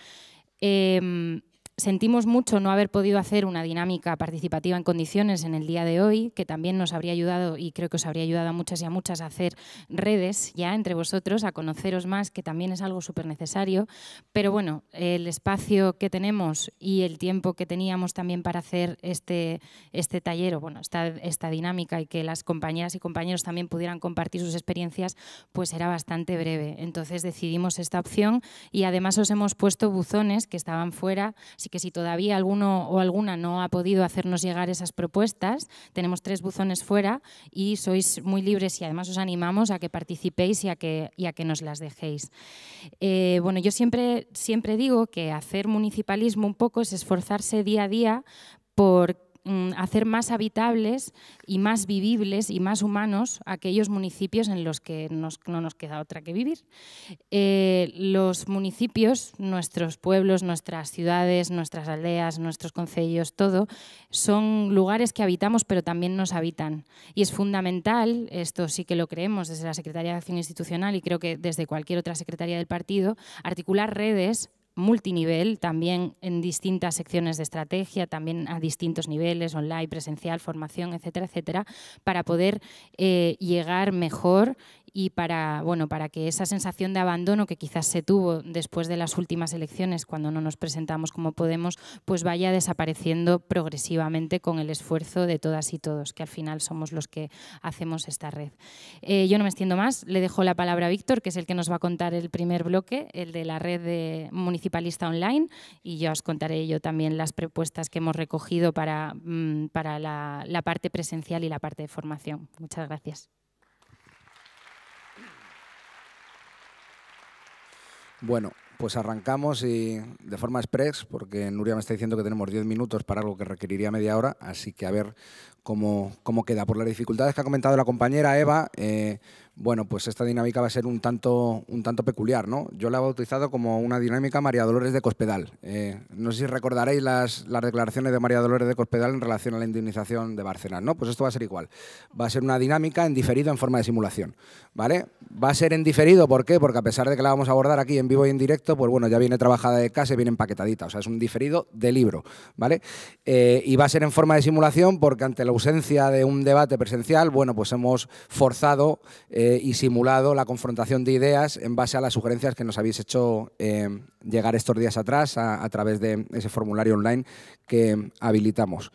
Em, sentimos mucho no haber podido hacer una dinámica participativa en condiciones en el día de hoy, que también nos habría ayudado y creo que os habría ayudado a muchas y a muchas a hacer redes ya entre vosotros, a conoceros más, que también es algo súper necesario. Pero bueno, el espacio que tenemos y el tiempo que teníamos también para hacer este, este taller, o bueno, esta, esta dinámica y que las compañeras y compañeros también pudieran compartir sus experiencias, pues era bastante breve. Entonces decidimos esta opción y además os hemos puesto buzones que estaban fuera Así que si todavía alguno o alguna no ha podido hacernos llegar esas propuestas, tenemos tres buzones fuera y sois muy libres y además os animamos a que participéis y a que, que nos las dejéis. Eh, bueno, yo siempre, siempre digo que hacer municipalismo un poco es esforzarse día a día por Mm, hacer más habitables y más vivibles y más humanos aquellos municipios en los que no nos queda otra que vivir. Eh, los municipios, nuestros pueblos, nuestras ciudades, nuestras aldeas, nuestros concellos, todo, son lugares que habitamos pero también nos habitan. Y es fundamental, esto sí que lo creemos desde la Secretaría de Acción Institucional y creo que desde cualquier otra secretaría del partido, articular redes multinivel, también en distintas secciones de estrategia, también a distintos niveles, online, presencial, formación, etcétera, etcétera, para poder eh, llegar mejor y para, bueno, para que esa sensación de abandono que quizás se tuvo después de las últimas elecciones, cuando no nos presentamos como Podemos, pues vaya desapareciendo progresivamente con el esfuerzo de todas y todos, que al final somos los que hacemos esta red. Eh, yo no me extiendo más, le dejo la palabra a Víctor, que es el que nos va a contar el primer bloque, el de la red municipalista online, y yo os contaré yo también las propuestas que hemos recogido para, mm, para la parte presencial y la parte de formación. Muchas gracias. Bueno, pues arrancamos y de forma express, porque Nuria me está diciendo que tenemos 10 minutos para algo que requeriría media hora, así que a ver cómo, cómo queda. Por las dificultades que ha comentado la compañera Eva, eh, bueno, pues esta dinámica va a ser un tanto, un tanto peculiar, ¿no? Yo la he bautizado como una dinámica María Dolores de Cospedal. Eh, no sé si recordaréis las, declaraciones de María Dolores de Cospedal en relación a la indemnización de Barcelona, ¿no? Pues esto va a ser igual. Va a ser una dinámica en diferido en forma de simulación, ¿vale? Va a ser en diferido, ¿por qué? Porque a pesar de que la vamos a abordar aquí en vivo y en directo, pues bueno, ya viene trabajada de casa y viene empaquetadita, o sea, es un diferido de libro, ¿vale? Eh, y va a ser en forma de simulación porque ante la ausencia de un debate presencial, bueno, pues hemos forzado... Eh, eh, y simulado la confrontación de ideas en base a las sugerencias que nos habéis hecho eh, llegar estos días atrás a, través de ese formulario online que habilitamos.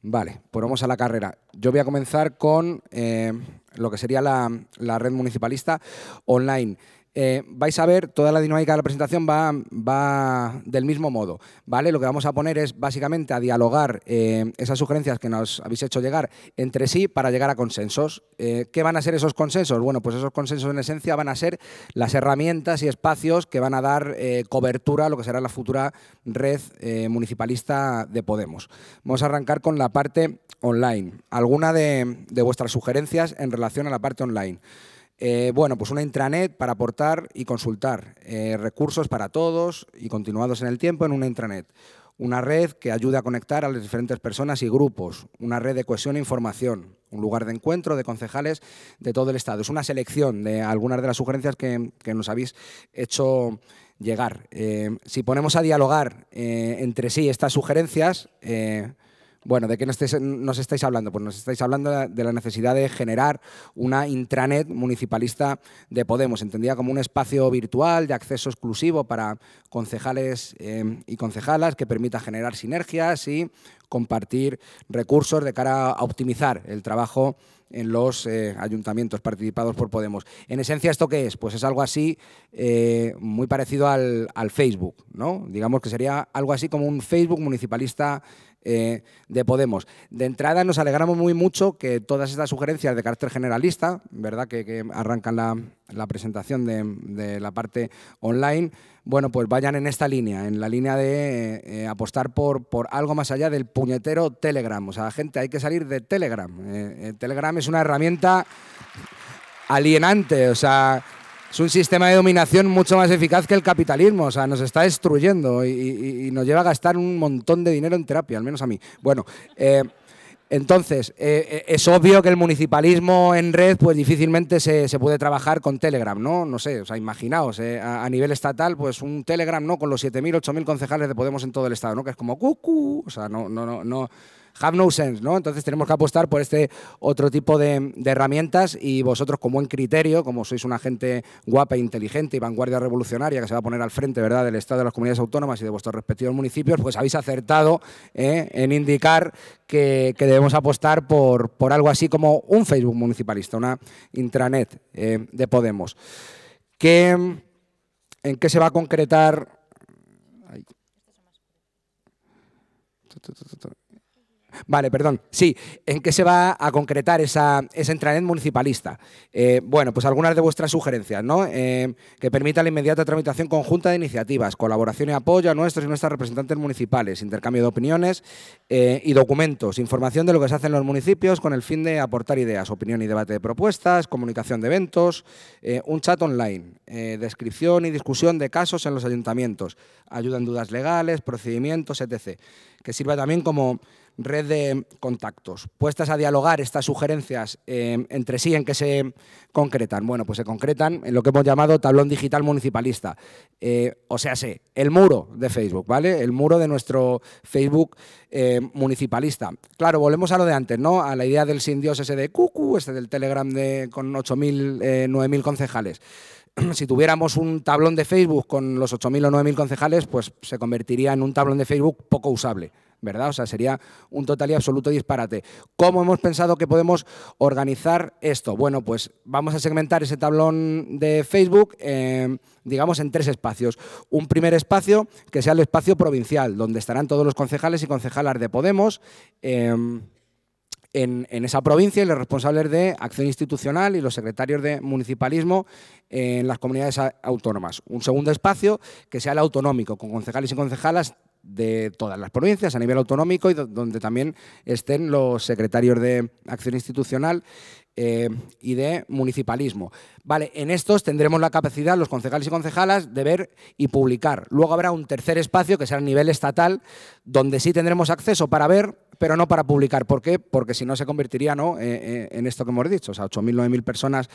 Vale, pues vamos a la carrera. Yo voy a comenzar con eh, lo que sería la, la, red municipalista online. Eh, vais a ver, toda la dinámica de la presentación va, del mismo modo, ¿vale? Lo que vamos a poner es básicamente a dialogar eh, esas sugerencias que nos habéis hecho llegar entre sí para llegar a consensos. Eh, ¿Qué van a ser esos consensos? Bueno, pues esos consensos en esencia van a ser las herramientas y espacios que van a dar cobertura a lo que será la futura red municipalista de Podemos. Vamos a arrancar con la parte online. Alguna de vuestras sugerencias en relación a la parte online. Eh, bueno, pues una intranet para aportar y consultar eh, recursos para todos y continuados en el tiempo en una intranet. Una red que ayude a conectar a las diferentes personas y grupos. Una red de cohesión e información. Un lugar de encuentro de concejales de todo el Estado. Es una selección de algunas de las sugerencias que, nos habéis hecho llegar. Eh, si ponemos a dialogar entre sí estas sugerencias, bueno, ¿de qué nos estáis, hablando? Pues nos estáis hablando de la necesidad de generar una intranet municipalista de Podemos, entendida como un espacio virtual de acceso exclusivo para concejales eh, y concejalas que permita generar sinergias y compartir recursos de cara a optimizar el trabajo en los eh, ayuntamientos participados por Podemos. En esencia, ¿esto qué es? Pues es algo así, eh, muy parecido al, al, Facebook, ¿no? Digamos que sería algo así como un Facebook municipalista eh, de Podemos. De entrada nos alegramos muy mucho que todas estas sugerencias de carácter generalista, ¿verdad? Que, arrancan la, presentación de, la parte online, bueno, pues vayan en esta línea, en la línea de eh, eh, apostar por, por algo más allá del puñetero Telegram. O sea, gente, hay que salir de Telegram. Telegram es una herramienta alienante, o sea, es un sistema de dominación mucho más eficaz que el capitalismo. O sea, nos está destruyendo y, nos lleva a gastar un montón de dinero en terapia, al menos a mí. Bueno, eh, entonces, eh, eh, es obvio que el municipalismo en red, pues difícilmente se, puede trabajar con Telegram, ¿no? No sé, o sea, imaginaos, eh, a, nivel estatal, pues un Telegram, ¿no? Con los 7.000, 8.000 concejales de Podemos en todo el estado, ¿no? Que es como, cucu. o sea, no, no, no, no have no sense, ¿no? Entonces tenemos que apostar por este otro tipo de, herramientas y vosotros con buen criterio, como sois una gente guapa, e inteligente y vanguardia revolucionaria que se va a poner al frente, ¿verdad?, del Estado de las comunidades autónomas y de vuestros respectivos municipios, pues habéis acertado ¿eh? en indicar que, debemos apostar por, por algo así como un Facebook municipalista, una intranet eh, de Podemos. ¿En qué se va a concretar? Vale, perdón. Sí, ¿en qué se va a concretar esa, esa municipalista? Eh, bueno, pues algunas de vuestras sugerencias, ¿no? Eh, que permita la inmediata tramitación conjunta de iniciativas, colaboración y apoyo a nuestros y nuestras representantes municipales, intercambio de opiniones eh, y documentos, información de lo que se hace en los municipios con el fin de aportar ideas, opinión y debate de propuestas, comunicación de eventos, un chat online, descripción y discusión de casos en los ayuntamientos, ayuda en dudas legales, procedimientos, etc. Que sirva también como red de contactos. Puestas a dialogar estas sugerencias eh, entre sí, ¿en qué se concretan? Bueno, pues se concretan en lo que hemos llamado tablón digital municipalista. Eh, o sea, el muro de Facebook, ¿vale? El muro de nuestro Facebook eh, municipalista. Claro, volvemos a lo de antes, ¿no? A la idea del sin Dios ese de cucu, este del Telegram de, con 8.000, 9.000 concejales si tuviéramos un tablón de Facebook con los 8.000 o 9.000 concejales, pues se convertiría en un tablón de Facebook poco usable, ¿verdad? O sea, sería un total y absoluto disparate. ¿Cómo hemos pensado que podemos organizar esto? Bueno, pues vamos a segmentar ese tablón de Facebook, eh, digamos, en tres espacios. Un primer espacio que sea el espacio provincial, donde estarán todos los concejales y concejalas de Podemos. Eh, en, en, esa provincia y los responsables de acción institucional y los secretarios de municipalismo eh, en las comunidades autónomas. Un segundo espacio que sea el autonómico, con concejales y concejalas de todas las provincias a nivel autonómico y donde también estén los secretarios de acción institucional eh, y de municipalismo. Vale, en estos tendremos la capacidad, los concejales y concejalas, de ver y publicar. Luego habrá un tercer espacio, que será a nivel estatal, donde sí tendremos acceso para ver, pero no para publicar. ¿Por qué? Porque si no se convertiría ¿no? Eh, eh, en esto que hemos dicho, o sea, 8.000, 9.000 personas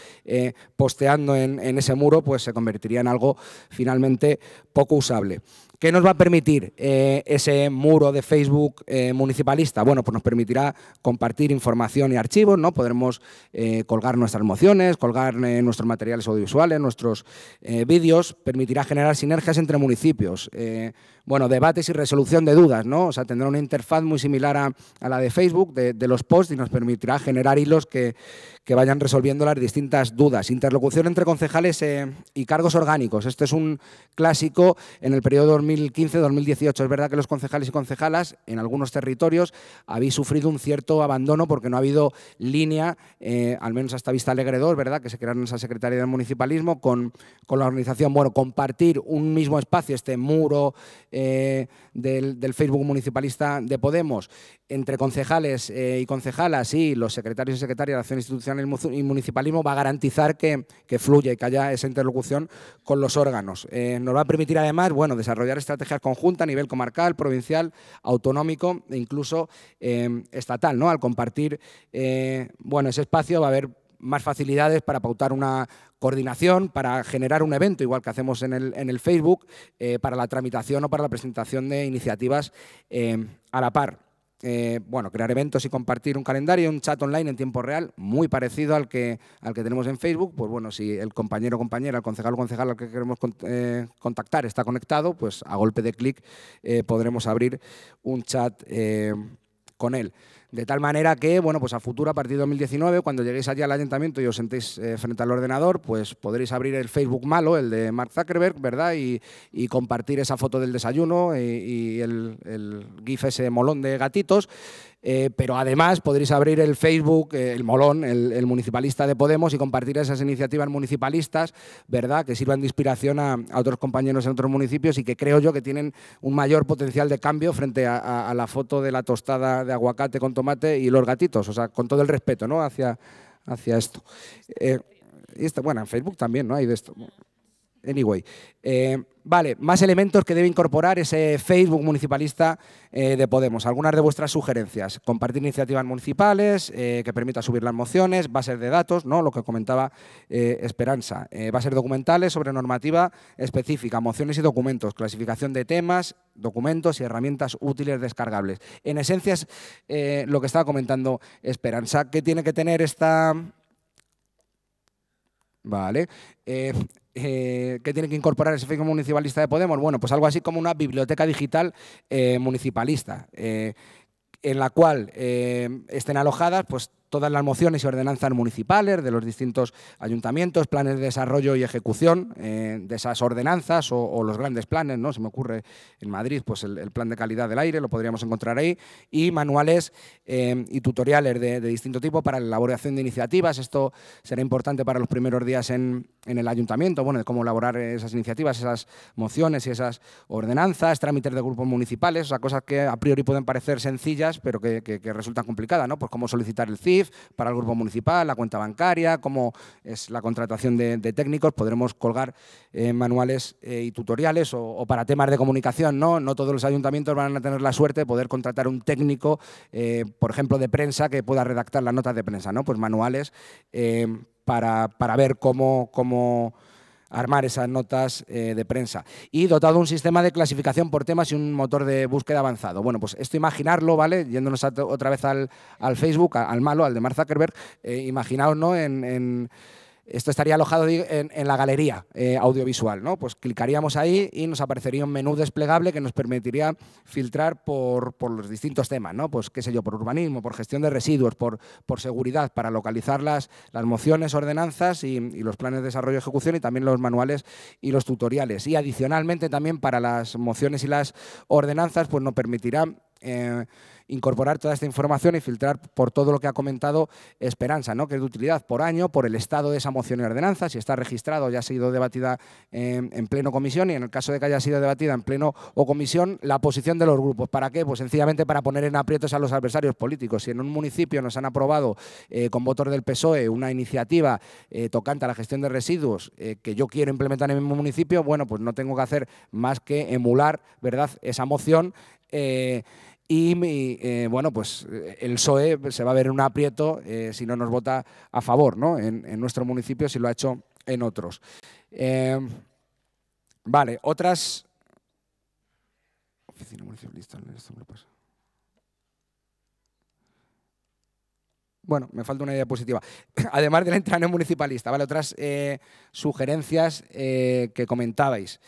posteando en, en ese muro, pues se convertiría en algo finalmente poco usable. ¿Qué nos va a permitir eh, ese muro de Facebook eh, municipalista? Bueno, pues nos permitirá compartir información y archivos, ¿no? Podremos eh, colgar nuestras mociones, colgar nuestros materiales audiovisuales, nuestros vídeos, permitirá generar sinergias entre municipios bueno, debates y resolución de dudas, ¿no? O sea, tendrá una interfaz muy similar a, la de Facebook, de, los posts, y nos permitirá generar hilos que, vayan resolviendo las distintas dudas. Interlocución entre concejales eh, y cargos orgánicos. Este es un clásico en el periodo 2015-2018. Es verdad que los concejales y concejalas en algunos territorios habéis sufrido un cierto abandono porque no ha habido línea, eh, al menos hasta Vista alegredor, ¿verdad? Que se crearon esa Secretaría del Municipalismo con, con la organización. Bueno, compartir un mismo espacio, este muro. Eh, del, Facebook municipalista de Podemos, entre concejales eh, y concejalas y los secretarios y secretarias de Acción Institucional y Municipalismo, va a garantizar que, que fluya y que haya esa interlocución con los órganos. Eh, nos va a permitir además bueno, desarrollar estrategias conjuntas a nivel comarcal, provincial, autonómico e incluso estatal. ¿no? Al compartir bueno, ese espacio va a haber más facilidades para pautar una coordinación, para generar un evento, igual que hacemos en el, Facebook, eh, para la tramitación o para la presentación de iniciativas eh, a la par. Eh, bueno, crear eventos y compartir un calendario, un chat online en tiempo real, muy parecido al que, al que tenemos en Facebook. Pues bueno, si el compañero o compañera, el concejal o concejal al que queremos contactar está conectado, pues a golpe de clic podremos abrir un chat con él. De tal manera que, bueno, pues a futuro, a partir de 2019, cuando lleguéis allí al ayuntamiento y os sentéis eh, frente al ordenador, pues podréis abrir el Facebook malo, el de Mark Zuckerberg, ¿verdad? Y, compartir esa foto del desayuno eh, y, el, GIF ese molón de gatitos. Eh, pero además podréis abrir el Facebook, eh, el Molón, el, municipalista de Podemos y compartir esas iniciativas municipalistas, ¿verdad?, que sirvan de inspiración a, otros compañeros en otros municipios y que creo yo que tienen un mayor potencial de cambio frente a, la foto de la tostada de aguacate con tomate y los gatitos, o sea, con todo el respeto, ¿no?, hacia, hacia esto. Eh, y esta, bueno, en Facebook también, ¿no?, hay de esto. Anyway, eh, vale, más elementos que debe incorporar ese Facebook municipalista eh, de Podemos. Algunas de vuestras sugerencias. Compartir iniciativas municipales, eh, que permita subir las mociones, bases de datos, ¿no? lo que comentaba Esperanza. bases documentales sobre normativa específica, mociones y documentos, clasificación de temas, documentos y herramientas útiles descargables. En esencia es lo que estaba comentando Esperanza. ¿Qué tiene que tener esta... Vale. ¿qué eh, que tiene que incorporar ese fin municipalista de Podemos? Bueno, pues algo así como una biblioteca digital eh, municipalista, eh, en la cual estén alojadas pues, todas las mociones y ordenanzas municipales de los distintos ayuntamientos, planes de desarrollo y ejecución eh, de esas ordenanzas o, los grandes planes, ¿no? Se me ocurre en Madrid, pues el, plan de calidad del aire, lo podríamos encontrar ahí, y manuales eh, y tutoriales de, distinto tipo para la elaboración de iniciativas. Esto será importante para los primeros días en, el ayuntamiento, bueno, de cómo elaborar esas iniciativas, esas mociones y esas ordenanzas, trámites de grupos municipales, cosas que a priori pueden parecer sencillas, pero que, resultan complicadas, ¿no? Pues cómo solicitar el CID, para el grupo municipal, la cuenta bancaria, cómo es la contratación de, técnicos. Podremos colgar eh, manuales eh, y tutoriales o, para temas de comunicación. ¿no? no todos los ayuntamientos van a tener la suerte de poder contratar un técnico, eh, por ejemplo, de prensa, que pueda redactar las notas de prensa. ¿no? Pues manuales para, para, ver cómo, cómo armar esas notas eh, de prensa. Y dotado de un sistema de clasificación por temas y un motor de búsqueda avanzado. Bueno, pues esto imaginarlo, ¿vale? Yéndonos otra vez al, al Facebook, al, malo, al de Mark Zuckerberg, eh, imaginaos, ¿no? en, esto estaría alojado en, la galería eh, audiovisual, ¿no? Pues clicaríamos ahí y nos aparecería un menú desplegable que nos permitiría filtrar por, los distintos temas, ¿no? Pues qué sé yo, por urbanismo, por gestión de residuos, por, por seguridad, para localizar las, mociones, ordenanzas y, los planes de desarrollo y ejecución y también los manuales y los tutoriales. Y adicionalmente también para las mociones y las ordenanzas, pues nos permitirá... Eh, incorporar toda esta información y filtrar por todo lo que ha comentado Esperanza, ¿no? que es de utilidad por año, por el estado de esa moción y ordenanza, si está registrado ya ha sido debatida en pleno comisión y en el caso de que haya sido debatida en pleno o comisión, la posición de los grupos. ¿Para qué? Pues sencillamente para poner en aprietos a los adversarios políticos. Si en un municipio nos han aprobado eh, con votos del PSOE una iniciativa eh, tocante a la gestión de residuos eh, que yo quiero implementar en mi municipio, bueno, pues no tengo que hacer más que emular ¿verdad? esa moción y eh, bueno, pues eh, el PSOE se va a ver en un aprieto eh, si no nos vota a favor ¿no? en, nuestro municipio, si lo ha hecho en otros. Em, vale, otras. Oficina municipalista, Bueno, me falta una idea positiva. Además del en municipalista, ¿vale? Otras sugerencias que comentabais.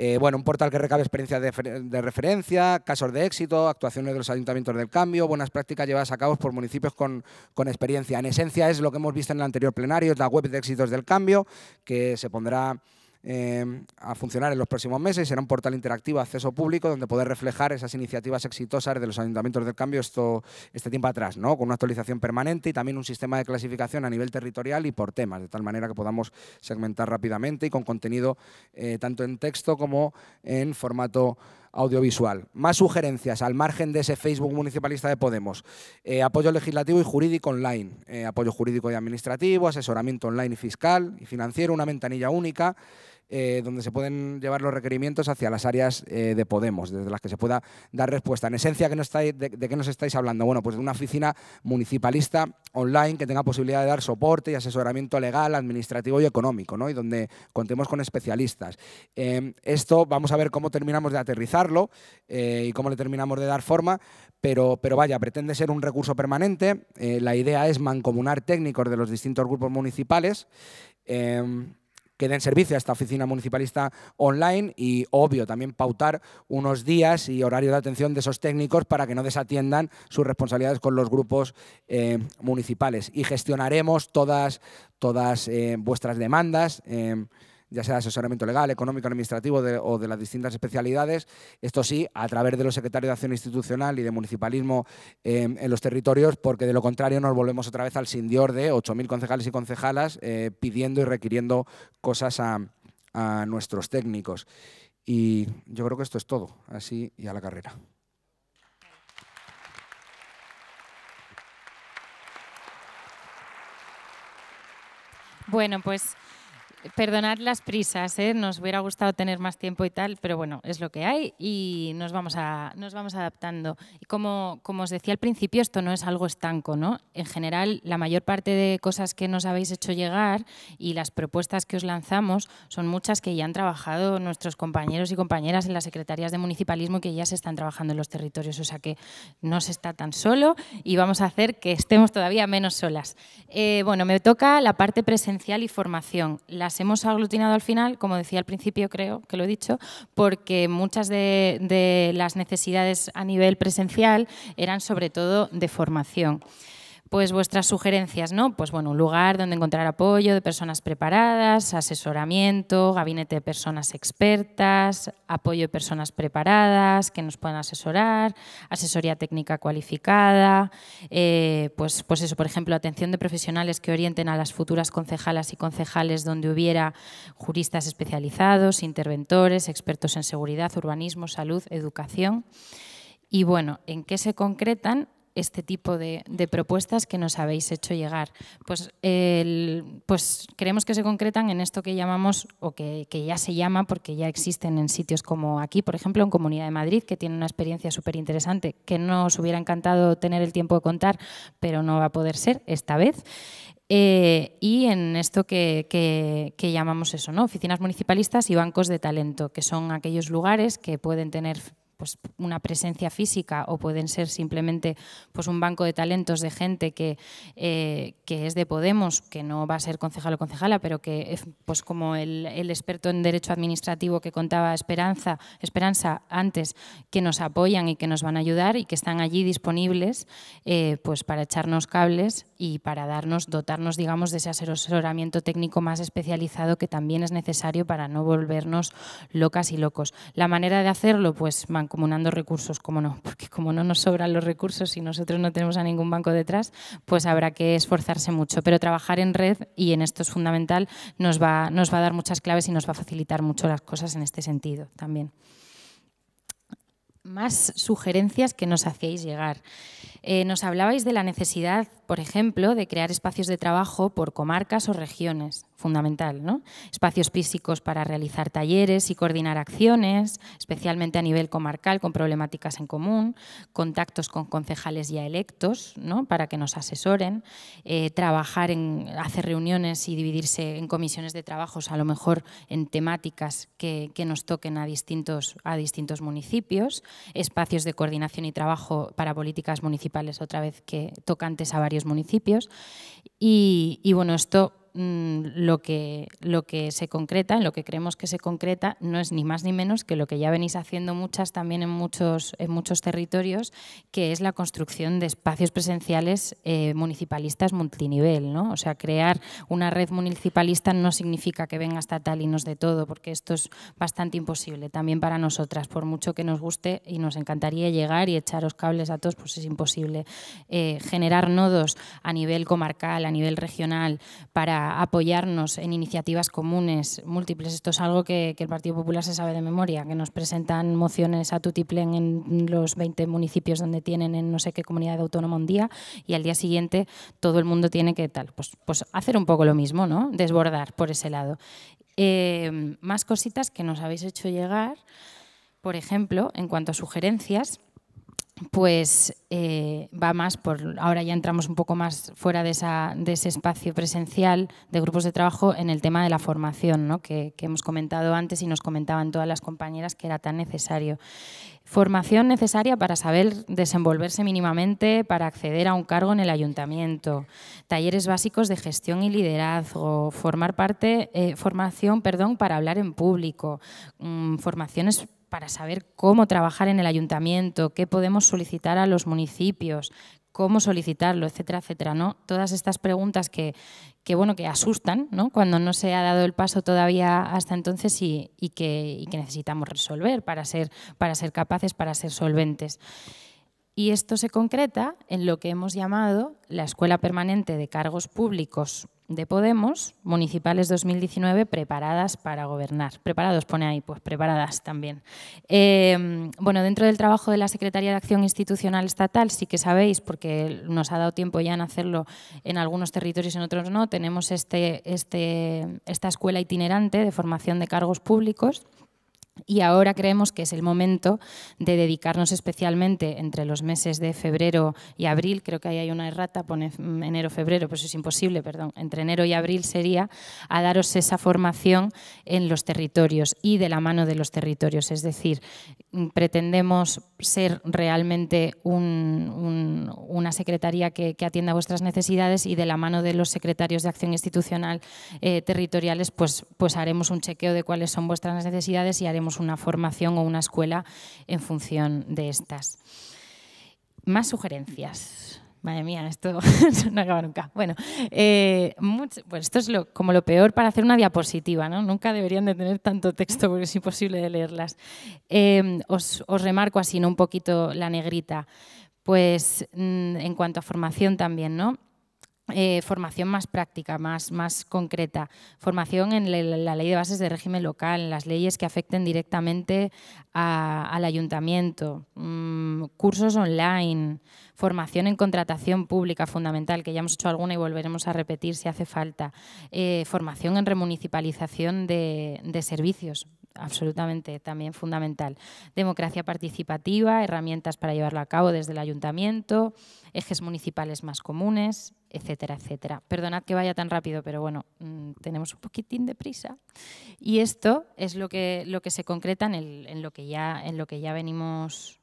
Eh, bueno, un portal que recabe experiencias de, referencia, casos de éxito, actuaciones de los ayuntamientos del cambio, buenas prácticas llevadas a cabo por municipios con, con, experiencia. En esencia es lo que hemos visto en el anterior plenario, es la web de éxitos del cambio, que se pondrá Em, a funcionar en los próximos meses. Será un portal interactivo, acceso público, donde poder reflejar esas iniciativas exitosas de los ayuntamientos del cambio esto, este tiempo atrás, ¿no? con una actualización permanente y también un sistema de clasificación a nivel territorial y por temas, de tal manera que podamos segmentar rápidamente y con contenido eh, tanto en texto como en formato audiovisual. Más sugerencias al margen de ese Facebook municipalista de Podemos. Eh, apoyo legislativo y jurídico online. Eh, apoyo jurídico y administrativo, asesoramiento online y fiscal y financiero, una ventanilla única. Eh, donde se pueden llevar los requerimientos hacia las áreas eh, de Podemos, desde las que se pueda dar respuesta. En esencia, de, qué nos estáis hablando? Bueno, pues de una oficina municipalista online que tenga posibilidad de dar soporte y asesoramiento legal, administrativo y económico, ¿no? y donde contemos con especialistas. Eh, esto vamos a ver cómo terminamos de aterrizarlo y cómo le terminamos de dar forma, pero, pero vaya, pretende ser un recurso permanente. la idea es mancomunar técnicos de los distintos grupos municipales que den servicio a esta oficina municipalista online y, obvio, también pautar unos días y horario de atención de esos técnicos para que no desatiendan sus responsabilidades con los grupos eh, municipales. Y gestionaremos todas, todas eh, vuestras demandas. Eh, ya sea asesoramiento legal, económico, administrativo o de las distintas especialidades. Esto sí, a través de los secretarios de Acción Institucional y de municipalismo em, en los territorios, porque de lo contrario nos volvemos otra vez al sindior de 8.000 concejales y concejalas eh, pidiendo y requiriendo cosas a, a nuestros técnicos. Y yo creo que esto es todo, así y a la carrera. Bueno, pues perdonad las prisas, ¿eh? nos hubiera gustado tener más tiempo y tal, pero bueno, es lo que hay y nos vamos, a, nos vamos adaptando. Y como, como os decía al principio, esto no es algo estanco, ¿no? En general, la mayor parte de cosas que nos habéis hecho llegar y las propuestas que os lanzamos son muchas que ya han trabajado nuestros compañeros y compañeras en las secretarías de municipalismo que ya se están trabajando en los territorios, o sea que no se está tan solo y vamos a hacer que estemos todavía menos solas. Eh, bueno, me toca la parte presencial y formación. La las hemos aglutinado al final, como decía al principio, creo que lo he dicho, porque muchas de, las necesidades a nivel presencial eran sobre todo de formación pues vuestras sugerencias, ¿no? Pues bueno, un lugar donde encontrar apoyo de personas preparadas, asesoramiento, gabinete de personas expertas, apoyo de personas preparadas que nos puedan asesorar, asesoría técnica cualificada, eh, pues, pues eso, por ejemplo, atención de profesionales que orienten a las futuras concejalas y concejales donde hubiera juristas especializados, interventores, expertos en seguridad, urbanismo, salud, educación. Y bueno, ¿en qué se concretan? este tipo de, propuestas que nos habéis hecho llegar. Pues, pues, creemos que se concretan en esto que llamamos, o que, ya se llama, porque ya existen en sitios como aquí, por ejemplo, en Comunidad de Madrid, que tiene una experiencia súper interesante, que no os hubiera encantado tener el tiempo de contar, pero no va a poder ser esta vez. Eh, y en esto que, que, llamamos eso, ¿no? Oficinas municipalistas y bancos de talento, que son aquellos lugares que pueden tener pues, una presencia física o pueden ser simplemente pues, un banco de talentos de gente que, eh, que es de Podemos, que no va a ser concejal o concejala, pero que pues, como el, experto en derecho administrativo que contaba Esperanza, Esperanza antes, que nos apoyan y que nos van a ayudar y que están allí disponibles eh, pues, para echarnos cables y para darnos, dotarnos digamos, de ese asesoramiento técnico más especializado que también es necesario para no volvernos locas y locos. La manera de hacerlo, pues Acumulando recursos, como no, porque como no nos sobran los recursos y nosotros no tenemos a ningún banco detrás, pues habrá que esforzarse mucho. Pero trabajar en red, y en esto es fundamental, nos va, nos va a dar muchas claves y nos va a facilitar mucho las cosas en este sentido también más sugerencias que nos hacéis llegar. Eh, nos hablabais de la necesidad, por ejemplo, de crear espacios de trabajo por comarcas o regiones, fundamental, ¿no? Espacios físicos para realizar talleres y coordinar acciones, especialmente a nivel comarcal con problemáticas en común, contactos con concejales ya electos, ¿no? Para que nos asesoren, eh, trabajar en hacer reuniones y dividirse en comisiones de trabajos, a lo mejor en temáticas que, que nos toquen a distintos, a distintos municipios, espacios de coordinación y trabajo para políticas municipales otra vez que tocantes a varios municipios. Y, y bueno, esto Mm, lo, que, lo que se concreta, lo que creemos que se concreta, no es ni más ni menos que lo que ya venís haciendo muchas también en muchos, en muchos territorios, que es la construcción de espacios presenciales eh, municipalistas multinivel. ¿no? O sea, crear una red municipalista no significa que venga tal y nos todo, porque esto es bastante imposible también para nosotras, por mucho que nos guste y nos encantaría llegar y echaros cables a todos, pues es imposible. Eh, generar nodos a nivel comarcal, a nivel regional, para apoyarnos en iniciativas comunes múltiples. Esto es algo que, el Partido Popular se sabe de memoria, que nos presentan mociones a Tutiplen en los 20 municipios donde tienen en no sé qué comunidad autónoma un día y al día siguiente todo el mundo tiene que tal, pues, pues hacer un poco lo mismo, ¿no? Desbordar por ese lado. Eh, más cositas que nos habéis hecho llegar, por ejemplo, en cuanto a sugerencias pues eh, va más por, ahora ya entramos un poco más fuera de, de, ese espacio presencial de grupos de trabajo en el tema de la formación, ¿no? que, hemos comentado antes y nos comentaban todas las compañeras que era tan necesario. Formación necesaria para saber desenvolverse mínimamente, para acceder a un cargo en el ayuntamiento, talleres básicos de gestión y liderazgo, formar parte, eh, formación perdón, para hablar en público, mm, formaciones para saber cómo trabajar en el ayuntamiento, qué podemos solicitar a los municipios, cómo solicitarlo, etcétera, etcétera, ¿no? Todas estas preguntas que, bueno, que asustan, ¿no? Cuando no se ha dado el paso todavía hasta entonces y, que, que, necesitamos resolver para ser, para ser capaces, para ser solventes. Y esto se concreta en lo que hemos llamado la Escuela Permanente de Cargos Públicos de Podemos, municipales 2019, preparadas para gobernar. Preparados, pone ahí, pues preparadas también. Em, bueno, dentro del trabajo de la Secretaría de Acción Institucional Estatal, sí que sabéis, porque nos ha dado tiempo ya en hacerlo en algunos territorios y en otros no, tenemos este, este, esta escuela itinerante de formación de cargos públicos y ahora creemos que es el momento de dedicarnos especialmente entre los meses de febrero y abril, creo que ahí hay una errata, pone mm, enero-febrero, pues es imposible, perdón, entre enero y abril sería a daros esa formación en los territorios y de la mano de los territorios. Es decir, mm, pretendemos ser realmente una secretaría que, atienda vuestras necesidades y de la mano de los secretarios de acción institucional eh, territoriales, pues, pues haremos un chequeo de cuáles son vuestras necesidades y haremos una formación o una escuela en función de estas. Más sugerencias. Madre mía, esto no acaba nunca. Bueno, eh, pues esto es como lo peor para hacer una diapositiva, ¿no? Nunca deberían de tener tanto texto porque es imposible de leerlas. Eh, os, os, remarco así, ¿no? Un poquito la negrita. Pues mm, en cuanto a formación también, ¿no? Eh, formación más práctica, más, más concreta, formación en la, ley de bases de régimen local, las leyes que afecten directamente al ayuntamiento, mm, cursos online, formación en contratación pública fundamental, que ya hemos hecho alguna y volveremos a repetir si hace falta, eh, formación en remunicipalización de servicios, absolutamente también fundamental. Democracia participativa, herramientas para llevarlo a cabo desde el ayuntamiento, ejes municipales más comunes, etcétera, etcétera. Perdonad que vaya tan rápido, pero bueno, mm, tenemos un poquitín de prisa. Y esto es lo que, lo que se concreta en, lo que ya, en lo que ya venimos...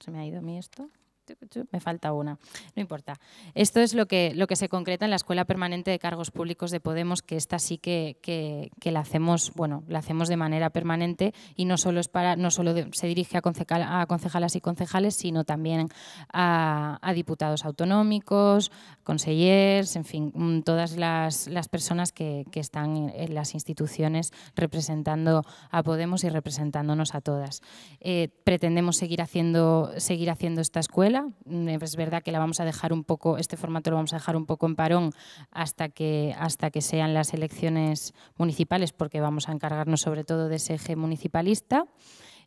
se me ha ido a mí esto. Este me falta una, no importa. Esto es lo que, lo que se concreta en la Escuela Permanente de Cargos Públicos de Podemos, que esta sí que, la hacemos, bueno, la hacemos de manera permanente y no solo es para, no solo se dirige a, concejalas y concejales, sino también a, diputados autonómicos, consellers, en fin, mm, todas las, personas que, están en, las instituciones representando a Podemos y representándonos a todas. Eh, pretendemos seguir haciendo, seguir haciendo esta escuela Mm, es verdad que la vamos a dejar un poco, este formato lo vamos a dejar un poco en parón hasta que, hasta que sean las elecciones municipales, porque vamos a encargarnos sobre todo de ese eje municipalista.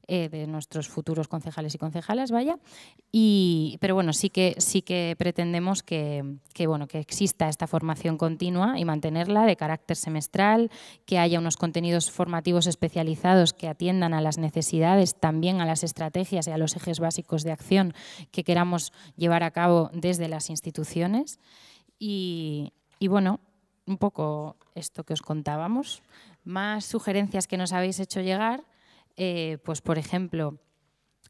Eh, de nuestros futuros concejales y concejalas, vaya. Y, pero bueno, sí que, sí que pretendemos que, bueno, que exista esta formación continua y mantenerla de carácter semestral, que haya unos contenidos formativos especializados que atiendan a las necesidades, también a las estrategias y a los ejes básicos de acción que queramos llevar a cabo desde las instituciones. y bueno, un poco esto que os contábamos, más sugerencias que nos habéis hecho llegar eh, pues por ejemplo,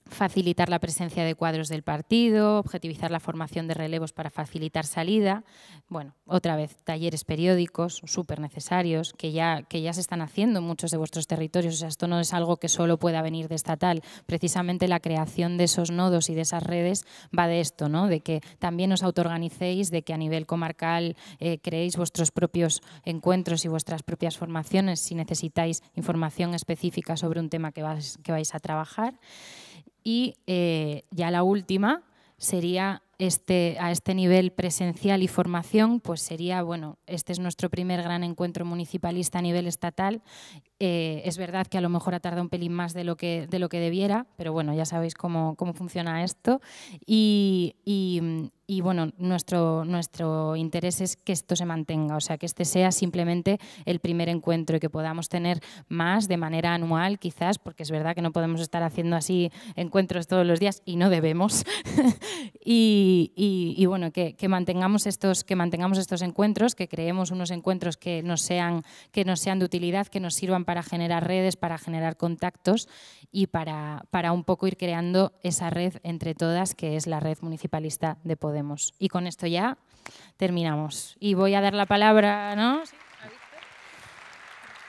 facilitar la presencia de cuadros del partido, objetivizar la formación de relevos para facilitar salida. Bueno, otra vez, talleres periódicos súper necesarios que ya, que ya se están haciendo en muchos de vuestros territorios. O sea, esto no es algo que solo pueda venir de estatal. Precisamente la creación de esos nodos y de esas redes va de esto, ¿no? de que también os autoorganicéis, de que a nivel comarcal eh, creéis vuestros propios encuentros y vuestras propias formaciones si necesitáis información específica sobre un tema que que vais a trabajar. Y eh, ya la última sería este, a este nivel presencial y formación, pues sería, bueno, este es nuestro primer gran encuentro municipalista a nivel estatal. Eh, es verdad que a lo mejor ha tardado un pelín más de lo que, de lo que debiera, pero bueno, ya sabéis cómo, cómo funciona esto. Y, y, bueno, nuestro, nuestro interés es que esto se mantenga, o sea, que este sea simplemente el primer encuentro y que podamos tener más de manera anual, quizás, porque es verdad que no podemos estar haciendo así encuentros todos los días y no debemos. y, y, bueno, que, mantengamos estos, que mantengamos estos encuentros, que creemos unos encuentros que nos, sean, que nos sean de utilidad, que nos sirvan para generar redes, para generar contactos y para, para un poco ir creando esa red entre todas, que es la red municipalista de Podemos. Y con esto ya terminamos. Y voy a dar la palabra, ¿no?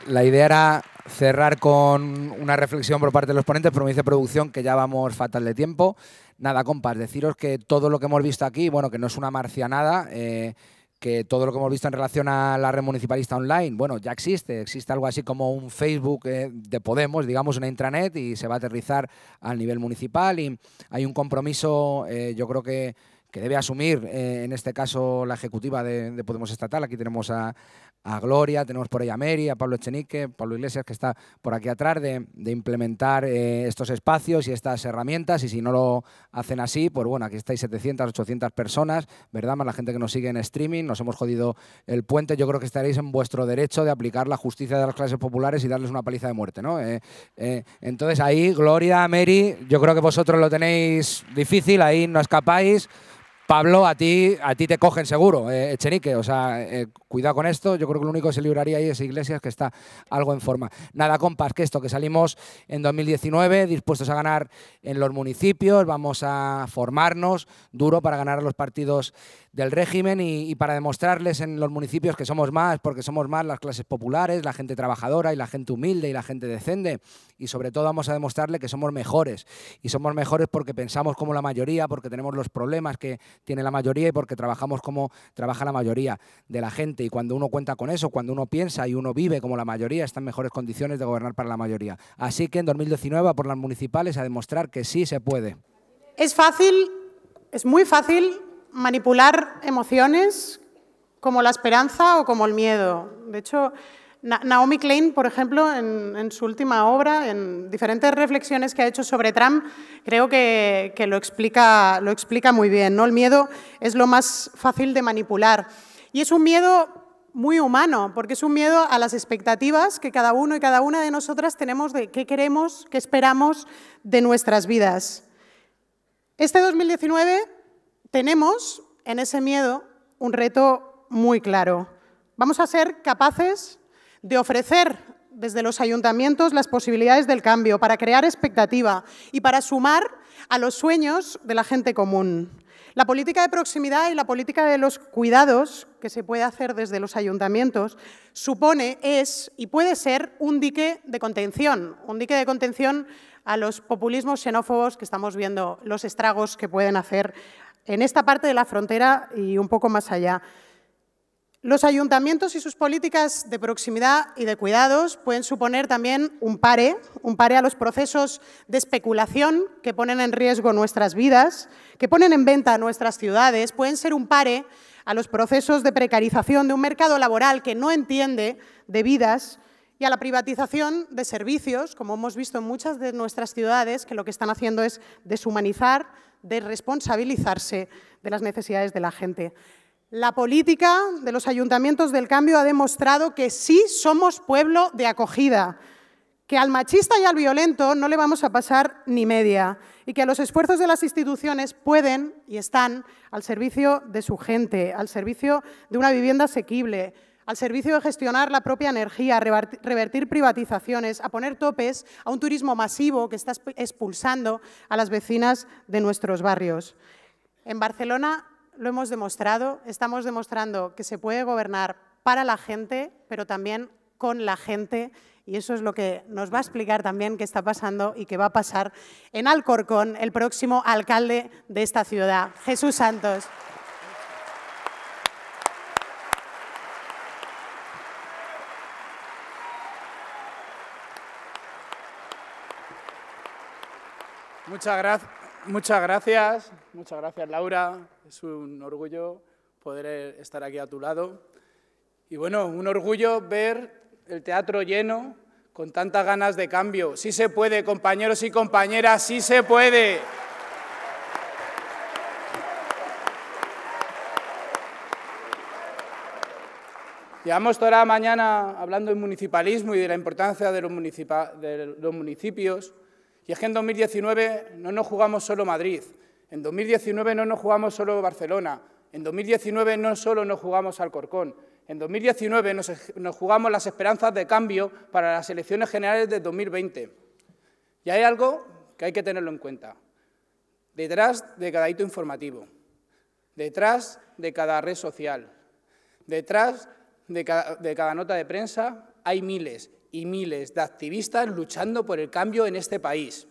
La idea era cerrar con una reflexión por parte de los ponentes, pero me dice producción que ya vamos fatal de tiempo. Nada, compas, deciros que todo lo que hemos visto aquí, bueno, que no es una marcianada, eh, que todo lo que hemos visto en relación a la red municipalista online, bueno, ya existe, existe algo así como un Facebook eh, de Podemos, digamos, una intranet y se va a aterrizar al nivel municipal y hay un compromiso, eh, yo creo que que debe asumir en este caso la ejecutiva de Podemos Estatal. Aquí tenemos a, a Gloria, tenemos por ahí a Mary, a Pablo Echenique, Pablo Iglesias, que está por aquí atrás, de, implementar eh, estos espacios y estas herramientas. Y si no lo hacen así, pues bueno, aquí estáis 700, 800 personas, ¿verdad? Más la gente que nos sigue en streaming, nos hemos jodido el puente. Yo creo que estaréis en vuestro derecho de aplicar la justicia de las clases populares y darles una paliza de muerte, ¿no? Eh, eh, entonces ahí, Gloria, Mary, yo creo que vosotros lo tenéis difícil, ahí no escapáis. Pablo, a ti, a ti te cogen seguro, eh, Chenique. O sea, eh, cuidado con esto. Yo creo que lo único que se libraría ahí es Iglesias, que está algo en forma. Nada, compas, que esto, que salimos en 2019 dispuestos a ganar en los municipios, vamos a formarnos duro para ganar los partidos del régimen y, para demostrarles en los municipios que somos más, porque somos más las clases populares, la gente trabajadora y la gente humilde y la gente decente. Y sobre todo vamos a demostrarle que somos mejores. Y somos mejores porque pensamos como la mayoría, porque tenemos los problemas que tiene la mayoría y porque trabajamos como trabaja la mayoría de la gente. Y cuando uno cuenta con eso, cuando uno piensa y uno vive como la mayoría, está en mejores condiciones de gobernar para la mayoría. Así que en 2019 por las municipales a demostrar que sí se puede. Es fácil, es muy fácil manipular emociones como la esperanza o como el miedo. De hecho, Naomi Klein, por ejemplo, en, su última obra, en diferentes reflexiones que ha hecho sobre Trump, creo que, lo, explica, lo, explica, muy bien. ¿no? El miedo es lo más fácil de manipular. Y es un miedo muy humano, porque es un miedo a las expectativas que cada uno y cada una de nosotras tenemos de qué queremos, qué esperamos de nuestras vidas. Este 2019 tenemos en ese miedo un reto muy claro. Vamos a ser capaces de ofrecer desde los ayuntamientos las posibilidades del cambio para crear expectativa y para sumar a los sueños de la gente común. La política de proximidad y la política de los cuidados que se puede hacer desde los ayuntamientos supone, es y puede ser un dique de contención, un dique de contención a los populismos xenófobos que estamos viendo, los estragos que pueden hacer en esta parte de la frontera y un poco más allá. Los ayuntamientos y sus políticas de proximidad y de cuidados pueden suponer también un pare, un pare a los procesos de especulación que ponen en riesgo nuestras vidas, que ponen en venta nuestras ciudades, pueden ser un pare a los procesos de precarización de un mercado laboral que no entiende de vidas, y a la privatización de servicios, como hemos visto en muchas de nuestras ciudades, que lo que están haciendo es deshumanizar, desresponsabilizarse de las necesidades de la gente. La política de los ayuntamientos del cambio ha demostrado que sí somos pueblo de acogida, que al machista y al violento no le vamos a pasar ni media y que los esfuerzos de las instituciones pueden y están al servicio de su gente, al servicio de una vivienda asequible, al servicio de gestionar la propia energía, revertir privatizaciones, a poner topes a un turismo masivo que está expulsando a las vecinas de nuestros barrios. En Barcelona lo hemos demostrado, estamos demostrando que se puede gobernar para la gente, pero también con la gente y eso es lo que nos va a explicar también qué está pasando y qué va a pasar en Alcorcón el próximo alcalde de esta ciudad, Jesús Santos. Muchas, gracias, muchas gracias Laura, es un orgullo poder eh, estar aquí a tu lado. Y bueno, un orgullo ver el teatro lleno, con tantas ganas de cambio. Sí se puede, compañeros y compañeras, sí se puede. Llevamos toda la mañana hablando de municipalismo y de la importancia de los, de los municipios y es que en 2019 no nos jugamos solo Madrid, en 2019 no nos jugamos solo Barcelona, en 2019 no solo nos jugamos Alcorcón, en 2019 nos, nos, jugamos las esperanzas de cambio para las elecciones generales de 2020. Y hay algo que hay que tenerlo en cuenta. Detrás de cada hito informativo, detrás de cada red social, detrás de cada nota de prensa hay miles y miles de activistas luchando por el cambio en este país.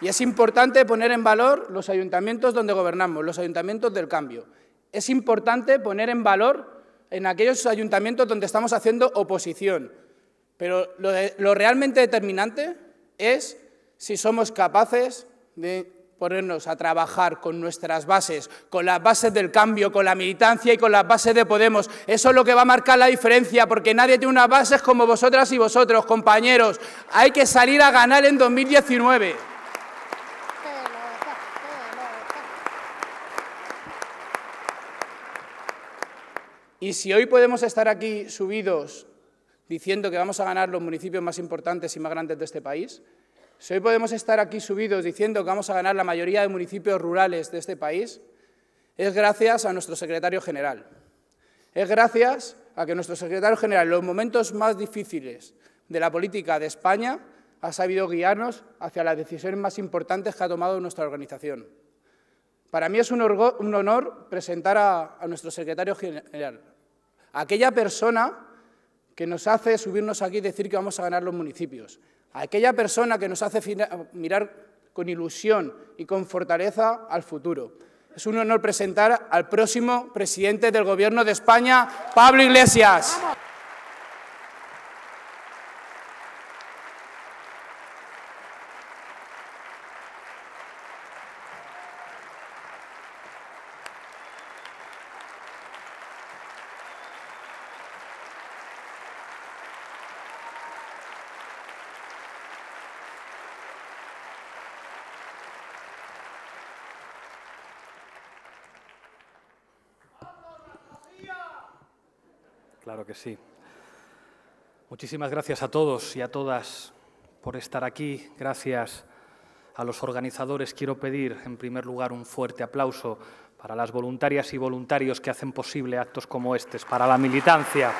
Y es importante poner en valor los ayuntamientos donde gobernamos, los ayuntamientos del cambio. Es importante poner en valor en aquellos ayuntamientos donde estamos haciendo oposición. Pero lo, realmente determinante es si somos capaces de ponernos a trabajar con nuestras bases, con las bases del cambio, con la militancia y con las bases de Podemos. Eso es lo que va a marcar la diferencia, porque nadie tiene unas bases como vosotras y vosotros, compañeros. Hay que salir a ganar en 2019. Y si hoy podemos estar aquí subidos diciendo que vamos a ganar los municipios más importantes y más grandes de este país, si hoy podemos estar aquí subidos diciendo que vamos a ganar la mayoría de municipios rurales de este país, es gracias a nuestro secretario general. Es gracias a que nuestro secretario general, en los momentos más difíciles de la política de España, ha sabido guiarnos hacia las decisiones más importantes que ha tomado nuestra organización. Para mí es un, honor presentar a, a nuestro secretario general, aquella persona que nos hace subirnos aquí y decir que vamos a ganar los municipios, a aquella persona que nos hace mirar con ilusión y con fortaleza al futuro. Es un honor presentar al próximo presidente del Gobierno de España, Pablo Iglesias. sí. Muchísimas gracias a todos y a todas por estar aquí. Gracias a los organizadores. Quiero pedir, en primer lugar, un fuerte aplauso para las voluntarias y voluntarios que hacen posible actos como estos, para la militancia.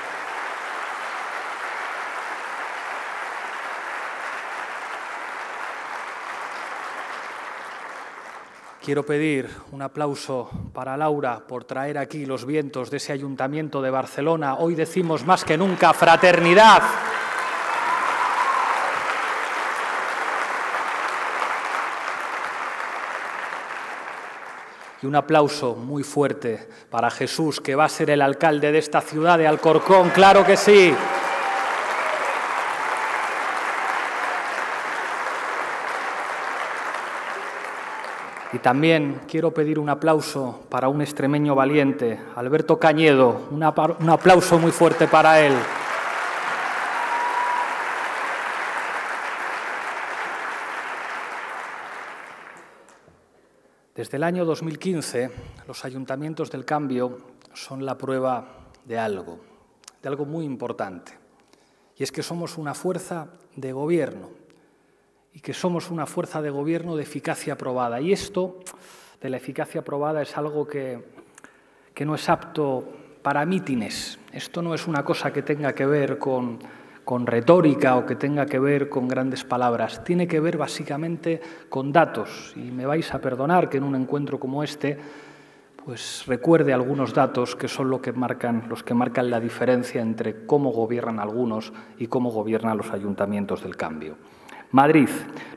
Quiero pedir un aplauso para Laura por traer aquí los vientos de ese ayuntamiento de Barcelona. Hoy decimos más que nunca fraternidad. Y un aplauso muy fuerte para Jesús, que va a ser el alcalde de esta ciudad de Alcorcón, claro que sí. Y también quiero pedir un aplauso para un extremeño valiente, Alberto Cañedo. Un, aplauso muy fuerte para él. Desde el año 2015, los ayuntamientos del cambio son la prueba de algo, de algo muy importante. Y es que somos una fuerza de gobierno, y que somos una fuerza de gobierno de eficacia probada. Y esto de la eficacia probada es algo que, no es apto para mítines. Esto no es una cosa que tenga que ver con, retórica o que tenga que ver con grandes palabras. Tiene que ver básicamente con datos. Y me vais a perdonar que en un encuentro como este pues recuerde algunos datos que son los que marcan la diferencia entre cómo gobiernan algunos y cómo gobiernan los ayuntamientos del cambio. Madrid,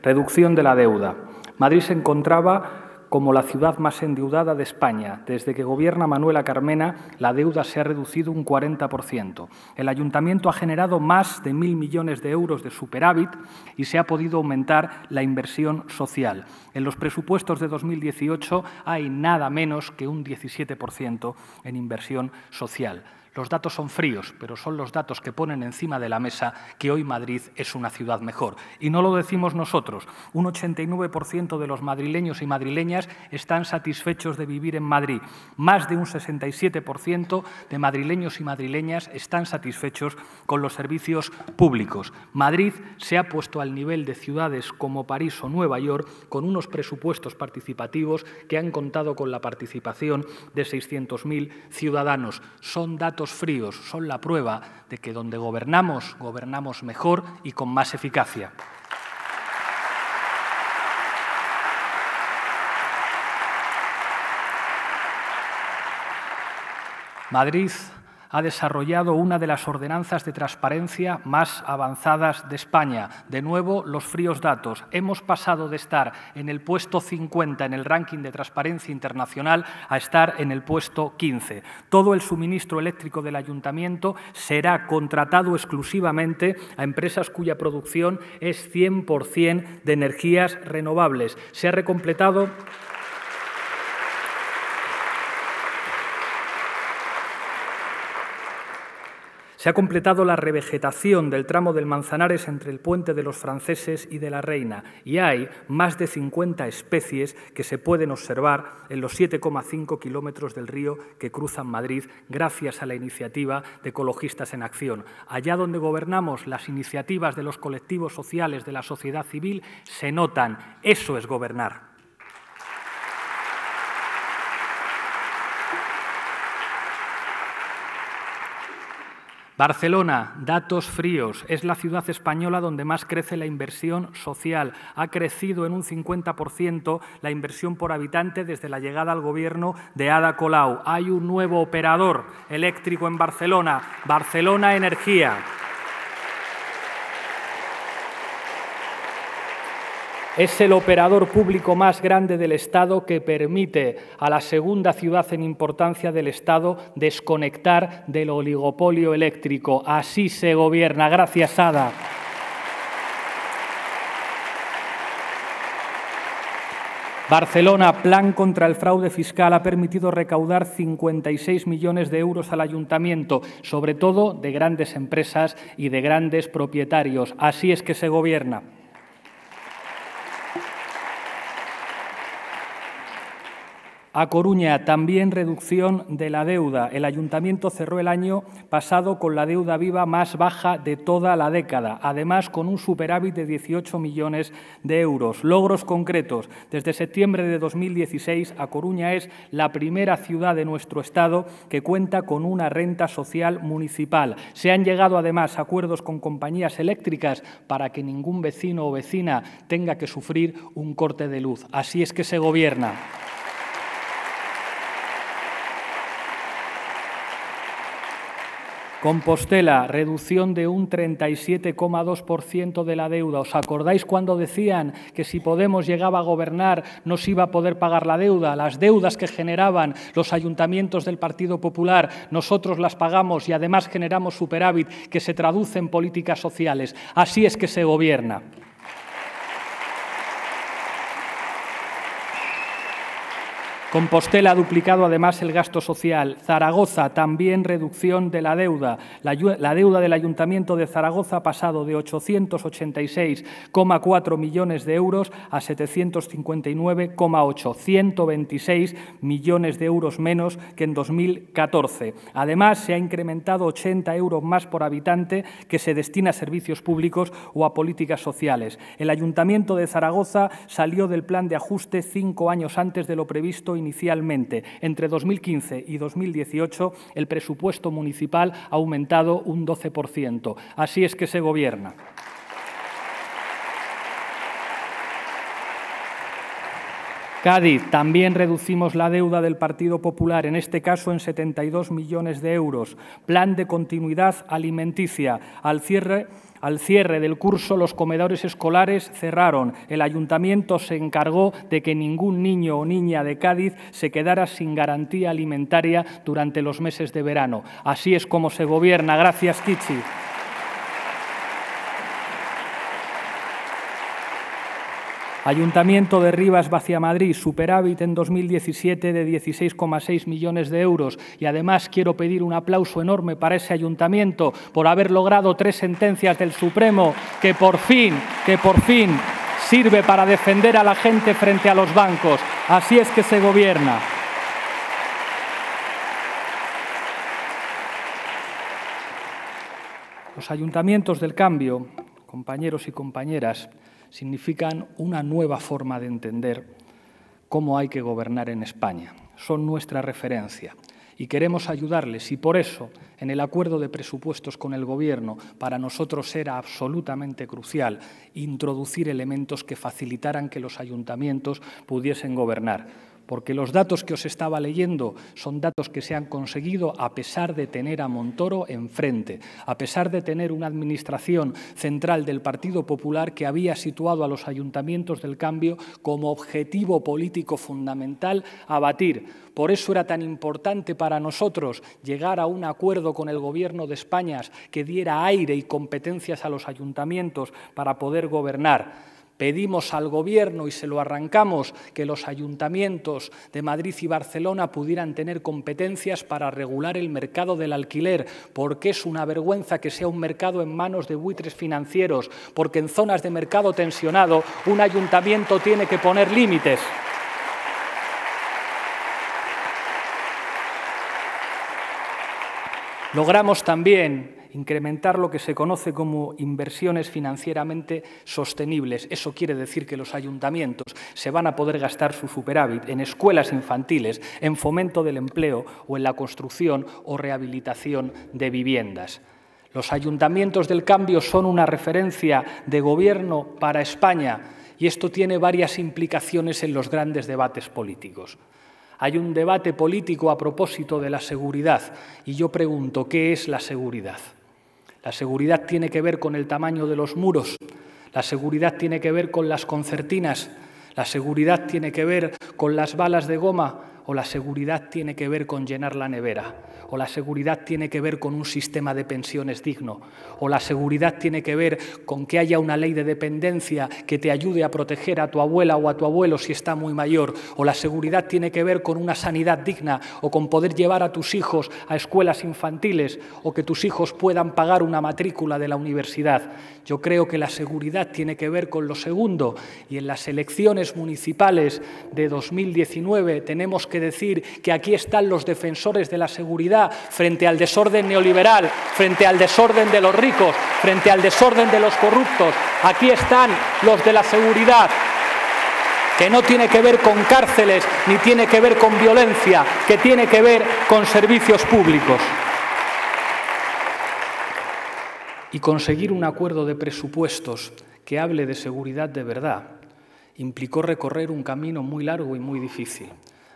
reducción de la deuda. Madrid se encontraba como la ciudad más endeudada de España. Desde que gobierna Manuela Carmena, la deuda se ha reducido un 40%. El ayuntamiento ha generado más de mil millones de euros de superávit y se ha podido aumentar la inversión social. En los presupuestos de 2018 hay nada menos que un 17% en inversión social. Los datos son fríos, pero son los datos que ponen encima de la mesa que hoy Madrid es una ciudad mejor. Y no lo decimos nosotros. Un 89% de los madrileños y madrileñas están satisfechos de vivir en Madrid. Más de un 67% de madrileños y madrileñas están satisfechos con los servicios públicos. Madrid se ha puesto al nivel de ciudades como París o Nueva York con unos presupuestos participativos que han contado con la participación de 600.000 ciudadanos. Son datos fríos son la prueba de que donde gobernamos, gobernamos mejor y con más eficacia. Madrid ha desarrollado una de las ordenanzas de transparencia más avanzadas de España. De nuevo, los fríos datos. Hemos pasado de estar en el puesto 50 en el ranking de transparencia internacional a estar en el puesto 15. Todo el suministro eléctrico del ayuntamiento será contratado exclusivamente a empresas cuya producción es 100% de energías renovables. Se ha recompletado Se ha completado la revegetación del tramo del Manzanares entre el puente de los franceses y de la Reina y hay más de 50 especies que se pueden observar en los 7,5 kilómetros del río que cruzan Madrid gracias a la iniciativa de Ecologistas en Acción. Allá donde gobernamos, las iniciativas de los colectivos sociales, de la sociedad civil, se notan. Eso es gobernar. Barcelona, datos fríos, es la ciudad española donde más crece la inversión social. Ha crecido en un 50% la inversión por habitante desde la llegada al gobierno de Ada Colau. Hay un nuevo operador eléctrico en Barcelona, Barcelona Energía. Es el operador público más grande del Estado que permite a la segunda ciudad en importancia del Estado desconectar del oligopolio eléctrico. Así se gobierna. Gracias, Ada. Barcelona, plan contra el fraude fiscal, ha permitido recaudar 56 millones de euros al ayuntamiento, sobre todo de grandes empresas y de grandes propietarios. Así es que se gobierna. A Coruña, también reducción de la deuda. El ayuntamiento cerró el año pasado con la deuda viva más baja de toda la década, además con un superávit de 18 millones de euros. Logros concretos. Desde septiembre de 2016, A Coruña es la primera ciudad de nuestro Estado que cuenta con una renta social municipal. Se han llegado además acuerdos con compañías eléctricas para que ningún vecino o vecina tenga que sufrir un corte de luz. Así es que se gobierna. Compostela, reducción de un 37,2% de la deuda. ¿Os acordáis cuando decían que si Podemos llegaba a gobernar no se iba a poder pagar la deuda? Las deudas que generaban los ayuntamientos del Partido Popular, nosotros las pagamos y además generamos superávit que se traduce en políticas sociales. Así es que se gobierna. Compostela ha duplicado además el gasto social. Zaragoza también reducción de la deuda. La, deuda del Ayuntamiento de Zaragoza ha pasado de 886,4 millones de euros a 759,8, 126 millones de euros menos que en 2014. Además, se ha incrementado 80 euros más por habitante que se destina a servicios públicos o a políticas sociales. El Ayuntamiento de Zaragoza salió del plan de ajuste cinco años antes de lo previsto inicialmente, entre 2015 y 2018 el presupuesto municipal ha aumentado un 12%. Así es que se gobierna. Cádiz, también reducimos la deuda del Partido Popular, en este caso en 72 millones de euros. Plan de continuidad alimenticia. Al cierre al cierre del curso los comedores escolares cerraron. El ayuntamiento se encargó de que ningún niño o niña de Cádiz se quedara sin garantía alimentaria durante los meses de verano. Así es como se gobierna. Gracias, Tichi. Ayuntamiento de Rivas Madrid, superávit en 2017 de 16,6 millones de euros. Y además quiero pedir un aplauso enorme para ese ayuntamiento por haber logrado tres sentencias del Supremo que por fin, que por fin sirve para defender a la gente frente a los bancos. Así es que se gobierna. Los ayuntamientos del cambio, compañeros y compañeras, significan una nueva forma de entender cómo hay que gobernar en España. Son nuestra referencia y queremos ayudarles y por eso en el acuerdo de presupuestos con el Gobierno para nosotros era absolutamente crucial introducir elementos que facilitaran que los ayuntamientos pudiesen gobernar porque los datos que os estaba leyendo son datos que se han conseguido a pesar de tener a Montoro enfrente, a pesar de tener una administración central del Partido Popular que había situado a los ayuntamientos del cambio como objetivo político fundamental a batir. Por eso era tan importante para nosotros llegar a un acuerdo con el Gobierno de España que diera aire y competencias a los ayuntamientos para poder gobernar pedimos al gobierno y se lo arrancamos que los ayuntamientos de Madrid y Barcelona pudieran tener competencias para regular el mercado del alquiler, porque es una vergüenza que sea un mercado en manos de buitres financieros, porque en zonas de mercado tensionado un ayuntamiento tiene que poner límites. Logramos también incrementar lo que se conoce como inversiones financieramente sostenibles. Eso quiere decir que los ayuntamientos se van a poder gastar su superávit en escuelas infantiles, en fomento del empleo o en la construcción o rehabilitación de viviendas. Los ayuntamientos del cambio son una referencia de gobierno para España y esto tiene varias implicaciones en los grandes debates políticos. Hay un debate político a propósito de la seguridad y yo pregunto, ¿qué es la seguridad? La seguridad tiene que ver con el tamaño de los muros, la seguridad tiene que ver con las concertinas, la seguridad tiene que ver con las balas de goma o la seguridad tiene que ver con llenar la nevera, o la seguridad tiene que ver con un sistema de pensiones digno, o la seguridad tiene que ver con que haya una ley de dependencia que te ayude a proteger a tu abuela o a tu abuelo si está muy mayor, o la seguridad tiene que ver con una sanidad digna, o con poder llevar a tus hijos a escuelas infantiles, o que tus hijos puedan pagar una matrícula de la universidad. Yo creo que la seguridad tiene que ver con lo segundo, y en las elecciones municipales de 2019 tenemos que decir que aquí están los defensores de la seguridad frente al desorden neoliberal, frente al desorden de los ricos, frente al desorden de los corruptos. Aquí están los de la seguridad que no tiene que ver con cárceles ni tiene que ver con violencia, que tiene que ver con servicios públicos. Y conseguir un acuerdo de presupuestos que hable de seguridad de verdad implicó recorrer un camino muy largo y muy difícil.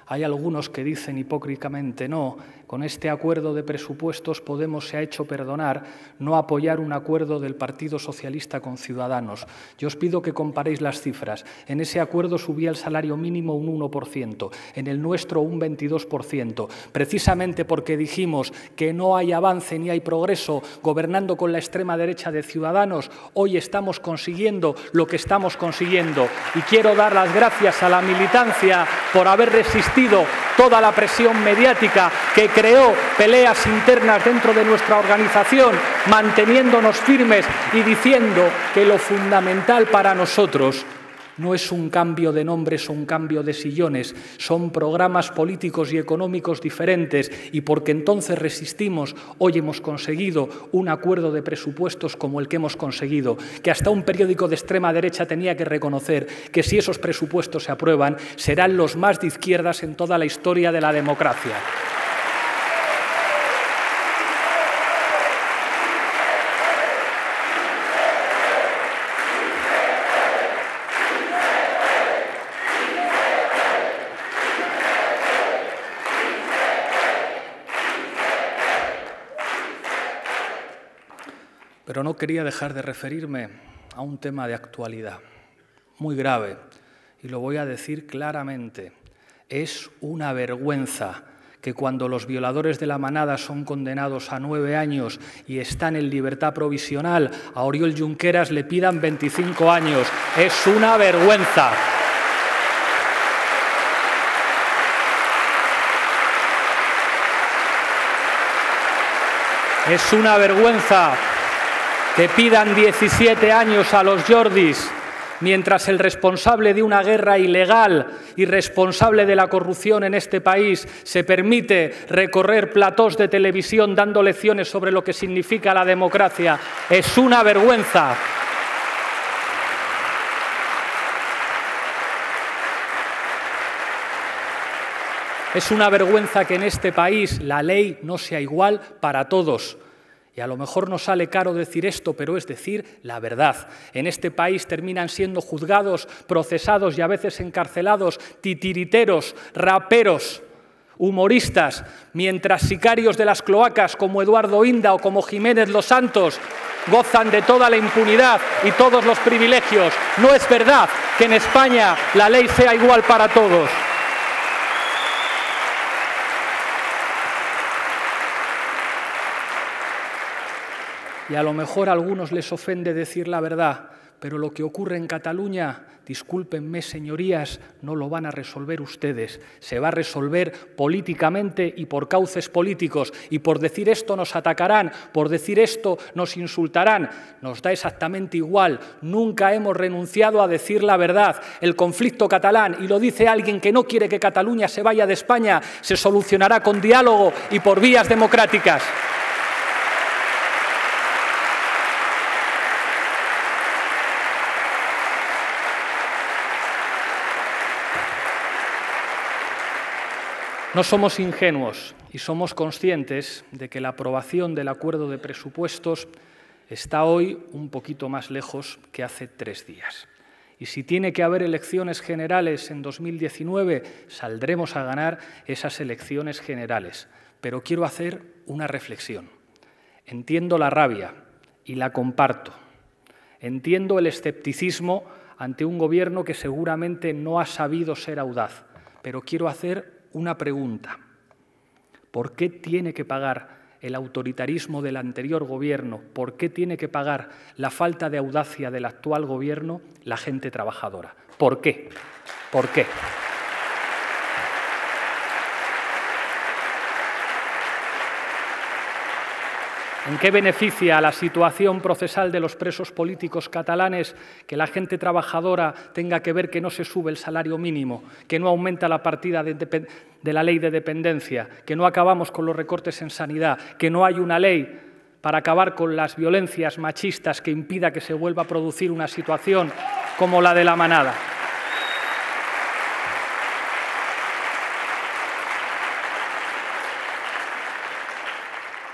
Hay algunos que dicen hipócritamente, no, con este acuerdo de presupuestos Podemos se ha hecho perdonar no apoyar un acuerdo del Partido Socialista con Ciudadanos. Yo os pido que comparéis las cifras. En ese acuerdo subía el salario mínimo un 1%, en el nuestro un 22%. Precisamente porque dijimos que no hay avance ni hay progreso gobernando con la extrema derecha de Ciudadanos, hoy estamos consiguiendo lo que estamos consiguiendo. Y quiero dar las gracias a la militancia por haber resistido toda la presión mediática que creó peleas internas dentro de nuestra organización, manteniéndonos firmes y diciendo que lo fundamental para nosotros no es un cambio de nombres o un cambio de sillones, son programas políticos y económicos diferentes y porque entonces resistimos, hoy hemos conseguido un acuerdo de presupuestos como el que hemos conseguido, que hasta un periódico de extrema derecha tenía que reconocer que si esos presupuestos se aprueban, serán los más de izquierdas en toda la historia de la democracia. pero no quería dejar de referirme a un tema de actualidad, muy grave, y lo voy a decir claramente. Es una vergüenza que cuando los violadores de la manada son condenados a nueve años y están en libertad provisional, a Oriol Junqueras le pidan 25 años. Es una vergüenza. Es una vergüenza que pidan 17 años a los Jordis, mientras el responsable de una guerra ilegal y responsable de la corrupción en este país se permite recorrer platós de televisión dando lecciones sobre lo que significa la democracia. Es una vergüenza. Es una vergüenza que en este país la ley no sea igual para todos. Y a lo mejor no sale caro decir esto, pero es decir la verdad. En este país terminan siendo juzgados, procesados y a veces encarcelados titiriteros, raperos, humoristas, mientras sicarios de las cloacas como Eduardo Inda o como Jiménez Los Santos gozan de toda la impunidad y todos los privilegios. No es verdad que en España la ley sea igual para todos. y a lo mejor a algunos les ofende decir la verdad, pero lo que ocurre en Cataluña, discúlpenme señorías, no lo van a resolver ustedes. Se va a resolver políticamente y por cauces políticos. Y por decir esto nos atacarán, por decir esto nos insultarán. Nos da exactamente igual. Nunca hemos renunciado a decir la verdad. El conflicto catalán, y lo dice alguien que no quiere que Cataluña se vaya de España, se solucionará con diálogo y por vías democráticas. No somos ingenuos y somos conscientes de que la aprobación del acuerdo de presupuestos está hoy un poquito más lejos que hace tres días. Y si tiene que haber elecciones generales en 2019, saldremos a ganar esas elecciones generales. Pero quiero hacer una reflexión. Entiendo la rabia y la comparto. Entiendo el escepticismo ante un gobierno que seguramente no ha sabido ser audaz. Pero quiero hacer una pregunta. ¿Por qué tiene que pagar el autoritarismo del anterior gobierno? ¿Por qué tiene que pagar la falta de audacia del actual gobierno la gente trabajadora? ¿Por qué? ¿Por qué? ¿En qué beneficia la situación procesal de los presos políticos catalanes que la gente trabajadora tenga que ver que no se sube el salario mínimo, que no aumenta la partida de, de, la ley de dependencia, que no acabamos con los recortes en sanidad, que no hay una ley para acabar con las violencias machistas que impida que se vuelva a producir una situación como la de la manada?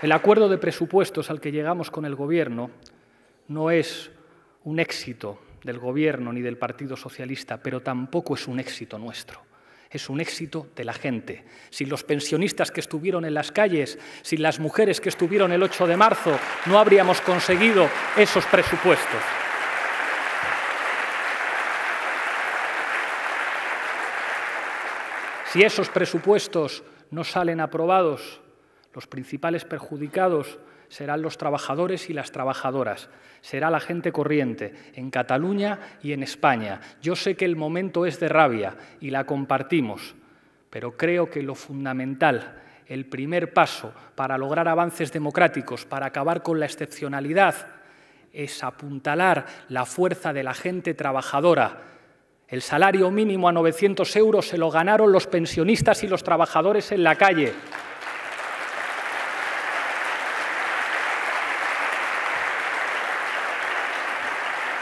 El acuerdo de presupuestos al que llegamos con el Gobierno no es un éxito del Gobierno ni del Partido Socialista, pero tampoco es un éxito nuestro es un éxito de la gente. Sin los pensionistas que estuvieron en las calles, sin las mujeres que estuvieron el 8 de marzo, no habríamos conseguido esos presupuestos. Si esos presupuestos no salen aprobados los principales perjudicados serán los trabajadores y las trabajadoras, será la gente corriente, en Cataluña y en España. Yo sé que el momento es de rabia y la compartimos, pero creo que lo fundamental, el primer paso para lograr avances democráticos, para acabar con la excepcionalidad, es apuntalar la fuerza de la gente trabajadora. El salario mínimo a 900 euros se lo ganaron los pensionistas y los trabajadores en la calle.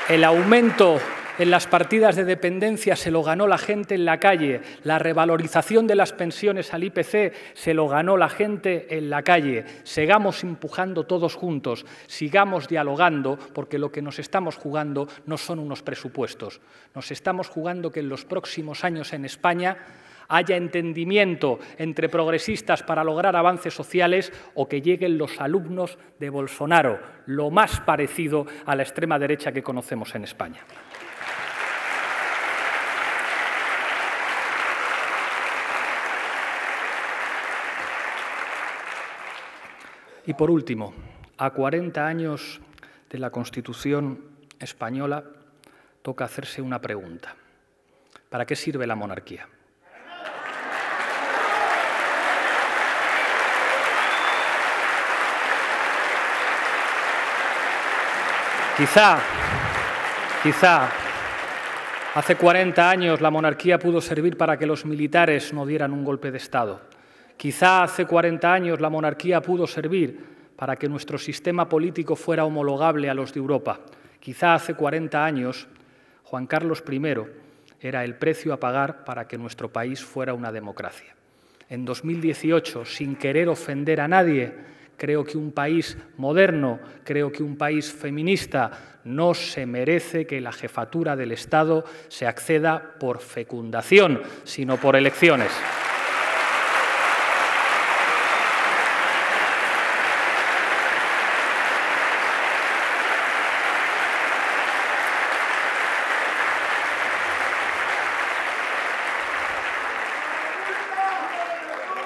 El aumento en las partidas de dependencia se lo ganó la gente en la calle. La revalorización de las pensiones al IPC se lo ganó la gente en la calle. Sigamos empujando todos juntos, sigamos dialogando, porque lo que nos estamos jugando no son unos presupuestos. Nos estamos jugando que en los próximos años en España haya entendimiento entre progresistas para lograr avances sociales o que lleguen los alumnos de Bolsonaro, lo más parecido a la extrema derecha que conocemos en España. Y por último, a 40 años de la Constitución española, toca hacerse una pregunta. ¿Para qué sirve la monarquía? Quizá, quizá, hace 40 años la monarquía pudo servir para que los militares no dieran un golpe de Estado. Quizá hace 40 años la monarquía pudo servir para que nuestro sistema político fuera homologable a los de Europa. Quizá hace 40 años Juan Carlos I era el precio a pagar para que nuestro país fuera una democracia. En 2018, sin querer ofender a nadie, Creo que un país moderno, creo que un país feminista no se merece que la jefatura del Estado se acceda por fecundación, sino por elecciones.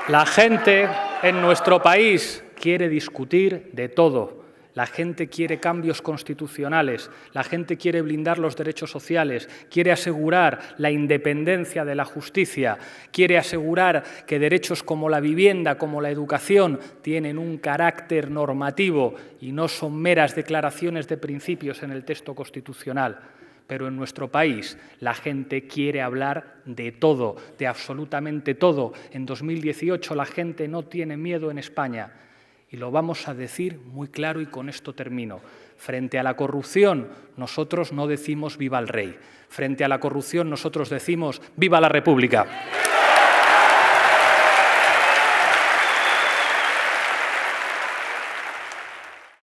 La gente en nuestro país quiere discutir de todo. La gente quiere cambios constitucionales, la gente quiere blindar los derechos sociales, quiere asegurar la independencia de la justicia, quiere asegurar que derechos como la vivienda, como la educación, tienen un carácter normativo y no son meras declaraciones de principios en el texto constitucional pero en nuestro país la gente quiere hablar de todo, de absolutamente todo. En 2018 la gente no tiene miedo en España. Y lo vamos a decir muy claro y con esto termino. Frente a la corrupción, nosotros no decimos viva el rey. Frente a la corrupción, nosotros decimos viva la República.